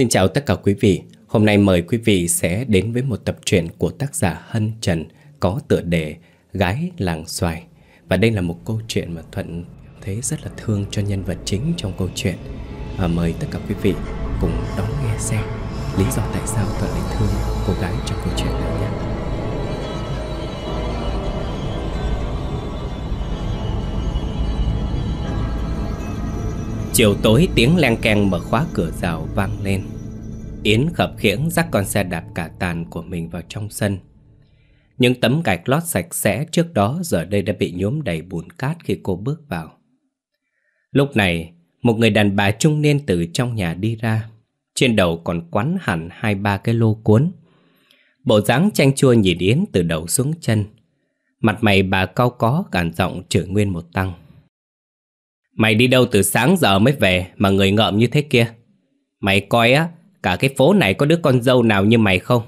Xin chào tất cả quý vị. Hôm nay mời quý vị sẽ đến với một tập truyện của tác giả Hân Trần có tựa đề Gái làng xoài. Và đây là một câu chuyện mà Thuận thấy rất là thương cho nhân vật chính trong câu chuyện. Và mời tất cả quý vị cùng đón nghe xem lý do tại sao Thuận lại thương cô gái trong câu chuyện này nhé. Chiều tối tiếng leng keng mở khóa cửa rào vang lên Yến khập khiễng dắt con xe đạp cả tàn của mình vào trong sân. Những tấm gạch lót sạch sẽ trước đó giờ đây đã bị nhuốm đầy bùn cát khi cô bước vào. Lúc này, một người đàn bà trung niên từ trong nhà đi ra. Trên đầu còn quắn hẳn hai ba cái lô cuốn. Bộ dáng chanh chua nhìn Yến từ đầu xuống chân. Mặt mày bà cao có gàn giọng chửi nguyên một tăng. Mày đi đâu từ sáng giờ mới về mà người ngợm như thế kia? Mày coi á, Cả cái phố này có đứa con dâu nào như mày không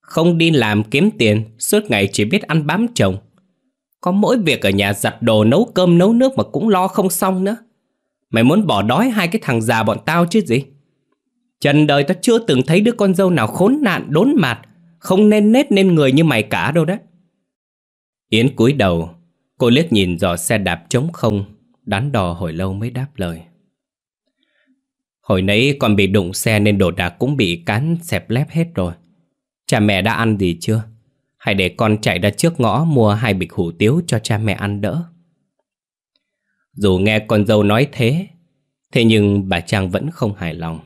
Không đi làm kiếm tiền Suốt ngày chỉ biết ăn bám chồng Có mỗi việc ở nhà giặt đồ Nấu cơm nấu nước mà cũng lo không xong nữa Mày muốn bỏ đói hai cái thằng già bọn tao chứ gì Trần đời tao chưa từng thấy đứa con dâu nào khốn nạn đốn mặt, Không nên nết nên người như mày cả đâu đó Yến cúi đầu Cô liếc nhìn dò xe đạp trống không Đắn đò hồi lâu mới đáp lời Hồi nãy con bị đụng xe nên đồ đạc cũng bị cán xẹp lép hết rồi. Cha mẹ đã ăn gì chưa? Hãy để con chạy ra trước ngõ mua hai bịch hủ tiếu cho cha mẹ ăn đỡ. Dù nghe con dâu nói thế, thế nhưng bà Trang vẫn không hài lòng.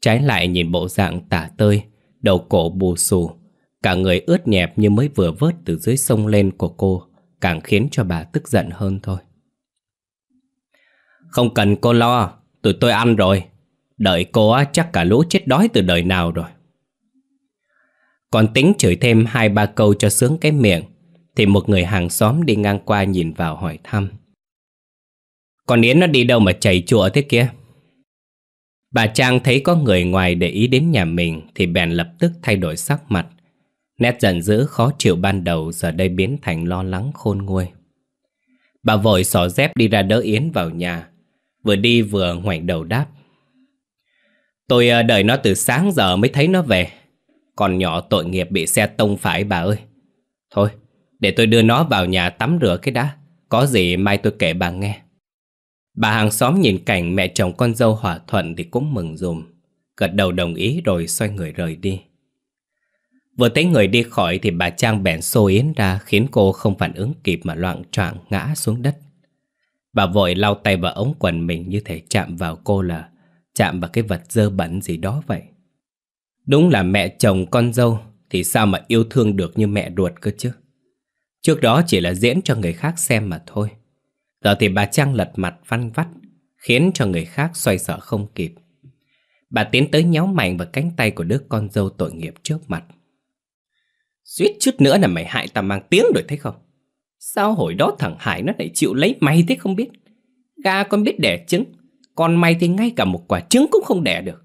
Trái lại nhìn bộ dạng tả tơi, đầu cổ bù xù, cả người ướt nhẹp như mới vừa vớt từ dưới sông lên của cô, càng khiến cho bà tức giận hơn thôi. Không cần cô lo, tụi tôi ăn rồi, Đợi cô chắc cả lũ chết đói từ đời nào rồi Còn tính chửi thêm hai ba câu cho sướng cái miệng Thì một người hàng xóm đi ngang qua nhìn vào hỏi thăm Còn Yến nó đi đâu mà chảy chùa thế kia Bà Trang thấy có người ngoài để ý đến nhà mình Thì bèn lập tức thay đổi sắc mặt Nét giận dữ khó chịu ban đầu giờ đây biến thành lo lắng khôn nguôi. Bà vội xỏ dép đi ra đỡ Yến vào nhà, vừa đi vừa ngoảnh đầu đáp. Tôi ờ, đợi nó từ sáng giờ mới thấy nó về. Còn nhỏ tội nghiệp bị xe tông phải bà ơi. Thôi, để tôi đưa nó vào nhà tắm rửa cái đã. Có gì mai tôi kể bà nghe. Bà hàng xóm nhìn cảnh mẹ chồng con dâu hòa thuận thì cũng mừng dùm. Gật đầu đồng ý rồi xoay người rời đi. Vừa thấy người đi khỏi thì bà Trang bèn xô yến ra khiến cô không phản ứng kịp mà loạn choạng ngã xuống đất. Bà vội lau tay vào ống quần mình như thể chạm vào cô là chạm vào cái vật dơ bẩn gì đó vậy. Đúng là mẹ chồng con dâu thì sao mà yêu thương được như mẹ ruột cơ chứ. Trước đó chỉ là diễn cho người khác xem mà thôi. Giờ thì bà Trang lật mặt văn vắt, khiến cho người khác xoay sở không kịp. Bà tiến tới nhéo mạnh vào cánh tay của đứa con dâu tội nghiệp trước mặt. Suýt chút nữa là mày hại tao mang tiếng rồi thấy không? Sao hồi đó thằng Hải nó lại chịu lấy mày thế không biết? Gà con biết đẻ trứng, con mày thì ngay cả một quả trứng cũng không đẻ được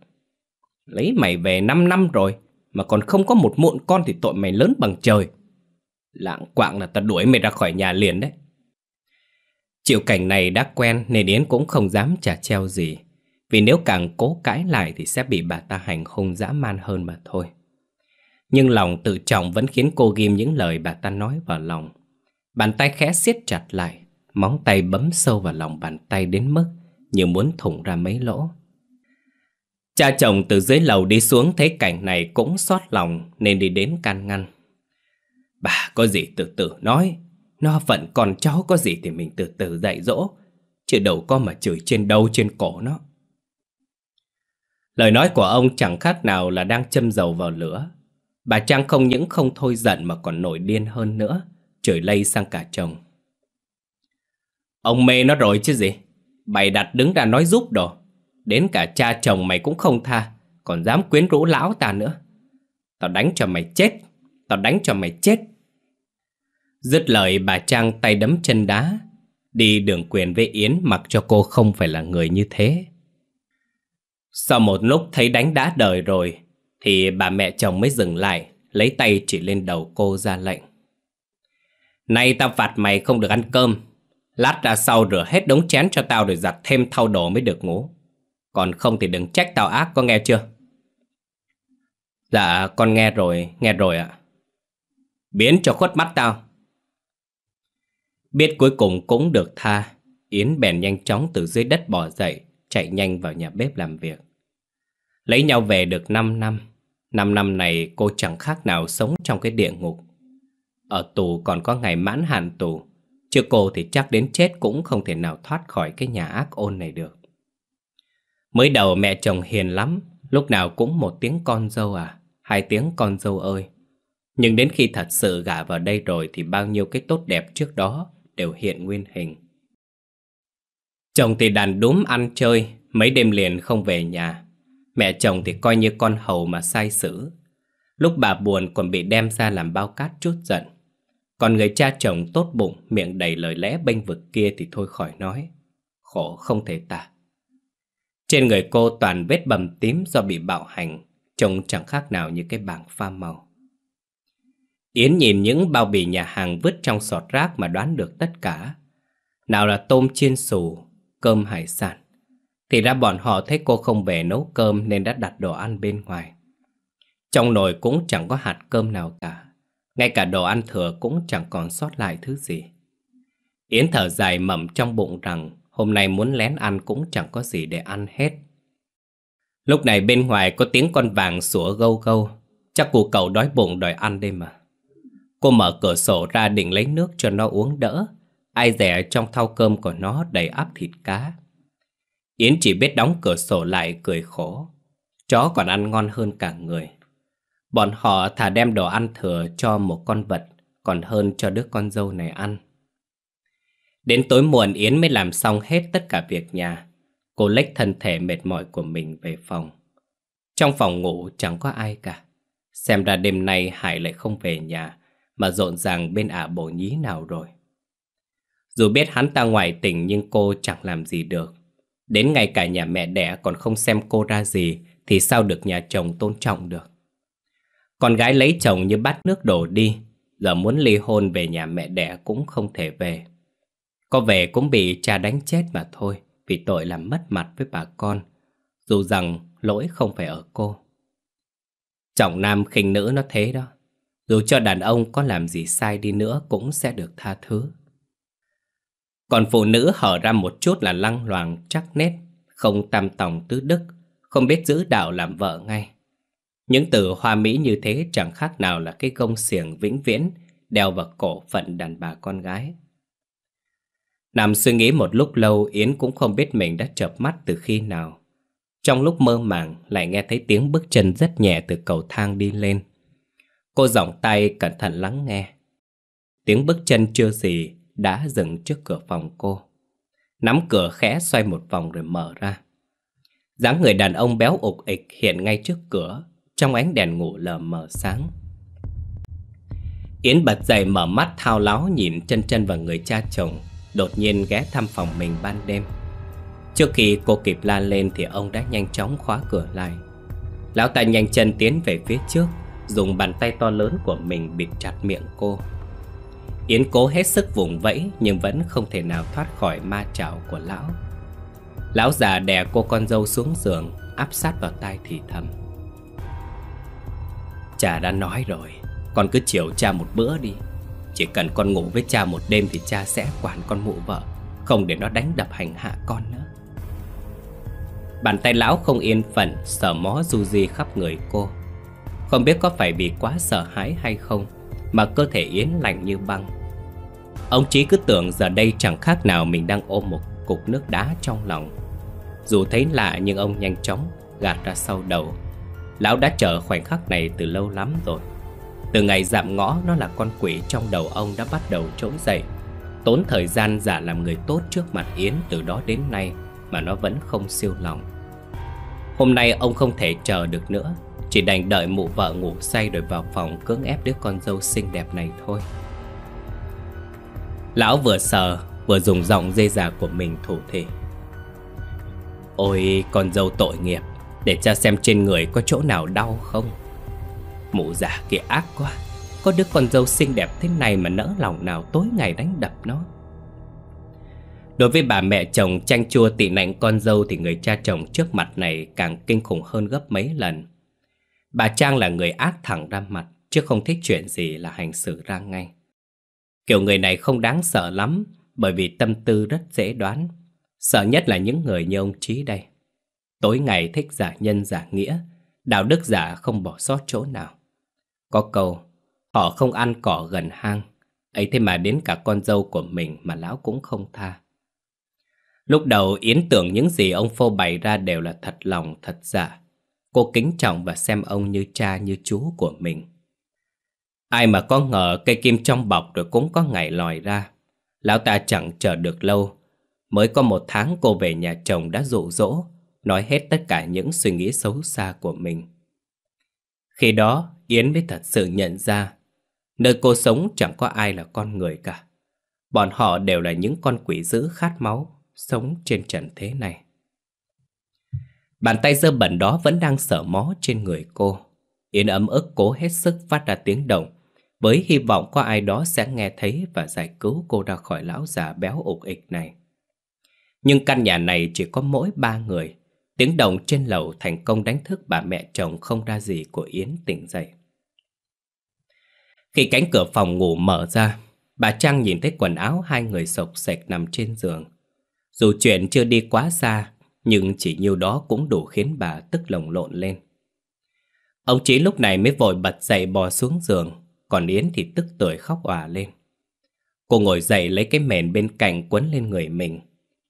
Lấy mày về 5 năm rồi Mà còn không có một mụn con thì tội mày lớn bằng trời Lạng quạng là ta đuổi mày ra khỏi nhà liền đấy Chịu cảnh này đã quen nên Yến cũng không dám trả treo gì Vì nếu càng cố cãi lại thì sẽ bị bà ta hành hung dã man hơn mà thôi Nhưng lòng tự trọng vẫn khiến cô ghim những lời bà ta nói vào lòng Bàn tay khẽ siết chặt lại Móng tay bấm sâu vào lòng bàn tay đến mức như muốn thủng ra mấy lỗ. Cha chồng từ dưới lầu đi xuống thấy cảnh này cũng xót lòng nên đi đến can ngăn. Bà có gì từ từ nói, nó phận con cháu có gì thì mình từ từ dạy dỗ, chứ đâu có mà chửi trên đầu trên cổ nó. Lời nói của ông chẳng khác nào là đang châm dầu vào lửa. Bà Trang không những không thôi giận mà còn nổi điên hơn nữa, chửi lây sang cả chồng. Ông mê nó rồi chứ gì? mày đặt đứng ra nói giúp đồ Đến cả cha chồng mày cũng không tha Còn dám quyến rũ lão ta nữa Tao đánh cho mày chết Tao đánh cho mày chết Dứt lời bà Trang tay đấm chân đá Đi đường quyền với Yến mặc cho cô không phải là người như thế Sau một lúc thấy đánh đá đời rồi Thì bà mẹ chồng mới dừng lại Lấy tay chỉ lên đầu cô ra lệnh Nay tao phạt mày không được ăn cơm Lát ra sau rửa hết đống chén cho tao rồi giặt thêm thau đồ mới được ngủ. Còn không thì đừng trách tao ác, có nghe chưa? Dạ, con nghe rồi, nghe rồi ạ. Biến cho khuất mắt tao. Biết cuối cùng cũng được tha, Yến bèn nhanh chóng từ dưới đất bò dậy, chạy nhanh vào nhà bếp làm việc. Lấy nhau về được 5 năm. 5 năm này cô chẳng khác nào sống trong cái địa ngục. Ở tù còn có ngày mãn hạn tù, chưa cô thì chắc đến chết cũng không thể nào thoát khỏi cái nhà ác ôn này được. Mới đầu mẹ chồng hiền lắm, lúc nào cũng một tiếng con dâu à, hai tiếng con dâu ơi. Nhưng đến khi thật sự gả vào đây rồi thì bao nhiêu cái tốt đẹp trước đó đều hiện nguyên hình. Chồng thì đàn đúm ăn chơi, mấy đêm liền không về nhà. Mẹ chồng thì coi như con hầu mà sai xử. Lúc bà buồn còn bị đem ra làm bao cát chút giận. Còn người cha chồng tốt bụng, miệng đầy lời lẽ bênh vực kia thì thôi khỏi nói. Khổ không thể tả. Trên người cô toàn vết bầm tím do bị bạo hành, trông chẳng khác nào như cái bảng pha màu. Yến nhìn những bao bì nhà hàng vứt trong sọt rác mà đoán được tất cả. Nào là tôm chiên xù, cơm hải sản. Thì ra bọn họ thấy cô không về nấu cơm nên đã đặt đồ ăn bên ngoài. Trong nồi cũng chẳng có hạt cơm nào cả. Ngay cả đồ ăn thừa cũng chẳng còn sót lại thứ gì Yến thở dài mẩm trong bụng rằng Hôm nay muốn lén ăn cũng chẳng có gì để ăn hết Lúc này bên ngoài có tiếng con vàng sủa gâu gâu Chắc cụ cậu đói bụng đòi ăn đây mà Cô mở cửa sổ ra định lấy nước cho nó uống đỡ Ai dè trong thau cơm của nó đầy áp thịt cá Yến chỉ biết đóng cửa sổ lại cười khổ Chó còn ăn ngon hơn cả người Bọn họ thả đem đồ ăn thừa cho một con vật Còn hơn cho đứa con dâu này ăn Đến tối muộn Yến mới làm xong hết tất cả việc nhà Cô lách thân thể mệt mỏi của mình về phòng Trong phòng ngủ chẳng có ai cả Xem ra đêm nay Hải lại không về nhà Mà rộn ràng bên ả bổ nhí nào rồi Dù biết hắn ta ngoài tỉnh nhưng cô chẳng làm gì được Đến ngay cả nhà mẹ đẻ còn không xem cô ra gì Thì sao được nhà chồng tôn trọng được con gái lấy chồng như bát nước đổ đi, giờ muốn ly hôn về nhà mẹ đẻ cũng không thể về. Có về cũng bị cha đánh chết mà thôi, vì tội làm mất mặt với bà con, dù rằng lỗi không phải ở cô. Trọng nam khinh nữ nó thế đó, dù cho đàn ông có làm gì sai đi nữa cũng sẽ được tha thứ. Còn phụ nữ hở ra một chút là lăng loàng chắc nét, không tam tòng tứ đức, không biết giữ đạo làm vợ ngay. Những từ hoa mỹ như thế chẳng khác nào là cái gông xiềng vĩnh viễn đeo vào cổ phận đàn bà con gái. Nằm suy nghĩ một lúc lâu Yến cũng không biết mình đã chợp mắt từ khi nào. Trong lúc mơ màng lại nghe thấy tiếng bước chân rất nhẹ từ cầu thang đi lên. Cô giỏng tay cẩn thận lắng nghe. Tiếng bước chân chưa gì đã dừng trước cửa phòng cô. Nắm cửa khẽ xoay một vòng rồi mở ra. dáng người đàn ông béo ục ịch hiện ngay trước cửa trong ánh đèn ngủ lờ mờ sáng Yến bật dậy mở mắt thao láo nhìn chân chân và người cha chồng Đột nhiên ghé thăm phòng mình ban đêm Trước khi cô kịp la lên thì ông đã nhanh chóng khóa cửa lại Lão ta nhanh chân tiến về phía trước Dùng bàn tay to lớn của mình bịt chặt miệng cô Yến cố hết sức vùng vẫy nhưng vẫn không thể nào thoát khỏi ma chảo của lão Lão già đè cô con dâu xuống giường áp sát vào tai thì thầm Cha đã nói rồi Con cứ chiều cha một bữa đi Chỉ cần con ngủ với cha một đêm Thì cha sẽ quản con mụ vợ Không để nó đánh đập hành hạ con nữa Bàn tay lão không yên phận Sờ mó du di khắp người cô Không biết có phải vì quá sợ hãi hay không Mà cơ thể Yến lạnh như băng Ông Chí cứ tưởng giờ đây chẳng khác nào Mình đang ôm một cục nước đá trong lòng Dù thấy lạ nhưng ông nhanh chóng Gạt ra sau đầu Lão đã chờ khoảnh khắc này từ lâu lắm rồi Từ ngày giảm ngõ nó là con quỷ trong đầu ông đã bắt đầu trỗi dậy Tốn thời gian giả làm người tốt trước mặt Yến từ đó đến nay Mà nó vẫn không siêu lòng Hôm nay ông không thể chờ được nữa Chỉ đành đợi mụ vợ ngủ say rồi vào phòng cưỡng ép đứa con dâu xinh đẹp này thôi Lão vừa sờ vừa dùng giọng dây già của mình thủ thị Ôi con dâu tội nghiệp để cha xem trên người có chỗ nào đau không Mụ già kia ác quá Có đứa con dâu xinh đẹp thế này mà nỡ lòng nào tối ngày đánh đập nó Đối với bà mẹ chồng chanh chua tị nạnh con dâu thì người cha chồng trước mặt này càng kinh khủng hơn gấp mấy lần. Bà Trang là người ác thẳng ra mặt, chứ không thích chuyện gì là hành xử ra ngay. Kiểu người này không đáng sợ lắm, bởi vì tâm tư rất dễ đoán. Sợ nhất là những người như ông Trí đây. Tối ngày thích giả nhân giả nghĩa, đạo đức giả không bỏ sót chỗ nào. Có câu, họ không ăn cỏ gần hang, ấy thế mà đến cả con dâu của mình mà lão cũng không tha. Lúc đầu Yến tưởng những gì ông phô bày ra đều là thật lòng, thật giả. Cô kính trọng và xem ông như cha như chú của mình. Ai mà có ngờ cây kim trong bọc rồi cũng có ngày lòi ra. Lão ta chẳng chờ được lâu. Mới có một tháng cô về nhà chồng đã dụ dỗ nói hết tất cả những suy nghĩ xấu xa của mình. Khi đó, Yến mới thật sự nhận ra, nơi cô sống chẳng có ai là con người cả. Bọn họ đều là những con quỷ dữ khát máu, sống trên trần thế này. Bàn tay dơ bẩn đó vẫn đang sở mó trên người cô. Yến ấm ức cố hết sức phát ra tiếng động, với hy vọng có ai đó sẽ nghe thấy và giải cứu cô ra khỏi lão già béo ục ịch này. Nhưng căn nhà này chỉ có mỗi ba người, Tiếng động trên lầu thành công đánh thức bà mẹ chồng không ra gì của Yến tỉnh dậy. Khi cánh cửa phòng ngủ mở ra, bà Trang nhìn thấy quần áo hai người sộc sạch nằm trên giường. Dù chuyện chưa đi quá xa, nhưng chỉ nhiêu đó cũng đủ khiến bà tức lồng lộn lên. Ông Chí lúc này mới vội bật dậy bò xuống giường, còn Yến thì tức tuổi khóc òa lên. Cô ngồi dậy lấy cái mền bên cạnh quấn lên người mình.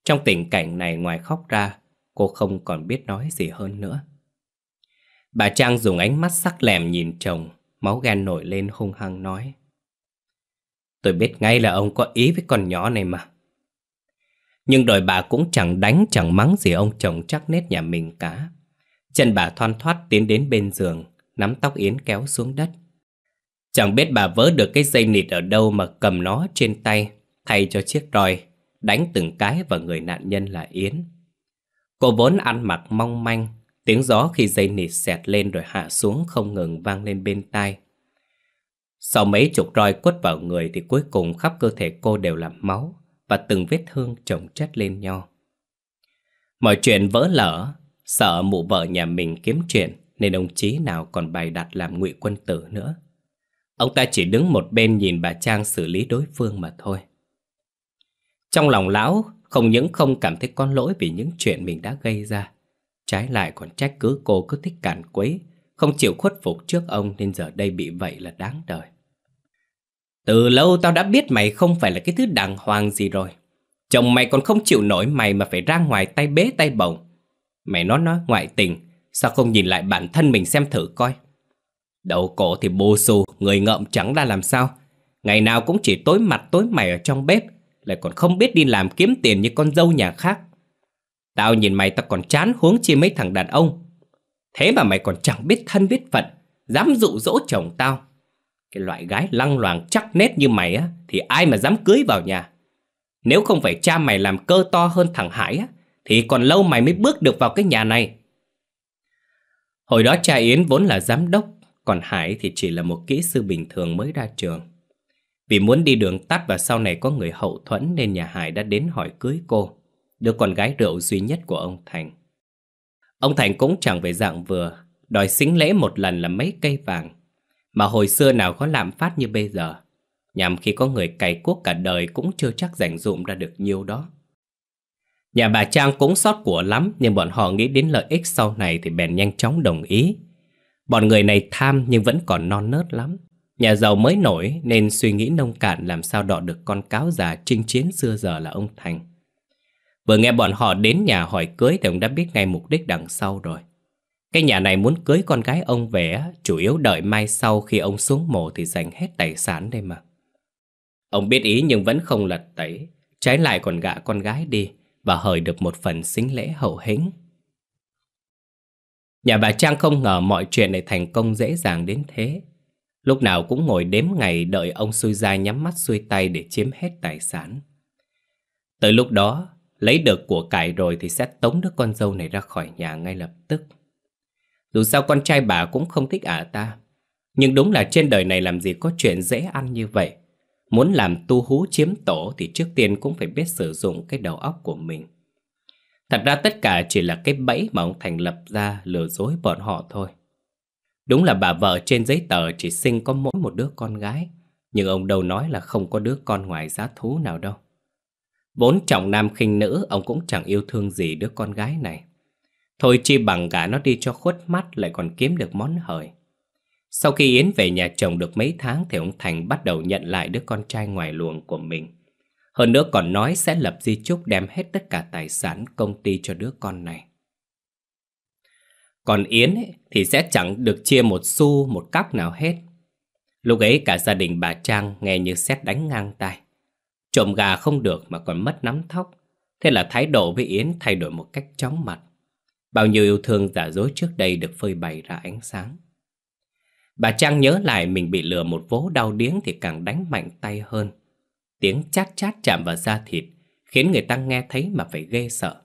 Trong tình cảnh này ngoài khóc ra, Cô không còn biết nói gì hơn nữa Bà Trang dùng ánh mắt sắc lẻm nhìn chồng Máu gan nổi lên hung hăng nói Tôi biết ngay là ông có ý với con nhỏ này mà Nhưng đời bà cũng chẳng đánh chẳng mắng gì ông chồng chắc nét nhà mình cả Chân bà thoăn thoát tiến đến bên giường Nắm tóc Yến kéo xuống đất Chẳng biết bà vớ được cái dây nịt ở đâu mà cầm nó trên tay Thay cho chiếc roi Đánh từng cái vào người nạn nhân là Yến Cô vốn ăn mặc mong manh, tiếng gió khi dây nịt xẹt lên rồi hạ xuống không ngừng vang lên bên tai. Sau mấy chục roi quất vào người thì cuối cùng khắp cơ thể cô đều làm máu và từng vết thương chồng chất lên nhau. Mọi chuyện vỡ lở, sợ mụ vợ nhà mình kiếm chuyện nên ông Chí nào còn bày đặt làm ngụy quân tử nữa. Ông ta chỉ đứng một bên nhìn bà Trang xử lý đối phương mà thôi. Trong lòng lão không những không cảm thấy con lỗi vì những chuyện mình đã gây ra, trái lại còn trách cứ cô cứ thích cản quấy, không chịu khuất phục trước ông nên giờ đây bị vậy là đáng đời. Từ lâu tao đã biết mày không phải là cái thứ đàng hoàng gì rồi. Chồng mày còn không chịu nổi mày mà phải ra ngoài tay bế tay bồng. Mày nói nói ngoại tình, sao không nhìn lại bản thân mình xem thử coi. Đầu cổ thì bù xù, người ngợm chẳng ra làm sao. Ngày nào cũng chỉ tối mặt tối mày ở trong bếp, lại còn không biết đi làm kiếm tiền như con dâu nhà khác. Tao nhìn mày tao còn chán huống chi mấy thằng đàn ông. Thế mà mày còn chẳng biết thân biết phận, dám dụ dỗ chồng tao. Cái loại gái lăng loàng chắc nét như mày á, thì ai mà dám cưới vào nhà. Nếu không phải cha mày làm cơ to hơn thằng Hải á, thì còn lâu mày mới bước được vào cái nhà này. Hồi đó cha Yến vốn là giám đốc, còn Hải thì chỉ là một kỹ sư bình thường mới ra trường. Vì muốn đi đường tắt và sau này có người hậu thuẫn nên nhà Hải đã đến hỏi cưới cô, đứa con gái rượu duy nhất của ông Thành. Ông Thành cũng chẳng về dạng vừa, đòi xính lễ một lần là mấy cây vàng. Mà hồi xưa nào có lạm phát như bây giờ, nhằm khi có người cày cuốc cả đời cũng chưa chắc rảnh rụm ra được nhiều đó. Nhà bà Trang cũng sót của lắm nhưng bọn họ nghĩ đến lợi ích sau này thì bèn nhanh chóng đồng ý. Bọn người này tham nhưng vẫn còn non nớt lắm. Nhà giàu mới nổi nên suy nghĩ nông cạn làm sao đọ được con cáo già chinh chiến xưa giờ là ông Thành. Vừa nghe bọn họ đến nhà hỏi cưới thì ông đã biết ngay mục đích đằng sau rồi. Cái nhà này muốn cưới con gái ông về chủ yếu đợi mai sau khi ông xuống mộ thì giành hết tài sản đây mà. Ông biết ý nhưng vẫn không lật tẩy, trái lại còn gạ con gái đi và hời được một phần xính lễ hậu hĩnh. Nhà bà Trang không ngờ mọi chuyện lại thành công dễ dàng đến thế. Lúc nào cũng ngồi đếm ngày đợi ông xui ra nhắm mắt xuôi tay để chiếm hết tài sản. Tới lúc đó, lấy được của cải rồi thì sẽ tống đứa con dâu này ra khỏi nhà ngay lập tức. Dù sao con trai bà cũng không thích ả ta. Nhưng đúng là trên đời này làm gì có chuyện dễ ăn như vậy. Muốn làm tu hú chiếm tổ thì trước tiên cũng phải biết sử dụng cái đầu óc của mình. Thật ra tất cả chỉ là cái bẫy mà ông thành lập ra lừa dối bọn họ thôi. Đúng là bà vợ trên giấy tờ chỉ sinh có mỗi một đứa con gái, nhưng ông đâu nói là không có đứa con ngoài giá thú nào đâu. Vốn trọng nam khinh nữ, ông cũng chẳng yêu thương gì đứa con gái này. Thôi chi bằng gả nó đi cho khuất mắt lại còn kiếm được món hời. Sau khi Yến về nhà chồng được mấy tháng thì ông Thành bắt đầu nhận lại đứa con trai ngoài luồng của mình. Hơn nữa còn nói sẽ lập di chúc đem hết tất cả tài sản công ty cho đứa con này. Còn Yến ấy, thì sẽ chẳng được chia một xu một cóc nào hết. Lúc ấy cả gia đình bà Trang nghe như xét đánh ngang tai. Trộm gà không được mà còn mất nắm thóc. Thế là thái độ với Yến thay đổi một cách chóng mặt. Bao nhiêu yêu thương giả dối trước đây được phơi bày ra ánh sáng. Bà Trang nhớ lại mình bị lừa một vố đau điếng thì càng đánh mạnh tay hơn. Tiếng chát chát chạm vào da thịt khiến người ta nghe thấy mà phải ghê sợ.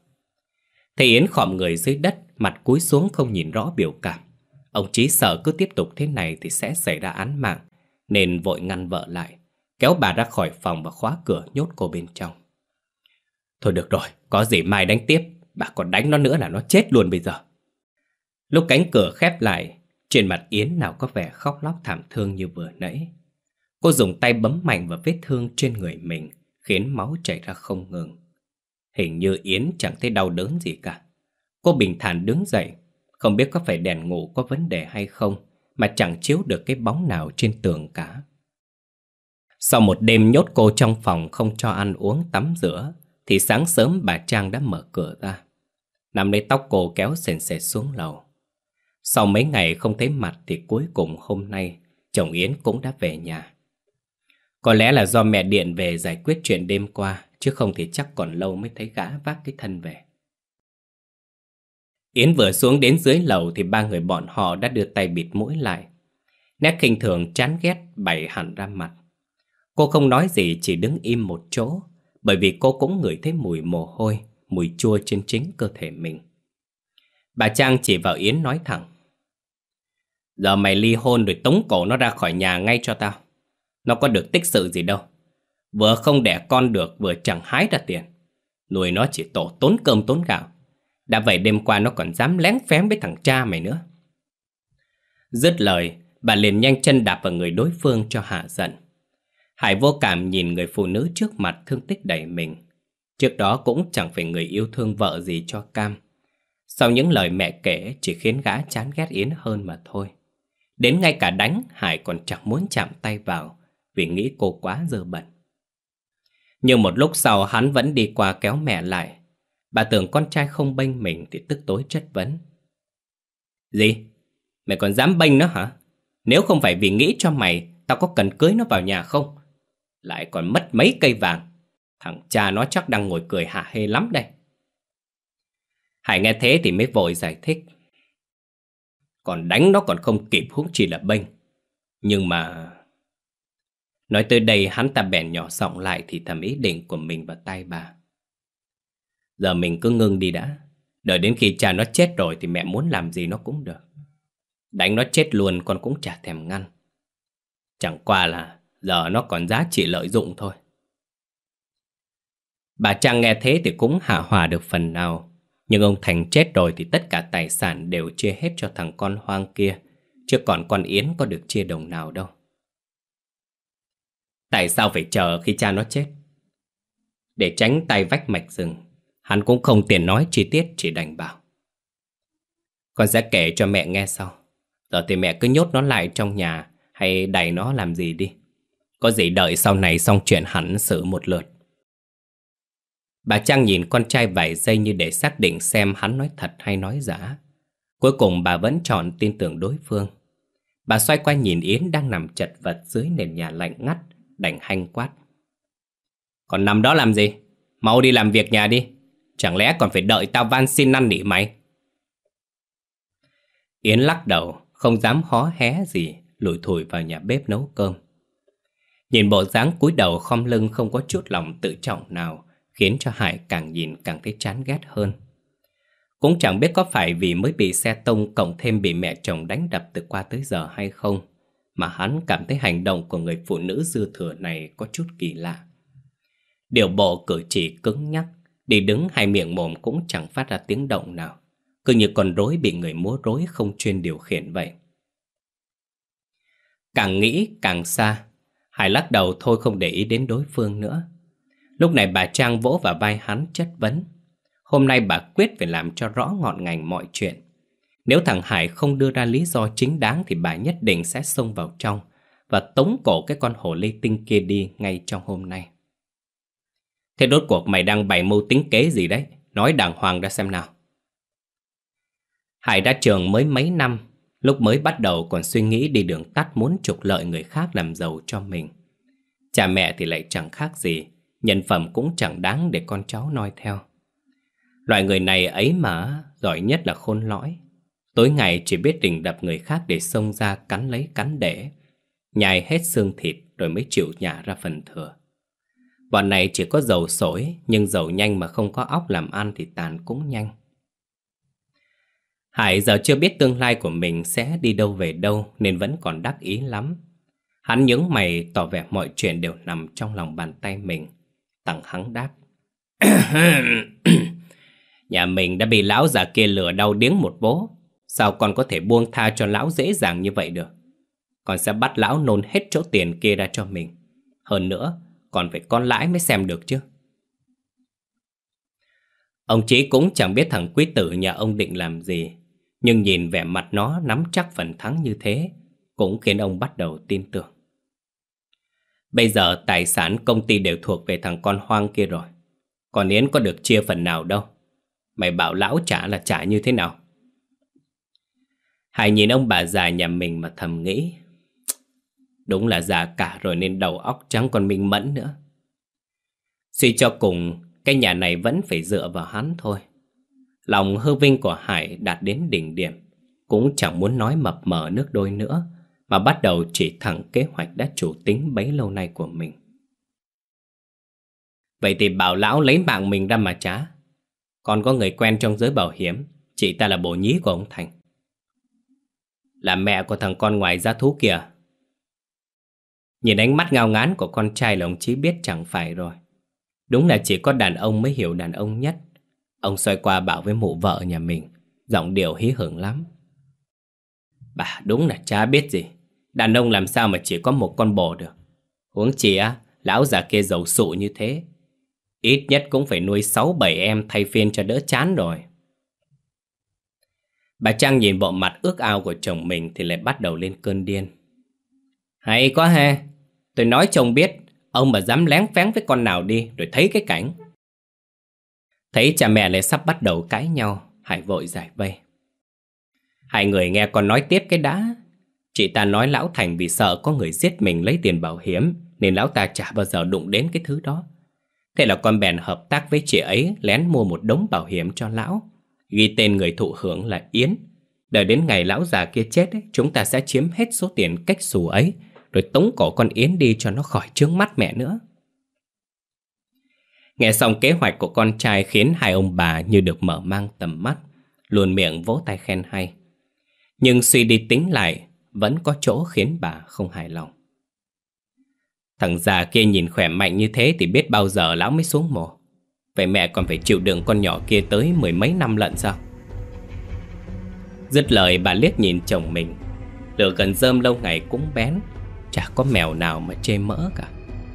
Thầy Yến khỏm người dưới đất, mặt cúi xuống không nhìn rõ biểu cảm. Ông Chí sợ cứ tiếp tục thế này thì sẽ xảy ra án mạng, nên vội ngăn vợ lại, kéo bà ra khỏi phòng và khóa cửa nhốt cô bên trong. Thôi được rồi, có gì mai đánh tiếp, bà còn đánh nó nữa là nó chết luôn bây giờ. Lúc cánh cửa khép lại, trên mặt Yến nào có vẻ khóc lóc thảm thương như vừa nãy. Cô dùng tay bấm mạnh vào vết thương trên người mình, khiến máu chảy ra không ngừng. Hình như Yến chẳng thấy đau đớn gì cả. Cô bình thản đứng dậy, không biết có phải đèn ngủ có vấn đề hay không mà chẳng chiếu được cái bóng nào trên tường cả. Sau một đêm nhốt cô trong phòng không cho ăn uống tắm rửa thì sáng sớm bà Trang đã mở cửa ra. Nằm lấy tóc cô kéo sền sệt xuống lầu. Sau mấy ngày không thấy mặt thì cuối cùng hôm nay chồng Yến cũng đã về nhà. Có lẽ là do mẹ điện về giải quyết chuyện đêm qua Chứ không thì chắc còn lâu mới thấy gã vác cái thân về Yến vừa xuống đến dưới lầu Thì ba người bọn họ đã đưa tay bịt mũi lại Nét khinh thường chán ghét bày hẳn ra mặt Cô không nói gì chỉ đứng im một chỗ Bởi vì cô cũng ngửi thấy mùi mồ hôi Mùi chua trên chính cơ thể mình Bà Trang chỉ vào Yến nói thẳng Giờ mày ly hôn rồi tống cổ nó ra khỏi nhà ngay cho tao Nó có được tích sự gì đâu Vừa không đẻ con được vừa chẳng hái ra tiền Nuôi nó chỉ tổ tốn cơm tốn gạo Đã vậy đêm qua nó còn dám lén phém với thằng cha mày nữa Dứt lời Bà liền nhanh chân đạp vào người đối phương cho hạ giận Hải vô cảm nhìn người phụ nữ trước mặt thương tích đẩy mình Trước đó cũng chẳng phải người yêu thương vợ gì cho Cam Sau những lời mẹ kể chỉ khiến gã chán ghét Yến hơn mà thôi Đến ngay cả đánh Hải còn chẳng muốn chạm tay vào Vì nghĩ cô quá dơ bẩn nhưng một lúc sau hắn vẫn đi qua kéo mẹ lại. Bà tưởng con trai không bênh mình thì tức tối chất vấn. Gì? Mày còn dám bênh nó hả? Nếu không phải vì nghĩ cho mày, tao có cần cưới nó vào nhà không? Lại còn mất mấy cây vàng. Thằng cha nó chắc đang ngồi cười hả hê lắm đây. Hải nghe thế thì mới vội giải thích. Còn đánh nó còn không kịp huống chỉ là bênh. Nhưng mà Nói tới đây hắn ta bèn nhỏ giọng lại thì thầm ý định của mình vào tay bà. Giờ mình cứ ngưng đi đã. Đợi đến khi cha nó chết rồi thì mẹ muốn làm gì nó cũng được. Đánh nó chết luôn con cũng chả thèm ngăn. Chẳng qua là giờ nó còn giá trị lợi dụng thôi. Bà Trang nghe thế thì cũng hạ hòa được phần nào. Nhưng ông Thành chết rồi thì tất cả tài sản đều chia hết cho thằng con hoang kia. Chứ còn con Yến có được chia đồng nào đâu. Tại sao phải chờ khi cha nó chết Để tránh tay vách mạch rừng Hắn cũng không tiền nói chi tiết Chỉ đành bảo Con sẽ kể cho mẹ nghe sau Giờ thì mẹ cứ nhốt nó lại trong nhà Hay đẩy nó làm gì đi Có gì đợi sau này xong chuyện hắn xử một lượt Bà Trang nhìn con trai vài giây như để xác định xem hắn nói thật hay nói giả. Cuối cùng bà vẫn chọn tin tưởng đối phương. Bà xoay qua nhìn Yến đang nằm chật vật dưới nền nhà lạnh ngắt, đành hanh quát. Còn nằm đó làm gì? Mau đi làm việc nhà đi. Chẳng lẽ còn phải đợi tao van xin năn nỉ mày? Yến lắc đầu, không dám hó hé gì, lùi thủi vào nhà bếp nấu cơm. Nhìn bộ dáng cúi đầu khom lưng không có chút lòng tự trọng nào, khiến cho Hải càng nhìn càng thấy chán ghét hơn. Cũng chẳng biết có phải vì mới bị xe tông cộng thêm bị mẹ chồng đánh đập từ qua tới giờ hay không mà hắn cảm thấy hành động của người phụ nữ dư thừa này có chút kỳ lạ. Điều bộ cử chỉ cứng nhắc, đi đứng hai miệng mồm cũng chẳng phát ra tiếng động nào, cứ như con rối bị người múa rối không chuyên điều khiển vậy. Càng nghĩ càng xa, Hải lắc đầu thôi không để ý đến đối phương nữa. Lúc này bà Trang vỗ vào vai hắn chất vấn. Hôm nay bà quyết phải làm cho rõ ngọn ngành mọi chuyện. Nếu thằng Hải không đưa ra lý do chính đáng thì bà nhất định sẽ xông vào trong và tống cổ cái con hồ ly tinh kia đi ngay trong hôm nay. Thế đốt cuộc mày đang bày mưu tính kế gì đấy? Nói đàng hoàng ra xem nào. Hải đã trường mới mấy năm, lúc mới bắt đầu còn suy nghĩ đi đường tắt muốn trục lợi người khác làm giàu cho mình. Cha mẹ thì lại chẳng khác gì, nhân phẩm cũng chẳng đáng để con cháu noi theo. Loại người này ấy mà, giỏi nhất là khôn lõi, Tối ngày chỉ biết đình đập người khác để xông ra cắn lấy cắn để, nhai hết xương thịt rồi mới chịu nhả ra phần thừa. Bọn này chỉ có dầu sổi, nhưng dầu nhanh mà không có óc làm ăn thì tàn cũng nhanh. Hải giờ chưa biết tương lai của mình sẽ đi đâu về đâu nên vẫn còn đắc ý lắm. Hắn nhướng mày tỏ vẻ mọi chuyện đều nằm trong lòng bàn tay mình. Tặng hắn đáp. Nhà mình đã bị lão già kia lừa đau điếng một bố. Sao con có thể buông tha cho lão dễ dàng như vậy được Con sẽ bắt lão nôn hết chỗ tiền kia ra cho mình Hơn nữa Còn phải con lãi mới xem được chứ Ông Chí cũng chẳng biết thằng quý tử nhà ông định làm gì Nhưng nhìn vẻ mặt nó nắm chắc phần thắng như thế Cũng khiến ông bắt đầu tin tưởng Bây giờ tài sản công ty đều thuộc về thằng con hoang kia rồi Còn Yến có được chia phần nào đâu Mày bảo lão trả là trả như thế nào Hải nhìn ông bà già nhà mình mà thầm nghĩ. Đúng là già cả rồi nên đầu óc trắng còn minh mẫn nữa. Suy cho cùng, cái nhà này vẫn phải dựa vào hắn thôi. Lòng hư vinh của Hải đạt đến đỉnh điểm, cũng chẳng muốn nói mập mờ nước đôi nữa, mà bắt đầu chỉ thẳng kế hoạch đã chủ tính bấy lâu nay của mình. Vậy thì bảo lão lấy mạng mình ra mà trả. Còn có người quen trong giới bảo hiểm, chị ta là bồ nhí của ông Thành là mẹ của thằng con ngoài giá thú kìa. Nhìn ánh mắt ngao ngán của con trai là ông Chí biết chẳng phải rồi. Đúng là chỉ có đàn ông mới hiểu đàn ông nhất. Ông xoay qua bảo với mụ vợ nhà mình, giọng điệu hí hưởng lắm. Bà đúng là cha biết gì, đàn ông làm sao mà chỉ có một con bò được. Huống chi á, lão già kia giàu sụ như thế. Ít nhất cũng phải nuôi sáu bảy em thay phiên cho đỡ chán rồi. Bà Trang nhìn bộ mặt ước ao của chồng mình thì lại bắt đầu lên cơn điên. Hay quá ha, tôi nói chồng biết, ông mà dám lén phén với con nào đi rồi thấy cái cảnh. Thấy cha mẹ lại sắp bắt đầu cãi nhau, Hải vội giải vây. Hai người nghe con nói tiếp cái đã. Chị ta nói Lão Thành vì sợ có người giết mình lấy tiền bảo hiểm nên Lão ta chả bao giờ đụng đến cái thứ đó. Thế là con bèn hợp tác với chị ấy lén mua một đống bảo hiểm cho Lão. Ghi tên người thụ hưởng là Yến Đợi đến ngày lão già kia chết ấy, Chúng ta sẽ chiếm hết số tiền cách xù ấy Rồi tống cổ con Yến đi cho nó khỏi trướng mắt mẹ nữa Nghe xong kế hoạch của con trai Khiến hai ông bà như được mở mang tầm mắt Luôn miệng vỗ tay khen hay Nhưng suy đi tính lại Vẫn có chỗ khiến bà không hài lòng Thằng già kia nhìn khỏe mạnh như thế Thì biết bao giờ lão mới xuống mồ Vậy mẹ còn phải chịu đựng con nhỏ kia tới mười mấy năm lận sao Dứt lời bà liếc nhìn chồng mình Lửa gần rơm lâu ngày cũng bén Chả có mèo nào mà chê mỡ cả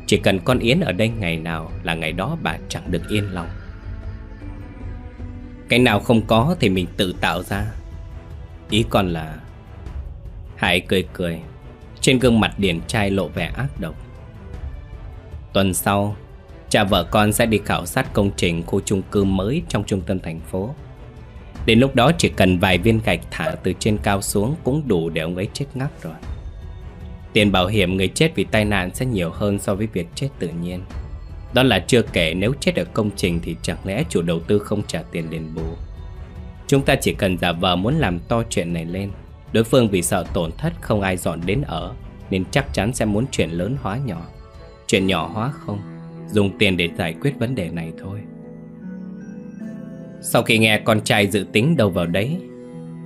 Chỉ cần con Yến ở đây ngày nào Là ngày đó bà chẳng được yên lòng Cái nào không có thì mình tự tạo ra Ý còn là Hải cười cười Trên gương mặt điển trai lộ vẻ ác độc Tuần sau Cha vợ con sẽ đi khảo sát công trình khu chung cư mới trong trung tâm thành phố Đến lúc đó chỉ cần vài viên gạch thả từ trên cao xuống cũng đủ để ông ấy chết ngắc rồi Tiền bảo hiểm người chết vì tai nạn sẽ nhiều hơn so với việc chết tự nhiên Đó là chưa kể nếu chết ở công trình thì chẳng lẽ chủ đầu tư không trả tiền đền bù Chúng ta chỉ cần giả vờ muốn làm to chuyện này lên Đối phương vì sợ tổn thất không ai dọn đến ở Nên chắc chắn sẽ muốn chuyện lớn hóa nhỏ Chuyện nhỏ hóa không Dùng tiền để giải quyết vấn đề này thôi Sau khi nghe con trai dự tính đâu vào đấy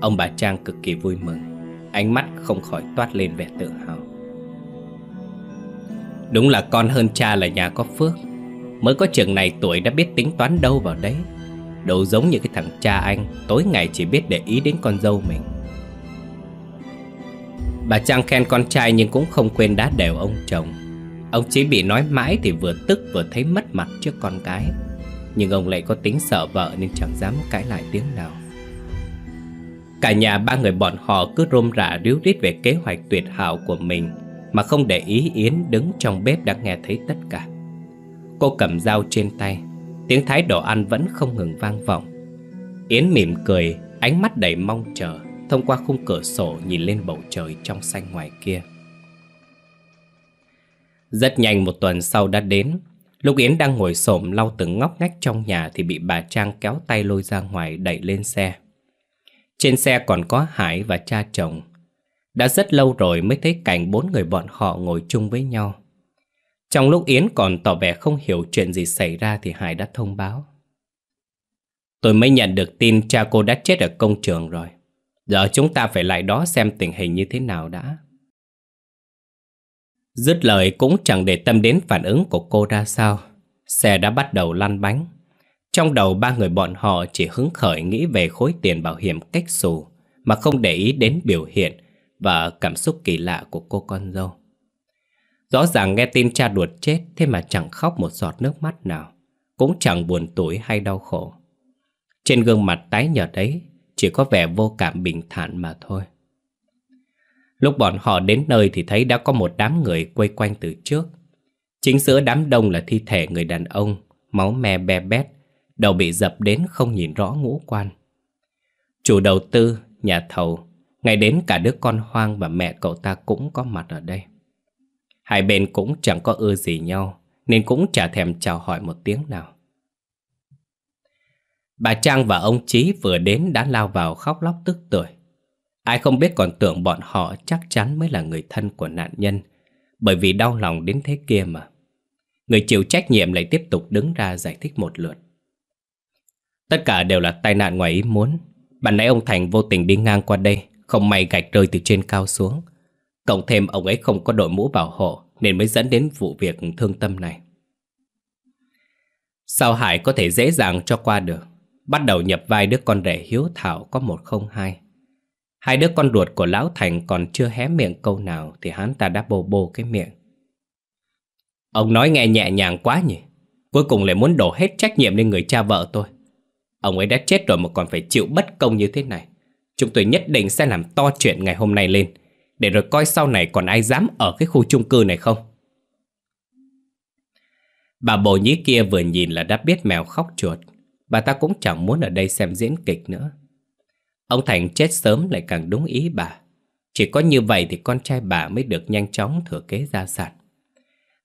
Ông bà Trang cực kỳ vui mừng Ánh mắt không khỏi toát lên vẻ tự hào Đúng là con hơn cha là nhà có phước Mới có trường này tuổi đã biết tính toán đâu vào đấy Đâu giống như cái thằng cha anh Tối ngày chỉ biết để ý đến con dâu mình Bà Trang khen con trai nhưng cũng không quên đá đều ông chồng Ông chỉ bị nói mãi thì vừa tức vừa thấy mất mặt trước con cái Nhưng ông lại có tính sợ vợ nên chẳng dám cãi lại tiếng nào Cả nhà ba người bọn họ cứ rôm rả ríu rít về kế hoạch tuyệt hảo của mình Mà không để ý Yến đứng trong bếp đã nghe thấy tất cả Cô cầm dao trên tay Tiếng thái đồ ăn vẫn không ngừng vang vọng Yến mỉm cười, ánh mắt đầy mong chờ Thông qua khung cửa sổ nhìn lên bầu trời trong xanh ngoài kia rất nhanh một tuần sau đã đến, lúc Yến đang ngồi xổm lau từng ngóc ngách trong nhà thì bị bà Trang kéo tay lôi ra ngoài đẩy lên xe. Trên xe còn có Hải và cha chồng. Đã rất lâu rồi mới thấy cảnh bốn người bọn họ ngồi chung với nhau. Trong lúc Yến còn tỏ vẻ không hiểu chuyện gì xảy ra thì Hải đã thông báo. Tôi mới nhận được tin cha cô đã chết ở công trường rồi. Giờ chúng ta phải lại đó xem tình hình như thế nào đã. Dứt lời cũng chẳng để tâm đến phản ứng của cô ra sao Xe đã bắt đầu lăn bánh Trong đầu ba người bọn họ chỉ hứng khởi nghĩ về khối tiền bảo hiểm cách xù Mà không để ý đến biểu hiện và cảm xúc kỳ lạ của cô con dâu Rõ ràng nghe tin cha đuột chết Thế mà chẳng khóc một giọt nước mắt nào Cũng chẳng buồn tủi hay đau khổ Trên gương mặt tái nhợt ấy Chỉ có vẻ vô cảm bình thản mà thôi Lúc bọn họ đến nơi thì thấy đã có một đám người quay quanh từ trước. Chính giữa đám đông là thi thể người đàn ông, máu me be bét, đầu bị dập đến không nhìn rõ ngũ quan. Chủ đầu tư, nhà thầu, ngay đến cả đứa con hoang và mẹ cậu ta cũng có mặt ở đây. Hai bên cũng chẳng có ưa gì nhau, nên cũng chả thèm chào hỏi một tiếng nào. Bà Trang và ông Chí vừa đến đã lao vào khóc lóc tức tuổi. Ai không biết còn tưởng bọn họ chắc chắn mới là người thân của nạn nhân Bởi vì đau lòng đến thế kia mà Người chịu trách nhiệm lại tiếp tục đứng ra giải thích một lượt Tất cả đều là tai nạn ngoài ý muốn Bạn nãy ông Thành vô tình đi ngang qua đây Không may gạch rơi từ trên cao xuống Cộng thêm ông ấy không có đội mũ bảo hộ Nên mới dẫn đến vụ việc thương tâm này Sao Hải có thể dễ dàng cho qua được Bắt đầu nhập vai đứa con rể hiếu thảo có một không hai Hai đứa con ruột của Lão Thành còn chưa hé miệng câu nào thì hắn ta đã bô bô cái miệng. Ông nói nghe nhẹ nhàng quá nhỉ. Cuối cùng lại muốn đổ hết trách nhiệm lên người cha vợ tôi. Ông ấy đã chết rồi mà còn phải chịu bất công như thế này. Chúng tôi nhất định sẽ làm to chuyện ngày hôm nay lên. Để rồi coi sau này còn ai dám ở cái khu chung cư này không. Bà bồ nhí kia vừa nhìn là đã biết mèo khóc chuột. Bà ta cũng chẳng muốn ở đây xem diễn kịch nữa. Ông Thành chết sớm lại càng đúng ý bà. Chỉ có như vậy thì con trai bà mới được nhanh chóng thừa kế gia sản.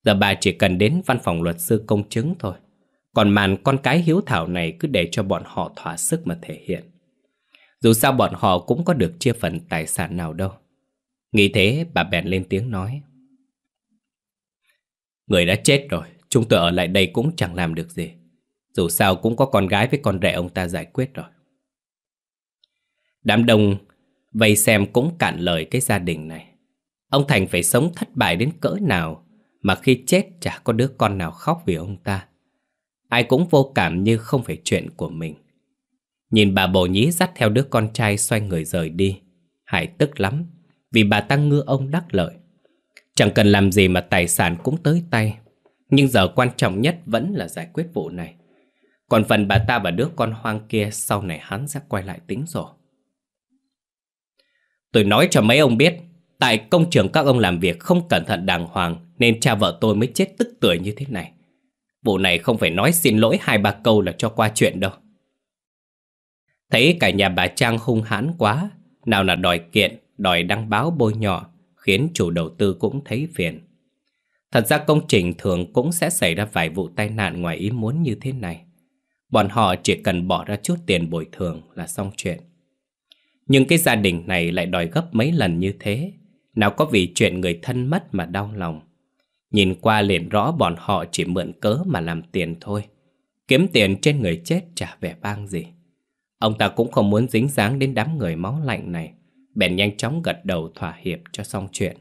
Giờ bà chỉ cần đến văn phòng luật sư công chứng thôi. Còn màn con cái hiếu thảo này cứ để cho bọn họ thỏa sức mà thể hiện. Dù sao bọn họ cũng có được chia phần tài sản nào đâu. Nghĩ thế bà bèn lên tiếng nói. Người đã chết rồi, chúng tôi ở lại đây cũng chẳng làm được gì. Dù sao cũng có con gái với con rể ông ta giải quyết rồi. Đám đông vây xem cũng cạn lời cái gia đình này. Ông Thành phải sống thất bại đến cỡ nào mà khi chết chả có đứa con nào khóc vì ông ta. Ai cũng vô cảm như không phải chuyện của mình. Nhìn bà bồ nhí dắt theo đứa con trai xoay người rời đi. Hải tức lắm vì bà tăng ngư ông đắc lợi. Chẳng cần làm gì mà tài sản cũng tới tay. Nhưng giờ quan trọng nhất vẫn là giải quyết vụ này. Còn phần bà ta và đứa con hoang kia sau này hắn sẽ quay lại tính rồi. Tôi nói cho mấy ông biết, tại công trường các ông làm việc không cẩn thận đàng hoàng nên cha vợ tôi mới chết tức tuổi như thế này. Vụ này không phải nói xin lỗi hai ba câu là cho qua chuyện đâu. Thấy cả nhà bà Trang hung hãn quá, nào là đòi kiện, đòi đăng báo bôi nhỏ, khiến chủ đầu tư cũng thấy phiền. Thật ra công trình thường cũng sẽ xảy ra vài vụ tai nạn ngoài ý muốn như thế này. Bọn họ chỉ cần bỏ ra chút tiền bồi thường là xong chuyện. Nhưng cái gia đình này lại đòi gấp mấy lần như thế Nào có vì chuyện người thân mất mà đau lòng Nhìn qua liền rõ bọn họ chỉ mượn cớ mà làm tiền thôi Kiếm tiền trên người chết chả vẻ vang gì Ông ta cũng không muốn dính dáng đến đám người máu lạnh này Bèn nhanh chóng gật đầu thỏa hiệp cho xong chuyện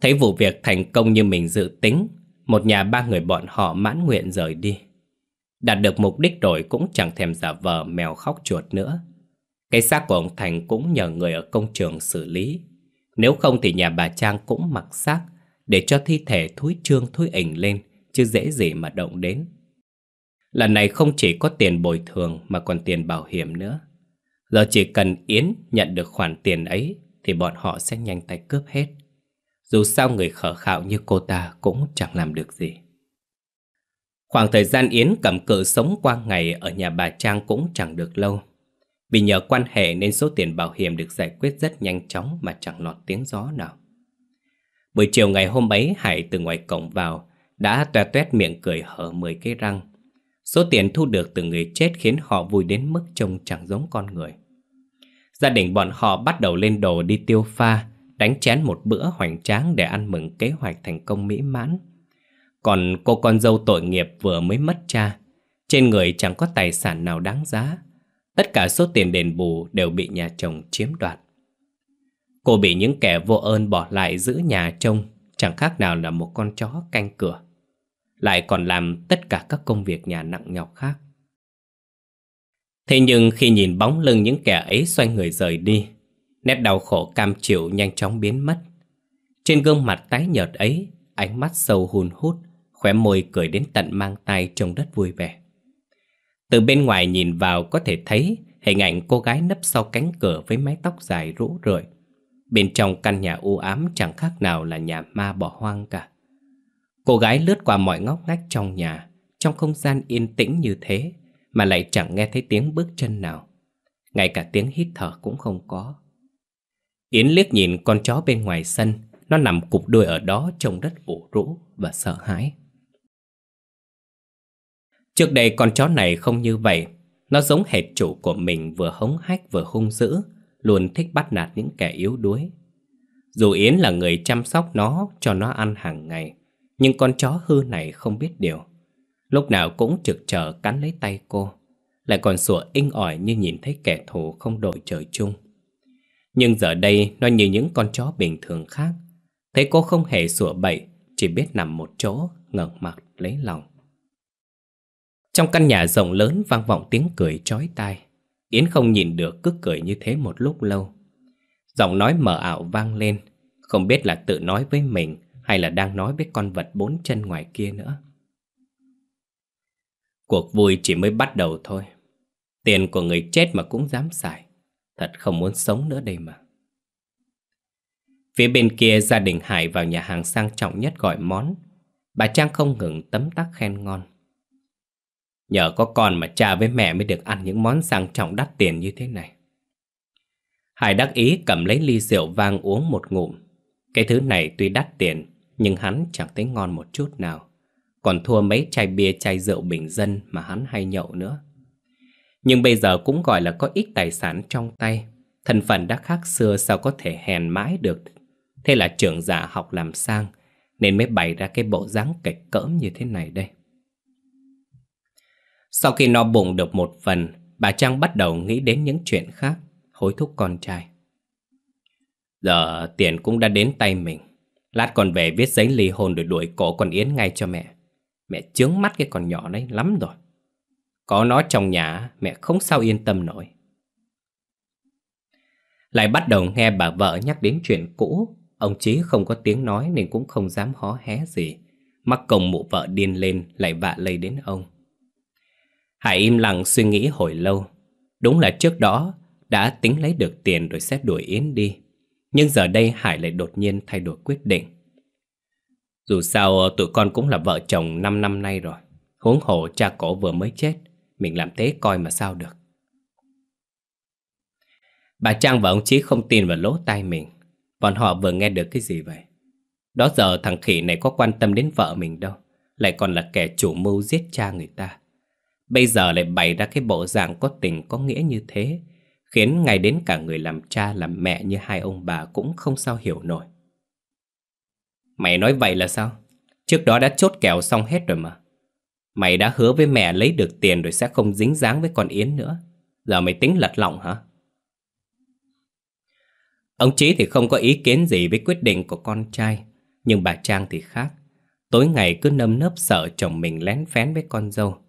Thấy vụ việc thành công như mình dự tính Một nhà ba người bọn họ mãn nguyện rời đi Đạt được mục đích rồi cũng chẳng thèm giả vờ mèo khóc chuột nữa. Cái xác của ông Thành cũng nhờ người ở công trường xử lý. Nếu không thì nhà bà Trang cũng mặc xác để cho thi thể thúi trương thúi ảnh lên, chứ dễ gì mà động đến. Lần này không chỉ có tiền bồi thường mà còn tiền bảo hiểm nữa. Giờ chỉ cần Yến nhận được khoản tiền ấy thì bọn họ sẽ nhanh tay cướp hết. Dù sao người khở khạo như cô ta cũng chẳng làm được gì. Khoảng thời gian Yến cầm cự sống qua ngày ở nhà bà Trang cũng chẳng được lâu. Vì nhờ quan hệ nên số tiền bảo hiểm được giải quyết rất nhanh chóng mà chẳng lọt tiếng gió nào. Buổi chiều ngày hôm ấy Hải từ ngoài cổng vào đã toe toét miệng cười hở 10 cái răng. Số tiền thu được từ người chết khiến họ vui đến mức trông chẳng giống con người. Gia đình bọn họ bắt đầu lên đồ đi tiêu pha, đánh chén một bữa hoành tráng để ăn mừng kế hoạch thành công mỹ mãn. Còn cô con dâu tội nghiệp vừa mới mất cha Trên người chẳng có tài sản nào đáng giá Tất cả số tiền đền bù đều bị nhà chồng chiếm đoạt Cô bị những kẻ vô ơn bỏ lại giữ nhà trông Chẳng khác nào là một con chó canh cửa Lại còn làm tất cả các công việc nhà nặng nhọc khác Thế nhưng khi nhìn bóng lưng những kẻ ấy xoay người rời đi Nét đau khổ cam chịu nhanh chóng biến mất Trên gương mặt tái nhợt ấy Ánh mắt sâu hùn hút khóe môi cười đến tận mang tay trông rất vui vẻ. Từ bên ngoài nhìn vào có thể thấy hình ảnh cô gái nấp sau cánh cửa với mái tóc dài rũ rượi. Bên trong căn nhà u ám chẳng khác nào là nhà ma bỏ hoang cả. Cô gái lướt qua mọi ngóc ngách trong nhà, trong không gian yên tĩnh như thế mà lại chẳng nghe thấy tiếng bước chân nào. Ngay cả tiếng hít thở cũng không có. Yến liếc nhìn con chó bên ngoài sân, nó nằm cục đuôi ở đó trông rất ủ rũ và sợ hãi. Trước đây con chó này không như vậy Nó giống hệt chủ của mình vừa hống hách vừa hung dữ Luôn thích bắt nạt những kẻ yếu đuối Dù Yến là người chăm sóc nó cho nó ăn hàng ngày Nhưng con chó hư này không biết điều Lúc nào cũng trực chờ cắn lấy tay cô Lại còn sủa inh ỏi như nhìn thấy kẻ thù không đội trời chung Nhưng giờ đây nó như những con chó bình thường khác Thấy cô không hề sủa bậy Chỉ biết nằm một chỗ ngẩng mặt lấy lòng trong căn nhà rộng lớn vang vọng tiếng cười chói tai. Yến không nhìn được cứ cười như thế một lúc lâu. Giọng nói mờ ảo vang lên, không biết là tự nói với mình hay là đang nói với con vật bốn chân ngoài kia nữa. Cuộc vui chỉ mới bắt đầu thôi. Tiền của người chết mà cũng dám xài. Thật không muốn sống nữa đây mà. Phía bên kia gia đình Hải vào nhà hàng sang trọng nhất gọi món. Bà Trang không ngừng tấm tắc khen ngon. Nhờ có con mà cha với mẹ mới được ăn những món sang trọng đắt tiền như thế này. Hải đắc ý cầm lấy ly rượu vang uống một ngụm. Cái thứ này tuy đắt tiền, nhưng hắn chẳng thấy ngon một chút nào. Còn thua mấy chai bia chai rượu bình dân mà hắn hay nhậu nữa. Nhưng bây giờ cũng gọi là có ít tài sản trong tay. Thân phận đã khác xưa sao có thể hèn mãi được. Thế là trưởng giả học làm sang, nên mới bày ra cái bộ dáng kịch cỡm như thế này đây. Sau khi no bụng được một phần, bà Trang bắt đầu nghĩ đến những chuyện khác, hối thúc con trai. Giờ tiền cũng đã đến tay mình. Lát còn về viết giấy ly hôn rồi đuổi cổ con Yến ngay cho mẹ. Mẹ chướng mắt cái con nhỏ đấy lắm rồi. Có nó trong nhà, mẹ không sao yên tâm nổi. Lại bắt đầu nghe bà vợ nhắc đến chuyện cũ. Ông Chí không có tiếng nói nên cũng không dám hó hé gì. Mắc công mụ vợ điên lên lại vạ lây đến ông. Hải im lặng suy nghĩ hồi lâu. Đúng là trước đó đã tính lấy được tiền rồi xét đuổi Yến đi. Nhưng giờ đây Hải lại đột nhiên thay đổi quyết định. Dù sao tụi con cũng là vợ chồng 5 năm nay rồi. Huống hồ cha cổ vừa mới chết, mình làm thế coi mà sao được. Bà Trang và ông Chí không tin vào lỗ tai mình. Bọn họ vừa nghe được cái gì vậy? Đó giờ thằng khỉ này có quan tâm đến vợ mình đâu. Lại còn là kẻ chủ mưu giết cha người ta. Bây giờ lại bày ra cái bộ dạng có tình có nghĩa như thế Khiến ngay đến cả người làm cha làm mẹ như hai ông bà cũng không sao hiểu nổi Mày nói vậy là sao? Trước đó đã chốt kèo xong hết rồi mà Mày đã hứa với mẹ lấy được tiền rồi sẽ không dính dáng với con Yến nữa Giờ mày tính lật lọng hả? Ông Chí thì không có ý kiến gì với quyết định của con trai Nhưng bà Trang thì khác Tối ngày cứ nâm nớp sợ chồng mình lén phén với con dâu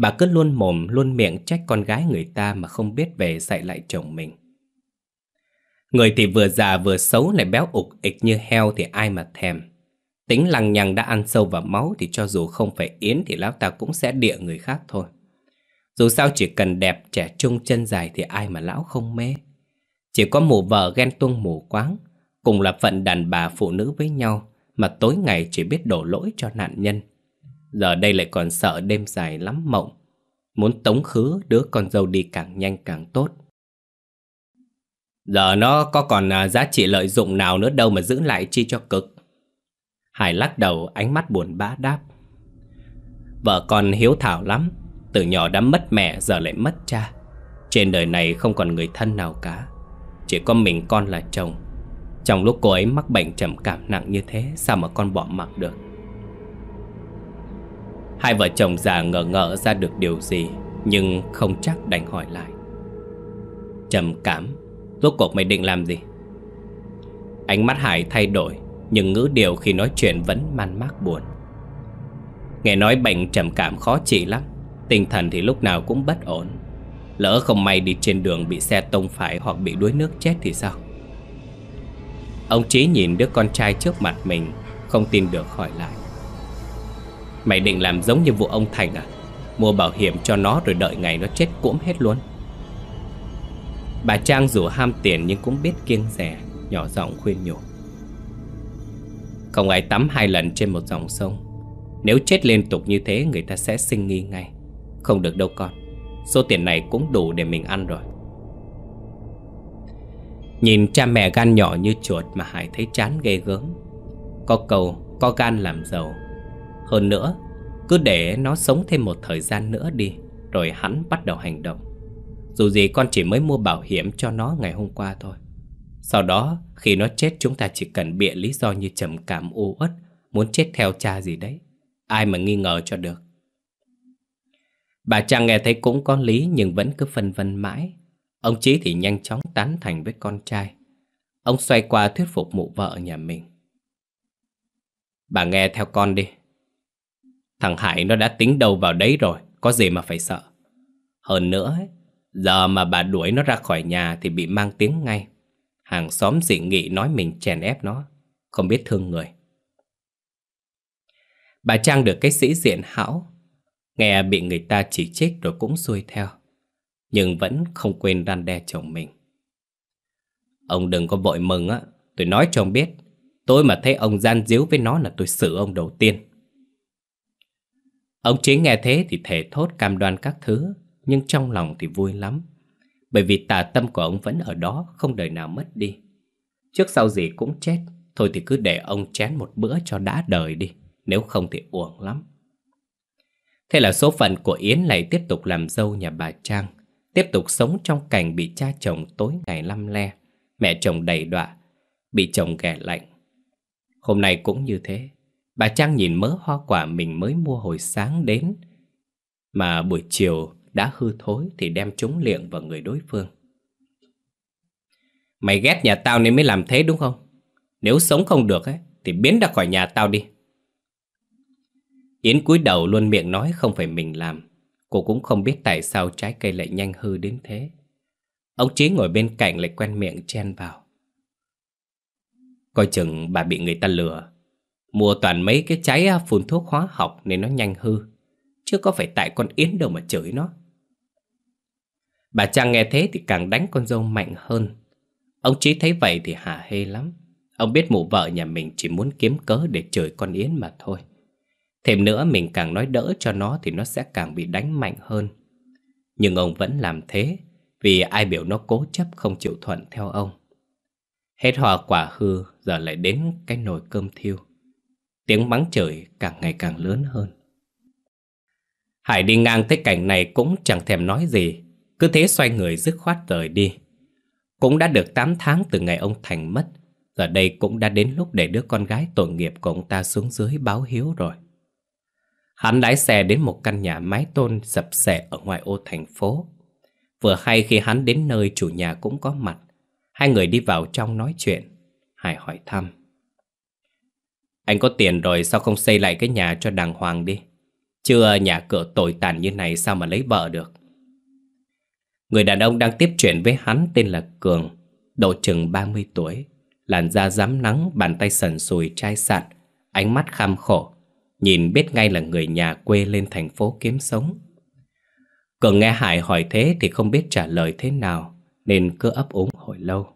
Bà cứ luôn mồm luôn miệng trách con gái người ta mà không biết về dạy lại chồng mình. Người thì vừa già vừa xấu lại béo ục ịch như heo thì ai mà thèm. Tính lằng nhằng đã ăn sâu vào máu thì cho dù không phải yến thì lão ta cũng sẽ địa người khác thôi. Dù sao chỉ cần đẹp trẻ trung chân dài thì ai mà lão không mê. Chỉ có mù vợ ghen tuông mù quáng, cùng là phận đàn bà phụ nữ với nhau mà tối ngày chỉ biết đổ lỗi cho nạn nhân Giờ đây lại còn sợ đêm dài lắm mộng Muốn tống khứ đứa con dâu đi càng nhanh càng tốt Giờ nó có còn à, giá trị lợi dụng nào nữa đâu mà giữ lại chi cho cực Hải lắc đầu ánh mắt buồn bã đáp Vợ con hiếu thảo lắm Từ nhỏ đã mất mẹ giờ lại mất cha Trên đời này không còn người thân nào cả Chỉ có mình con là chồng Trong lúc cô ấy mắc bệnh trầm cảm nặng như thế Sao mà con bỏ mặc được Hai vợ chồng già ngờ ngợ ra được điều gì Nhưng không chắc đành hỏi lại Trầm cảm Rốt cuộc mày định làm gì Ánh mắt Hải thay đổi Nhưng ngữ điệu khi nói chuyện vẫn man mác buồn Nghe nói bệnh trầm cảm khó trị lắm Tinh thần thì lúc nào cũng bất ổn Lỡ không may đi trên đường bị xe tông phải hoặc bị đuối nước chết thì sao Ông Trí nhìn đứa con trai trước mặt mình Không tin được hỏi lại Mày định làm giống như vụ ông Thành à Mua bảo hiểm cho nó rồi đợi ngày nó chết cũng hết luôn Bà Trang dù ham tiền nhưng cũng biết kiêng rẻ Nhỏ giọng khuyên nhủ Không ai tắm hai lần trên một dòng sông Nếu chết liên tục như thế người ta sẽ sinh nghi ngay Không được đâu con Số tiền này cũng đủ để mình ăn rồi Nhìn cha mẹ gan nhỏ như chuột mà Hải thấy chán ghê gớm Có cầu, có gan làm giàu hơn nữa, cứ để nó sống thêm một thời gian nữa đi, rồi hắn bắt đầu hành động. Dù gì con chỉ mới mua bảo hiểm cho nó ngày hôm qua thôi. Sau đó, khi nó chết chúng ta chỉ cần bịa lý do như trầm cảm u uất, muốn chết theo cha gì đấy. Ai mà nghi ngờ cho được. Bà Trang nghe thấy cũng có lý nhưng vẫn cứ phân vân mãi. Ông Chí thì nhanh chóng tán thành với con trai. Ông xoay qua thuyết phục mụ vợ nhà mình. Bà nghe theo con đi, Thằng Hải nó đã tính đầu vào đấy rồi Có gì mà phải sợ Hơn nữa ấy, Giờ mà bà đuổi nó ra khỏi nhà Thì bị mang tiếng ngay Hàng xóm dị nghị nói mình chèn ép nó Không biết thương người Bà Trang được cái sĩ diện hảo Nghe bị người ta chỉ trích rồi cũng xuôi theo Nhưng vẫn không quên răn đe chồng mình Ông đừng có vội mừng á Tôi nói cho ông biết Tôi mà thấy ông gian díu với nó là tôi xử ông đầu tiên Ông chính nghe thế thì thể thốt cam đoan các thứ Nhưng trong lòng thì vui lắm Bởi vì tà tâm của ông vẫn ở đó Không đời nào mất đi Trước sau gì cũng chết Thôi thì cứ để ông chén một bữa cho đã đời đi Nếu không thì uổng lắm Thế là số phận của Yến lại tiếp tục làm dâu nhà bà Trang Tiếp tục sống trong cảnh bị cha chồng tối ngày lăm le Mẹ chồng đầy đọa Bị chồng ghẻ lạnh Hôm nay cũng như thế Bà Trang nhìn mớ hoa quả mình mới mua hồi sáng đến Mà buổi chiều đã hư thối thì đem chúng liệng vào người đối phương Mày ghét nhà tao nên mới làm thế đúng không? Nếu sống không được ấy, thì biến ra khỏi nhà tao đi Yến cúi đầu luôn miệng nói không phải mình làm Cô cũng không biết tại sao trái cây lại nhanh hư đến thế Ông Chí ngồi bên cạnh lại quen miệng chen vào Coi chừng bà bị người ta lừa Mua toàn mấy cái trái à, phun thuốc hóa học nên nó nhanh hư. Chứ có phải tại con Yến đâu mà chửi nó. Bà Trang nghe thế thì càng đánh con dâu mạnh hơn. Ông trí thấy vậy thì hả hê lắm. Ông biết mụ vợ nhà mình chỉ muốn kiếm cớ để chửi con Yến mà thôi. Thêm nữa mình càng nói đỡ cho nó thì nó sẽ càng bị đánh mạnh hơn. Nhưng ông vẫn làm thế vì ai biểu nó cố chấp không chịu thuận theo ông. Hết hòa quả hư giờ lại đến cái nồi cơm thiêu. Tiếng mắng trời càng ngày càng lớn hơn Hải đi ngang tới cảnh này cũng chẳng thèm nói gì Cứ thế xoay người dứt khoát rời đi Cũng đã được 8 tháng từ ngày ông Thành mất Giờ đây cũng đã đến lúc để đứa con gái tội nghiệp của ông ta xuống dưới báo hiếu rồi Hắn lái xe đến một căn nhà mái tôn sập sệ ở ngoài ô thành phố Vừa hay khi hắn đến nơi chủ nhà cũng có mặt Hai người đi vào trong nói chuyện Hải hỏi thăm anh có tiền rồi sao không xây lại cái nhà cho đàng hoàng đi chưa nhà cửa tồi tàn như này sao mà lấy vợ được Người đàn ông đang tiếp chuyện với hắn tên là Cường Độ chừng 30 tuổi Làn da rám nắng, bàn tay sần sùi chai sạn Ánh mắt kham khổ Nhìn biết ngay là người nhà quê lên thành phố kiếm sống Cường nghe Hải hỏi thế thì không biết trả lời thế nào Nên cứ ấp úng hồi lâu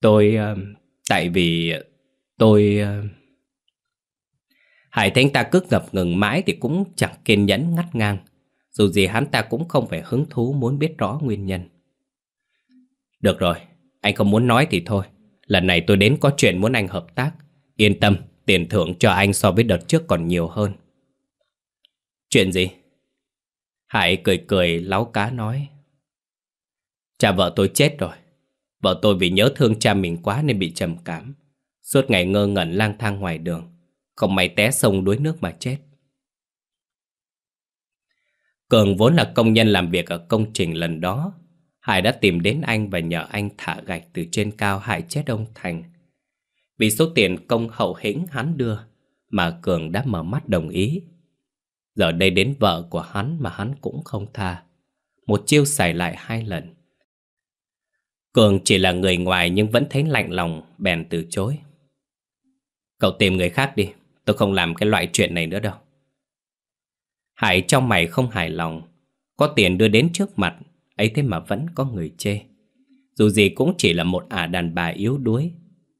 Tôi... Ờ, tại vì Tôi... Ờ, Hải thấy ta cứ ngập ngừng mãi thì cũng chẳng kiên nhẫn ngắt ngang. Dù gì hắn ta cũng không phải hứng thú muốn biết rõ nguyên nhân. Được rồi, anh không muốn nói thì thôi. Lần này tôi đến có chuyện muốn anh hợp tác. Yên tâm, tiền thưởng cho anh so với đợt trước còn nhiều hơn. Chuyện gì? Hải cười cười láo cá nói. Cha vợ tôi chết rồi. Vợ tôi vì nhớ thương cha mình quá nên bị trầm cảm. Suốt ngày ngơ ngẩn lang thang ngoài đường Không may té sông đuối nước mà chết Cường vốn là công nhân làm việc ở công trình lần đó Hải đã tìm đến anh và nhờ anh thả gạch từ trên cao hại chết ông Thành Vì số tiền công hậu hĩnh hắn đưa Mà Cường đã mở mắt đồng ý Giờ đây đến vợ của hắn mà hắn cũng không tha Một chiêu xài lại hai lần Cường chỉ là người ngoài nhưng vẫn thấy lạnh lòng, bèn từ chối. Cậu tìm người khác đi, tôi không làm cái loại chuyện này nữa đâu. Hải trong mày không hài lòng, có tiền đưa đến trước mặt, ấy thế mà vẫn có người chê. Dù gì cũng chỉ là một ả đàn bà yếu đuối,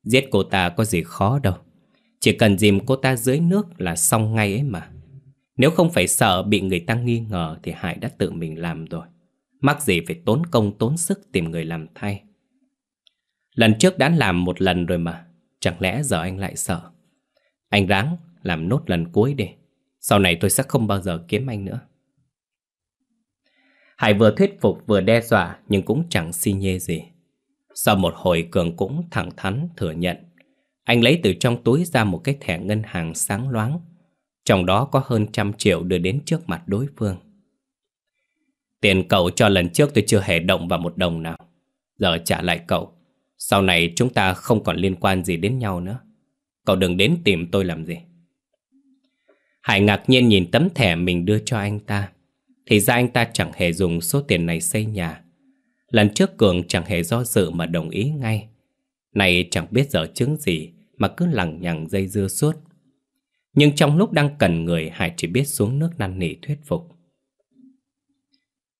giết cô ta có gì khó đâu. Chỉ cần dìm cô ta dưới nước là xong ngay ấy mà. Nếu không phải sợ bị người ta nghi ngờ thì Hải đã tự mình làm rồi. Mắc gì phải tốn công tốn sức tìm người làm thay. Lần trước đã làm một lần rồi mà, Chẳng lẽ giờ anh lại sợ Anh ráng làm nốt lần cuối đi Sau này tôi sẽ không bao giờ kiếm anh nữa Hải vừa thuyết phục vừa đe dọa Nhưng cũng chẳng si nhê gì Sau một hồi Cường cũng thẳng thắn thừa nhận Anh lấy từ trong túi ra một cái thẻ ngân hàng sáng loáng Trong đó có hơn trăm triệu đưa đến trước mặt đối phương Tiền cậu cho lần trước tôi chưa hề động vào một đồng nào Giờ trả lại cậu sau này chúng ta không còn liên quan gì đến nhau nữa Cậu đừng đến tìm tôi làm gì Hải ngạc nhiên nhìn tấm thẻ mình đưa cho anh ta Thì ra anh ta chẳng hề dùng số tiền này xây nhà Lần trước Cường chẳng hề do dự mà đồng ý ngay Này chẳng biết dở chứng gì Mà cứ lằng nhằng dây dưa suốt Nhưng trong lúc đang cần người Hải chỉ biết xuống nước năn nỉ thuyết phục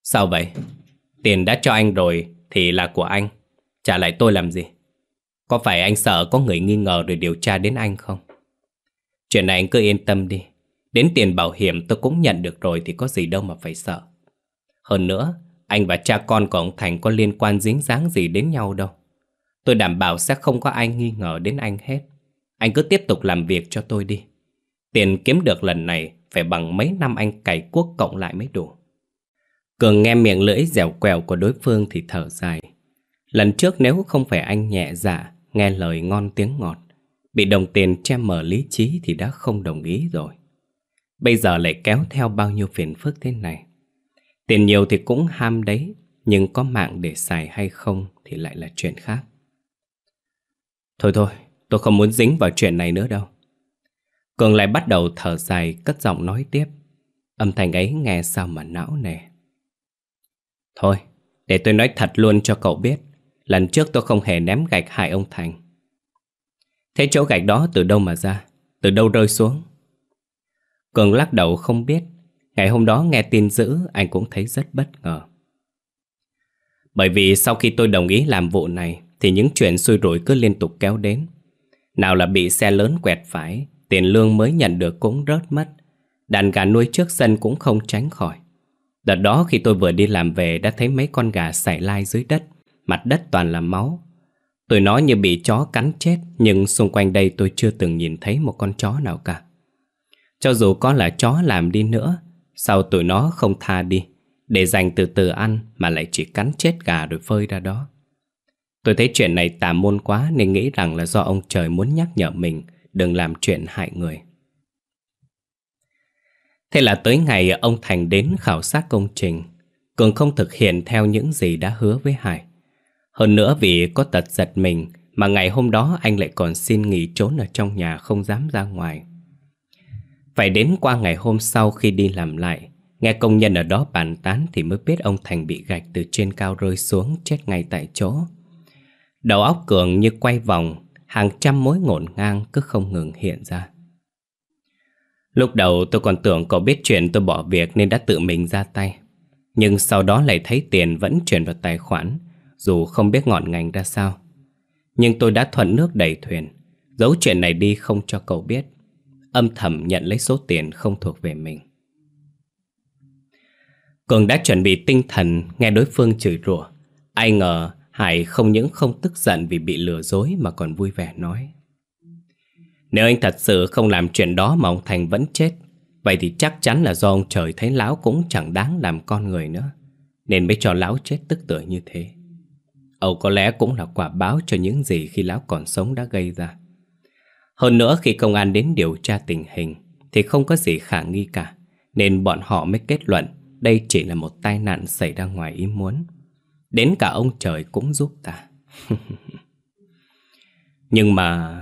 Sao vậy? Tiền đã cho anh rồi Thì là của anh Trả lại tôi làm gì? Có phải anh sợ có người nghi ngờ rồi điều tra đến anh không? Chuyện này anh cứ yên tâm đi. Đến tiền bảo hiểm tôi cũng nhận được rồi thì có gì đâu mà phải sợ. Hơn nữa, anh và cha con của ông Thành có liên quan dính dáng gì đến nhau đâu. Tôi đảm bảo sẽ không có ai nghi ngờ đến anh hết. Anh cứ tiếp tục làm việc cho tôi đi. Tiền kiếm được lần này phải bằng mấy năm anh cày cuốc cộng lại mới đủ. Cường nghe miệng lưỡi dẻo quẹo của đối phương thì thở dài. Lần trước nếu không phải anh nhẹ dạ Nghe lời ngon tiếng ngọt Bị đồng tiền che mờ lý trí Thì đã không đồng ý rồi Bây giờ lại kéo theo bao nhiêu phiền phức thế này Tiền nhiều thì cũng ham đấy Nhưng có mạng để xài hay không Thì lại là chuyện khác Thôi thôi Tôi không muốn dính vào chuyện này nữa đâu Cường lại bắt đầu thở dài Cất giọng nói tiếp Âm thanh ấy nghe sao mà não nề Thôi để tôi nói thật luôn cho cậu biết Lần trước tôi không hề ném gạch hại ông Thành Thế chỗ gạch đó từ đâu mà ra Từ đâu rơi xuống Cường lắc đầu không biết Ngày hôm đó nghe tin dữ Anh cũng thấy rất bất ngờ Bởi vì sau khi tôi đồng ý làm vụ này Thì những chuyện xui rủi cứ liên tục kéo đến Nào là bị xe lớn quẹt phải Tiền lương mới nhận được cũng rớt mất Đàn gà nuôi trước sân cũng không tránh khỏi Đợt đó khi tôi vừa đi làm về Đã thấy mấy con gà xảy lai dưới đất mặt đất toàn là máu. Tôi nói như bị chó cắn chết, nhưng xung quanh đây tôi chưa từng nhìn thấy một con chó nào cả. Cho dù có là chó làm đi nữa, sao tụi nó không tha đi, để dành từ từ ăn mà lại chỉ cắn chết gà rồi phơi ra đó. Tôi thấy chuyện này tà môn quá nên nghĩ rằng là do ông trời muốn nhắc nhở mình đừng làm chuyện hại người. Thế là tới ngày ông Thành đến khảo sát công trình, Cường không thực hiện theo những gì đã hứa với Hải. Hơn nữa vì có tật giật mình mà ngày hôm đó anh lại còn xin nghỉ trốn ở trong nhà không dám ra ngoài. Phải đến qua ngày hôm sau khi đi làm lại, nghe công nhân ở đó bàn tán thì mới biết ông Thành bị gạch từ trên cao rơi xuống chết ngay tại chỗ. Đầu óc Cường như quay vòng, hàng trăm mối ngổn ngang cứ không ngừng hiện ra. Lúc đầu tôi còn tưởng cậu biết chuyện tôi bỏ việc nên đã tự mình ra tay. Nhưng sau đó lại thấy tiền vẫn chuyển vào tài khoản dù không biết ngọn ngành ra sao. Nhưng tôi đã thuận nước đẩy thuyền, giấu chuyện này đi không cho cậu biết. Âm thầm nhận lấy số tiền không thuộc về mình. Cường đã chuẩn bị tinh thần nghe đối phương chửi rủa. Ai ngờ Hải không những không tức giận vì bị lừa dối mà còn vui vẻ nói. Nếu anh thật sự không làm chuyện đó mà ông Thành vẫn chết, vậy thì chắc chắn là do ông trời thấy lão cũng chẳng đáng làm con người nữa, nên mới cho lão chết tức tưởi như thế. Âu có lẽ cũng là quả báo cho những gì khi Lão còn sống đã gây ra. Hơn nữa khi công an đến điều tra tình hình thì không có gì khả nghi cả, nên bọn họ mới kết luận đây chỉ là một tai nạn xảy ra ngoài ý muốn. Đến cả ông trời cũng giúp ta. Nhưng mà...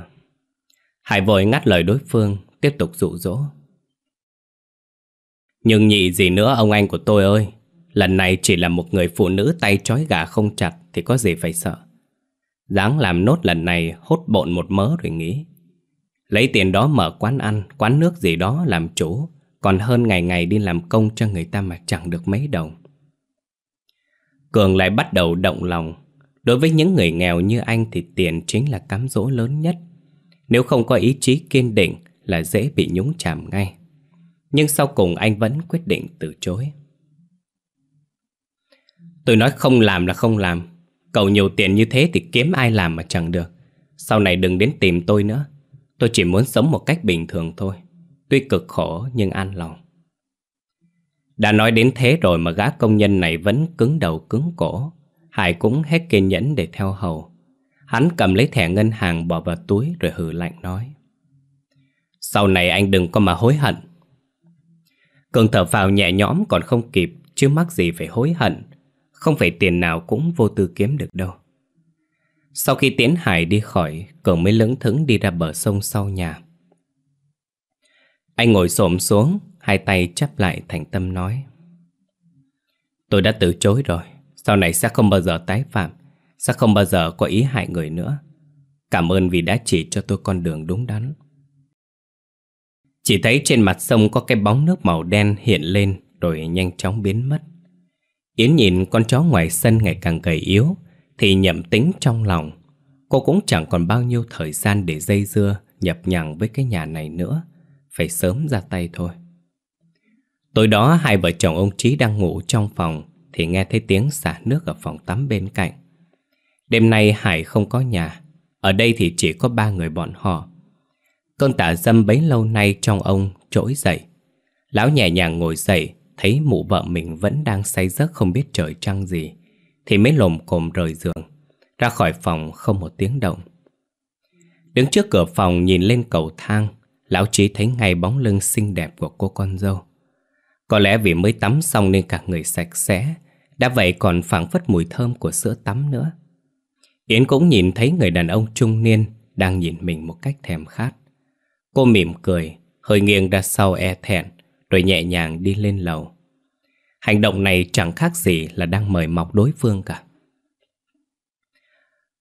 Hải vội ngắt lời đối phương, tiếp tục dụ dỗ. Nhưng nhị gì nữa ông anh của tôi ơi, lần này chỉ là một người phụ nữ tay trói gà không chặt, thì có gì phải sợ. Dáng làm nốt lần này hốt bộn một mớ rồi nghĩ. Lấy tiền đó mở quán ăn, quán nước gì đó làm chủ, còn hơn ngày ngày đi làm công cho người ta mà chẳng được mấy đồng. Cường lại bắt đầu động lòng. Đối với những người nghèo như anh thì tiền chính là cám dỗ lớn nhất. Nếu không có ý chí kiên định là dễ bị nhúng chàm ngay. Nhưng sau cùng anh vẫn quyết định từ chối. Tôi nói không làm là không làm Cậu nhiều tiền như thế thì kiếm ai làm mà chẳng được Sau này đừng đến tìm tôi nữa Tôi chỉ muốn sống một cách bình thường thôi Tuy cực khổ nhưng an lòng Đã nói đến thế rồi mà gã công nhân này vẫn cứng đầu cứng cổ Hải cũng hết kiên nhẫn để theo hầu Hắn cầm lấy thẻ ngân hàng bỏ vào túi rồi hừ lạnh nói Sau này anh đừng có mà hối hận Cường thở vào nhẹ nhõm còn không kịp Chứ mắc gì phải hối hận không phải tiền nào cũng vô tư kiếm được đâu Sau khi Tiến Hải đi khỏi Cậu mới lững thững đi ra bờ sông sau nhà Anh ngồi xổm xuống Hai tay chắp lại thành tâm nói Tôi đã từ chối rồi Sau này sẽ không bao giờ tái phạm Sẽ không bao giờ có ý hại người nữa Cảm ơn vì đã chỉ cho tôi con đường đúng đắn Chỉ thấy trên mặt sông có cái bóng nước màu đen hiện lên Rồi nhanh chóng biến mất Yến nhìn con chó ngoài sân ngày càng gầy yếu Thì nhậm tính trong lòng Cô cũng chẳng còn bao nhiêu thời gian để dây dưa Nhập nhằng với cái nhà này nữa Phải sớm ra tay thôi Tối đó hai vợ chồng ông Trí đang ngủ trong phòng Thì nghe thấy tiếng xả nước ở phòng tắm bên cạnh Đêm nay Hải không có nhà Ở đây thì chỉ có ba người bọn họ Cơn tả dâm bấy lâu nay trong ông trỗi dậy Lão nhẹ nhàng ngồi dậy thấy mụ vợ mình vẫn đang say giấc không biết trời trăng gì, thì mới lồm cồm rời giường, ra khỏi phòng không một tiếng động. Đứng trước cửa phòng nhìn lên cầu thang, lão trí thấy ngay bóng lưng xinh đẹp của cô con dâu. Có lẽ vì mới tắm xong nên cả người sạch sẽ, đã vậy còn phảng phất mùi thơm của sữa tắm nữa. Yến cũng nhìn thấy người đàn ông trung niên đang nhìn mình một cách thèm khát. Cô mỉm cười, hơi nghiêng ra sau e thẹn, rồi nhẹ nhàng đi lên lầu. Hành động này chẳng khác gì là đang mời mọc đối phương cả.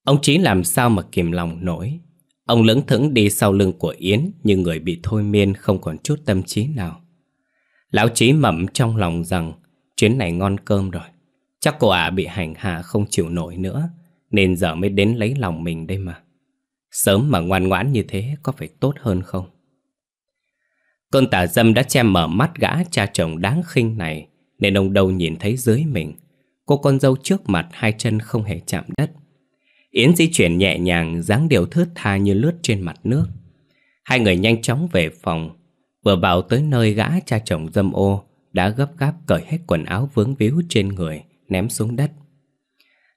Ông Chí làm sao mà kìm lòng nổi. Ông lững thững đi sau lưng của Yến như người bị thôi miên không còn chút tâm trí nào. Lão Chí mẩm trong lòng rằng chuyến này ngon cơm rồi. Chắc cô ả bị hành hạ không chịu nổi nữa nên giờ mới đến lấy lòng mình đây mà. Sớm mà ngoan ngoãn như thế có phải tốt hơn không? Cơn tà dâm đã che mở mắt gã cha chồng đáng khinh này Nên ông đâu nhìn thấy dưới mình Cô con dâu trước mặt hai chân không hề chạm đất Yến di chuyển nhẹ nhàng dáng điều thướt tha như lướt trên mặt nước Hai người nhanh chóng về phòng Vừa vào tới nơi gã cha chồng dâm ô Đã gấp gáp cởi hết quần áo vướng víu trên người Ném xuống đất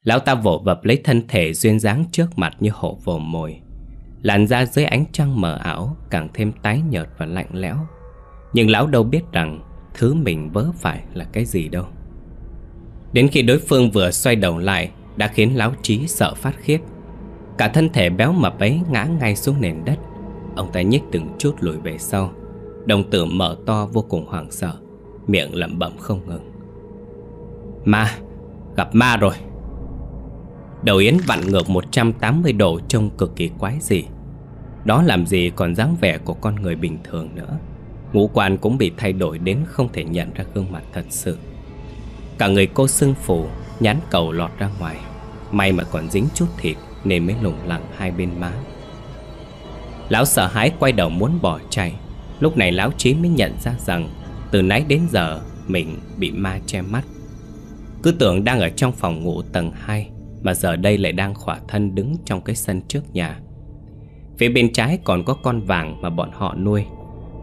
Lão ta vỗ vập lấy thân thể duyên dáng trước mặt như hổ vồ mồi Làn da dưới ánh trăng mờ ảo càng thêm tái nhợt và lạnh lẽo Nhưng lão đâu biết rằng thứ mình vớ phải là cái gì đâu Đến khi đối phương vừa xoay đầu lại đã khiến lão trí sợ phát khiếp Cả thân thể béo mập ấy ngã ngay xuống nền đất Ông ta nhích từng chút lùi về sau Đồng tử mở to vô cùng hoảng sợ Miệng lẩm bẩm không ngừng Ma Gặp ma rồi Đầu Yến vặn ngược 180 độ trông cực kỳ quái dị Đó làm gì còn dáng vẻ của con người bình thường nữa Ngũ quan cũng bị thay đổi đến không thể nhận ra gương mặt thật sự Cả người cô sưng phù, nhán cầu lọt ra ngoài May mà còn dính chút thịt nên mới lủng lẳng hai bên má Lão sợ hãi quay đầu muốn bỏ chạy Lúc này lão trí mới nhận ra rằng Từ nãy đến giờ mình bị ma che mắt Cứ tưởng đang ở trong phòng ngủ tầng 2 mà giờ đây lại đang khỏa thân đứng trong cái sân trước nhà Phía bên trái còn có con vàng mà bọn họ nuôi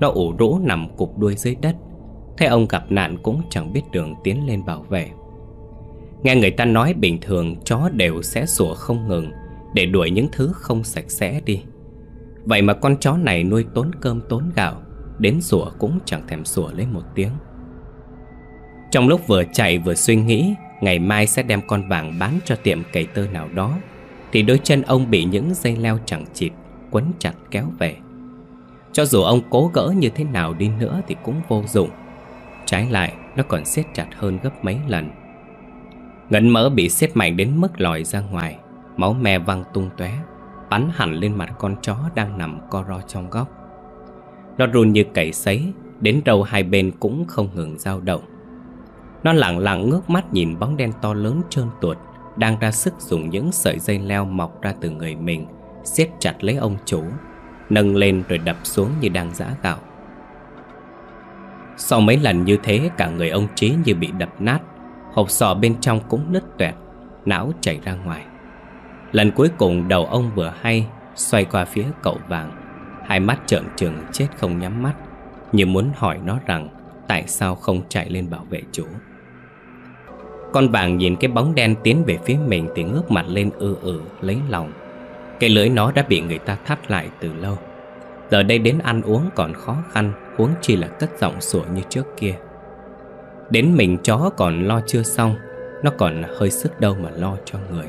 Nó ủ rũ nằm cục đuôi dưới đất Thế ông gặp nạn cũng chẳng biết đường tiến lên bảo vệ Nghe người ta nói bình thường chó đều sẽ sủa không ngừng Để đuổi những thứ không sạch sẽ đi Vậy mà con chó này nuôi tốn cơm tốn gạo Đến sủa cũng chẳng thèm sủa lấy một tiếng Trong lúc vừa chạy vừa suy nghĩ Ngày mai sẽ đem con vàng bán cho tiệm cầy tơ nào đó Thì đôi chân ông bị những dây leo chẳng chịt Quấn chặt kéo về Cho dù ông cố gỡ như thế nào đi nữa thì cũng vô dụng Trái lại nó còn siết chặt hơn gấp mấy lần Ngấn mỡ bị xếp mạnh đến mức lòi ra ngoài Máu me văng tung tóe Bắn hẳn lên mặt con chó đang nằm co ro trong góc Nó run như cầy sấy Đến đầu hai bên cũng không ngừng dao động nó lặng lặng ngước mắt nhìn bóng đen to lớn trơn tuột Đang ra sức dùng những sợi dây leo mọc ra từ người mình siết chặt lấy ông chủ Nâng lên rồi đập xuống như đang giã gạo Sau mấy lần như thế cả người ông Trí như bị đập nát Hộp sọ bên trong cũng nứt toẹt Não chảy ra ngoài Lần cuối cùng đầu ông vừa hay Xoay qua phía cậu vàng Hai mắt trợn trừng chết không nhắm mắt Như muốn hỏi nó rằng Tại sao không chạy lên bảo vệ chú con vàng nhìn cái bóng đen tiến về phía mình Thì ngước mặt lên ư ử lấy lòng Cái lưỡi nó đã bị người ta thắt lại từ lâu Giờ đây đến ăn uống còn khó khăn Huống chi là cất giọng sủa như trước kia Đến mình chó còn lo chưa xong Nó còn hơi sức đâu mà lo cho người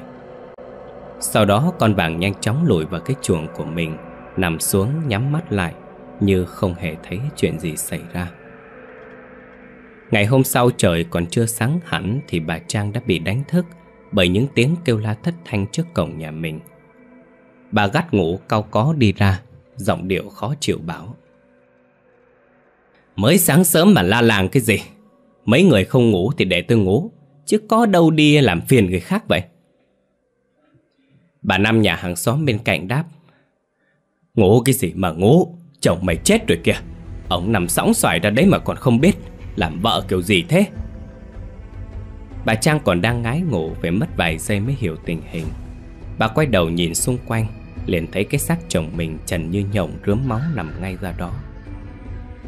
Sau đó con vàng nhanh chóng lùi vào cái chuồng của mình Nằm xuống nhắm mắt lại Như không hề thấy chuyện gì xảy ra Ngày hôm sau trời còn chưa sáng hẳn thì bà Trang đã bị đánh thức bởi những tiếng kêu la thất thanh trước cổng nhà mình. Bà gắt ngủ cao có đi ra, giọng điệu khó chịu bảo. Mới sáng sớm mà la làng cái gì? Mấy người không ngủ thì để tôi ngủ, chứ có đâu đi làm phiền người khác vậy. Bà Năm nhà hàng xóm bên cạnh đáp. Ngủ cái gì mà ngủ, chồng mày chết rồi kìa. Ông nằm sóng xoài ra đấy mà còn không biết. Làm vợ kiểu gì thế Bà Trang còn đang ngái ngủ Phải mất vài giây mới hiểu tình hình Bà quay đầu nhìn xung quanh Liền thấy cái xác chồng mình trần như nhộng rướm máu nằm ngay ra đó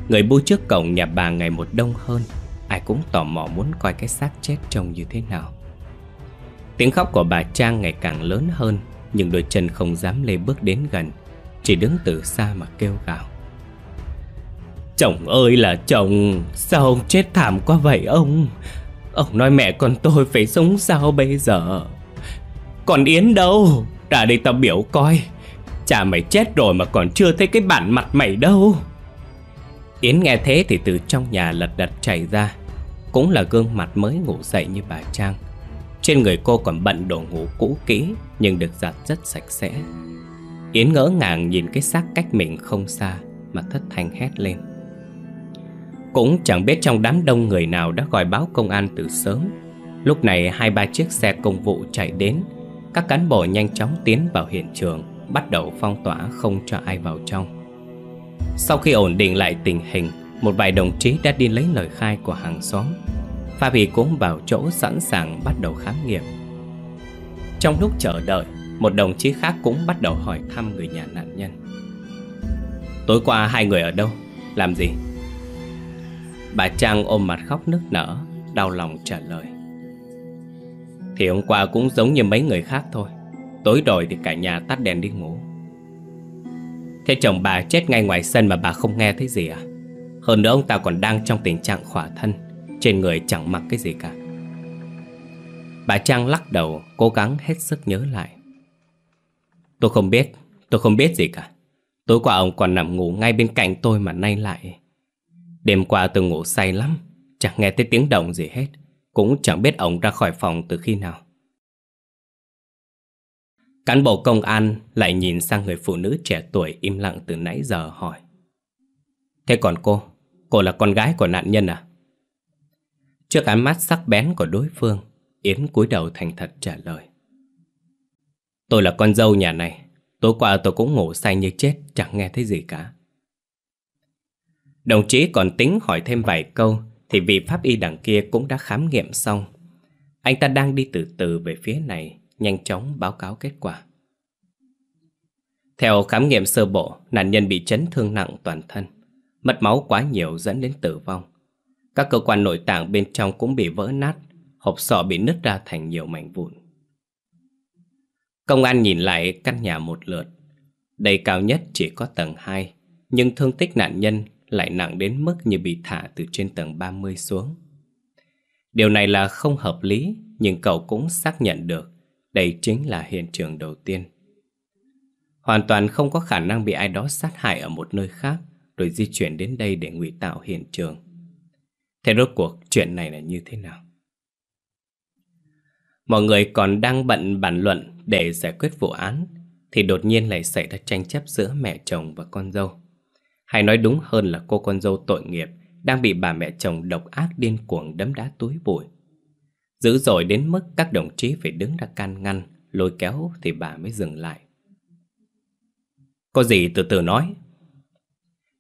Người bu trước cổng nhà bà ngày một đông hơn Ai cũng tò mò muốn coi cái xác chết trông như thế nào Tiếng khóc của bà Trang ngày càng lớn hơn Nhưng đôi chân không dám lê bước đến gần Chỉ đứng từ xa mà kêu gào Chồng ơi là chồng Sao ông chết thảm quá vậy ông Ông nói mẹ con tôi phải sống sao bây giờ Còn Yến đâu Ra đây tao biểu coi Cha mày chết rồi mà còn chưa thấy cái bản mặt mày đâu Yến nghe thế thì từ trong nhà lật đật chạy ra Cũng là gương mặt mới ngủ dậy như bà Trang Trên người cô còn bận đồ ngủ cũ kỹ Nhưng được giặt rất sạch sẽ Yến ngỡ ngàng nhìn cái xác cách mình không xa Mà thất thanh hét lên cũng chẳng biết trong đám đông người nào đã gọi báo công an từ sớm Lúc này hai ba chiếc xe công vụ chạy đến Các cán bộ nhanh chóng tiến vào hiện trường Bắt đầu phong tỏa không cho ai vào trong Sau khi ổn định lại tình hình Một vài đồng chí đã đi lấy lời khai của hàng xóm Pha Vì cũng vào chỗ sẵn sàng bắt đầu khám nghiệm Trong lúc chờ đợi Một đồng chí khác cũng bắt đầu hỏi thăm người nhà nạn nhân Tối qua hai người ở đâu? Làm gì? Bà Trang ôm mặt khóc nức nở Đau lòng trả lời Thì hôm qua cũng giống như mấy người khác thôi Tối rồi thì cả nhà tắt đèn đi ngủ Thế chồng bà chết ngay ngoài sân mà bà không nghe thấy gì à Hơn nữa ông ta còn đang trong tình trạng khỏa thân Trên người chẳng mặc cái gì cả Bà Trang lắc đầu cố gắng hết sức nhớ lại Tôi không biết Tôi không biết gì cả Tối qua ông còn nằm ngủ ngay bên cạnh tôi mà nay lại Đêm qua tôi ngủ say lắm Chẳng nghe thấy tiếng động gì hết Cũng chẳng biết ông ra khỏi phòng từ khi nào Cán bộ công an lại nhìn sang người phụ nữ trẻ tuổi im lặng từ nãy giờ hỏi Thế còn cô? Cô là con gái của nạn nhân à? Trước ánh mắt sắc bén của đối phương Yến cúi đầu thành thật trả lời Tôi là con dâu nhà này Tối qua tôi cũng ngủ say như chết Chẳng nghe thấy gì cả Đồng chí còn tính hỏi thêm vài câu Thì vị pháp y đằng kia cũng đã khám nghiệm xong Anh ta đang đi từ từ về phía này Nhanh chóng báo cáo kết quả Theo khám nghiệm sơ bộ Nạn nhân bị chấn thương nặng toàn thân Mất máu quá nhiều dẫn đến tử vong Các cơ quan nội tạng bên trong cũng bị vỡ nát Hộp sọ bị nứt ra thành nhiều mảnh vụn Công an nhìn lại căn nhà một lượt Đầy cao nhất chỉ có tầng 2 Nhưng thương tích nạn nhân lại nặng đến mức như bị thả từ trên tầng 30 xuống. Điều này là không hợp lý, nhưng cậu cũng xác nhận được đây chính là hiện trường đầu tiên. Hoàn toàn không có khả năng bị ai đó sát hại ở một nơi khác rồi di chuyển đến đây để ngụy tạo hiện trường. Thế rốt cuộc chuyện này là như thế nào? Mọi người còn đang bận bàn luận để giải quyết vụ án thì đột nhiên lại xảy ra tranh chấp giữa mẹ chồng và con dâu. Hay nói đúng hơn là cô con dâu tội nghiệp đang bị bà mẹ chồng độc ác điên cuồng đấm đá túi bụi. Dữ dội đến mức các đồng chí phải đứng ra can ngăn, lôi kéo thì bà mới dừng lại. Có gì từ từ nói.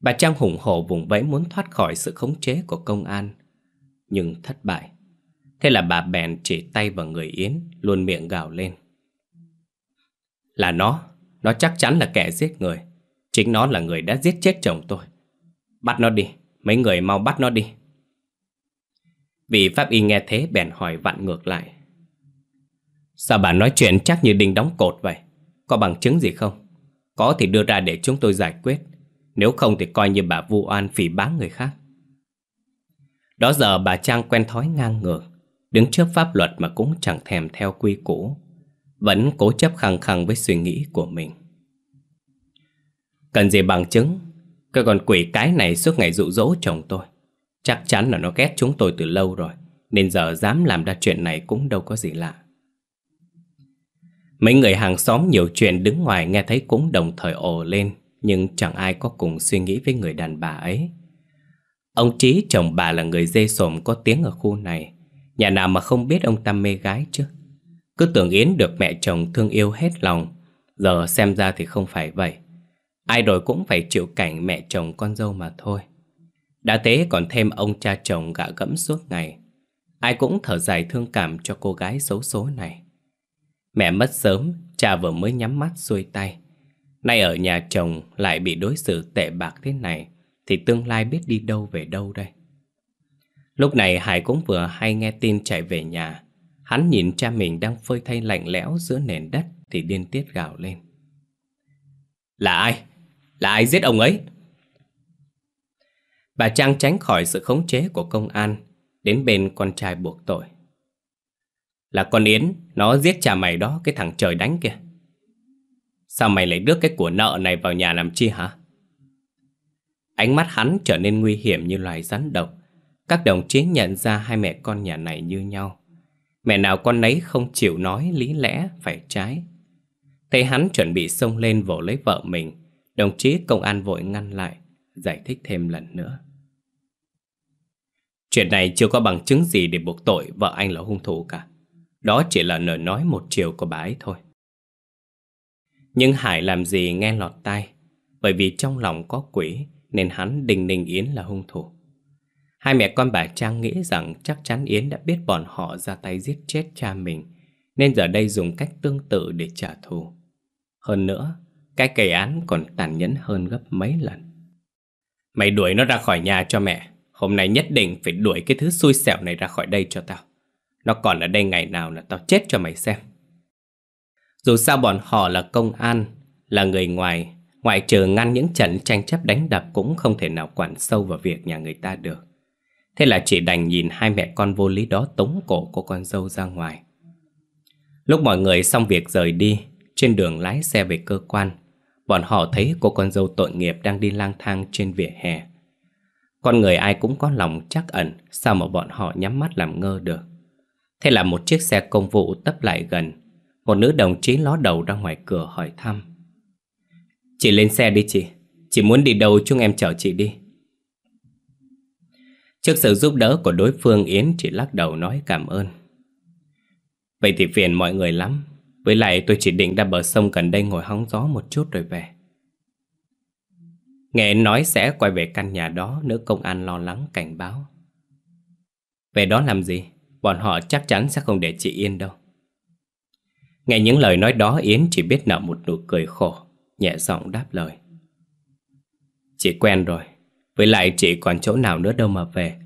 Bà Trang hùng hổ vùng vẫy muốn thoát khỏi sự khống chế của công an, nhưng thất bại. Thế là bà bèn chỉ tay vào người Yến, luôn miệng gào lên. Là nó, nó chắc chắn là kẻ giết người. Chính nó là người đã giết chết chồng tôi Bắt nó đi Mấy người mau bắt nó đi vị Pháp Y nghe thế bèn hỏi vặn ngược lại Sao bà nói chuyện chắc như đinh đóng cột vậy Có bằng chứng gì không Có thì đưa ra để chúng tôi giải quyết Nếu không thì coi như bà vu oan phỉ bán người khác Đó giờ bà Trang quen thói ngang ngược Đứng trước pháp luật mà cũng chẳng thèm theo quy củ Vẫn cố chấp khăng khăng với suy nghĩ của mình Cần gì bằng chứng Cái con quỷ cái này suốt ngày dụ dỗ chồng tôi Chắc chắn là nó ghét chúng tôi từ lâu rồi Nên giờ dám làm ra chuyện này cũng đâu có gì lạ Mấy người hàng xóm nhiều chuyện đứng ngoài nghe thấy cũng đồng thời ồ lên Nhưng chẳng ai có cùng suy nghĩ với người đàn bà ấy Ông Trí chồng bà là người dê sồm có tiếng ở khu này Nhà nào mà không biết ông ta mê gái chứ Cứ tưởng Yến được mẹ chồng thương yêu hết lòng Giờ xem ra thì không phải vậy Ai rồi cũng phải chịu cảnh mẹ chồng con dâu mà thôi Đã thế còn thêm ông cha chồng gạ gẫm suốt ngày Ai cũng thở dài thương cảm cho cô gái xấu số này Mẹ mất sớm, cha vừa mới nhắm mắt xuôi tay Nay ở nhà chồng lại bị đối xử tệ bạc thế này Thì tương lai biết đi đâu về đâu đây Lúc này Hải cũng vừa hay nghe tin chạy về nhà Hắn nhìn cha mình đang phơi thay lạnh lẽo giữa nền đất Thì điên tiết gào lên Là ai? Là ai giết ông ấy? Bà Trang tránh khỏi sự khống chế của công an, đến bên con trai buộc tội. Là con Yến, nó giết cha mày đó, cái thằng trời đánh kìa. Sao mày lại đưa cái của nợ này vào nhà làm chi hả? Ánh mắt hắn trở nên nguy hiểm như loài rắn độc. Các đồng chí nhận ra hai mẹ con nhà này như nhau. Mẹ nào con nấy không chịu nói lý lẽ phải trái. Thấy hắn chuẩn bị xông lên vồ lấy vợ mình, Đồng chí công an vội ngăn lại Giải thích thêm lần nữa Chuyện này chưa có bằng chứng gì để buộc tội vợ anh là hung thủ cả Đó chỉ là lời nói một chiều của bà ấy thôi Nhưng Hải làm gì nghe lọt tai Bởi vì trong lòng có quỷ Nên hắn đình ninh Yến là hung thủ Hai mẹ con bà Trang nghĩ rằng chắc chắn Yến đã biết bọn họ ra tay giết chết cha mình Nên giờ đây dùng cách tương tự để trả thù Hơn nữa, cái cây án còn tàn nhẫn hơn gấp mấy lần Mày đuổi nó ra khỏi nhà cho mẹ Hôm nay nhất định phải đuổi cái thứ xui xẻo này ra khỏi đây cho tao Nó còn ở đây ngày nào là tao chết cho mày xem Dù sao bọn họ là công an Là người ngoài Ngoại trừ ngăn những trận tranh chấp đánh đập Cũng không thể nào quản sâu vào việc nhà người ta được Thế là chỉ đành nhìn hai mẹ con vô lý đó tống cổ cô con dâu ra ngoài Lúc mọi người xong việc rời đi Trên đường lái xe về cơ quan Bọn họ thấy cô con dâu tội nghiệp đang đi lang thang trên vỉa hè Con người ai cũng có lòng chắc ẩn Sao mà bọn họ nhắm mắt làm ngơ được Thế là một chiếc xe công vụ tấp lại gần Một nữ đồng chí ló đầu ra ngoài cửa hỏi thăm Chị lên xe đi chị Chị muốn đi đâu chúng em chở chị đi Trước sự giúp đỡ của đối phương Yến chỉ lắc đầu nói cảm ơn Vậy thì phiền mọi người lắm với lại tôi chỉ định ra bờ sông gần đây ngồi hóng gió một chút rồi về Nghe nói sẽ quay về căn nhà đó Nữ công an lo lắng cảnh báo Về đó làm gì? Bọn họ chắc chắn sẽ không để chị yên đâu Nghe những lời nói đó Yến chỉ biết nở một nụ cười khổ Nhẹ giọng đáp lời Chị quen rồi Với lại chị còn chỗ nào nữa đâu mà về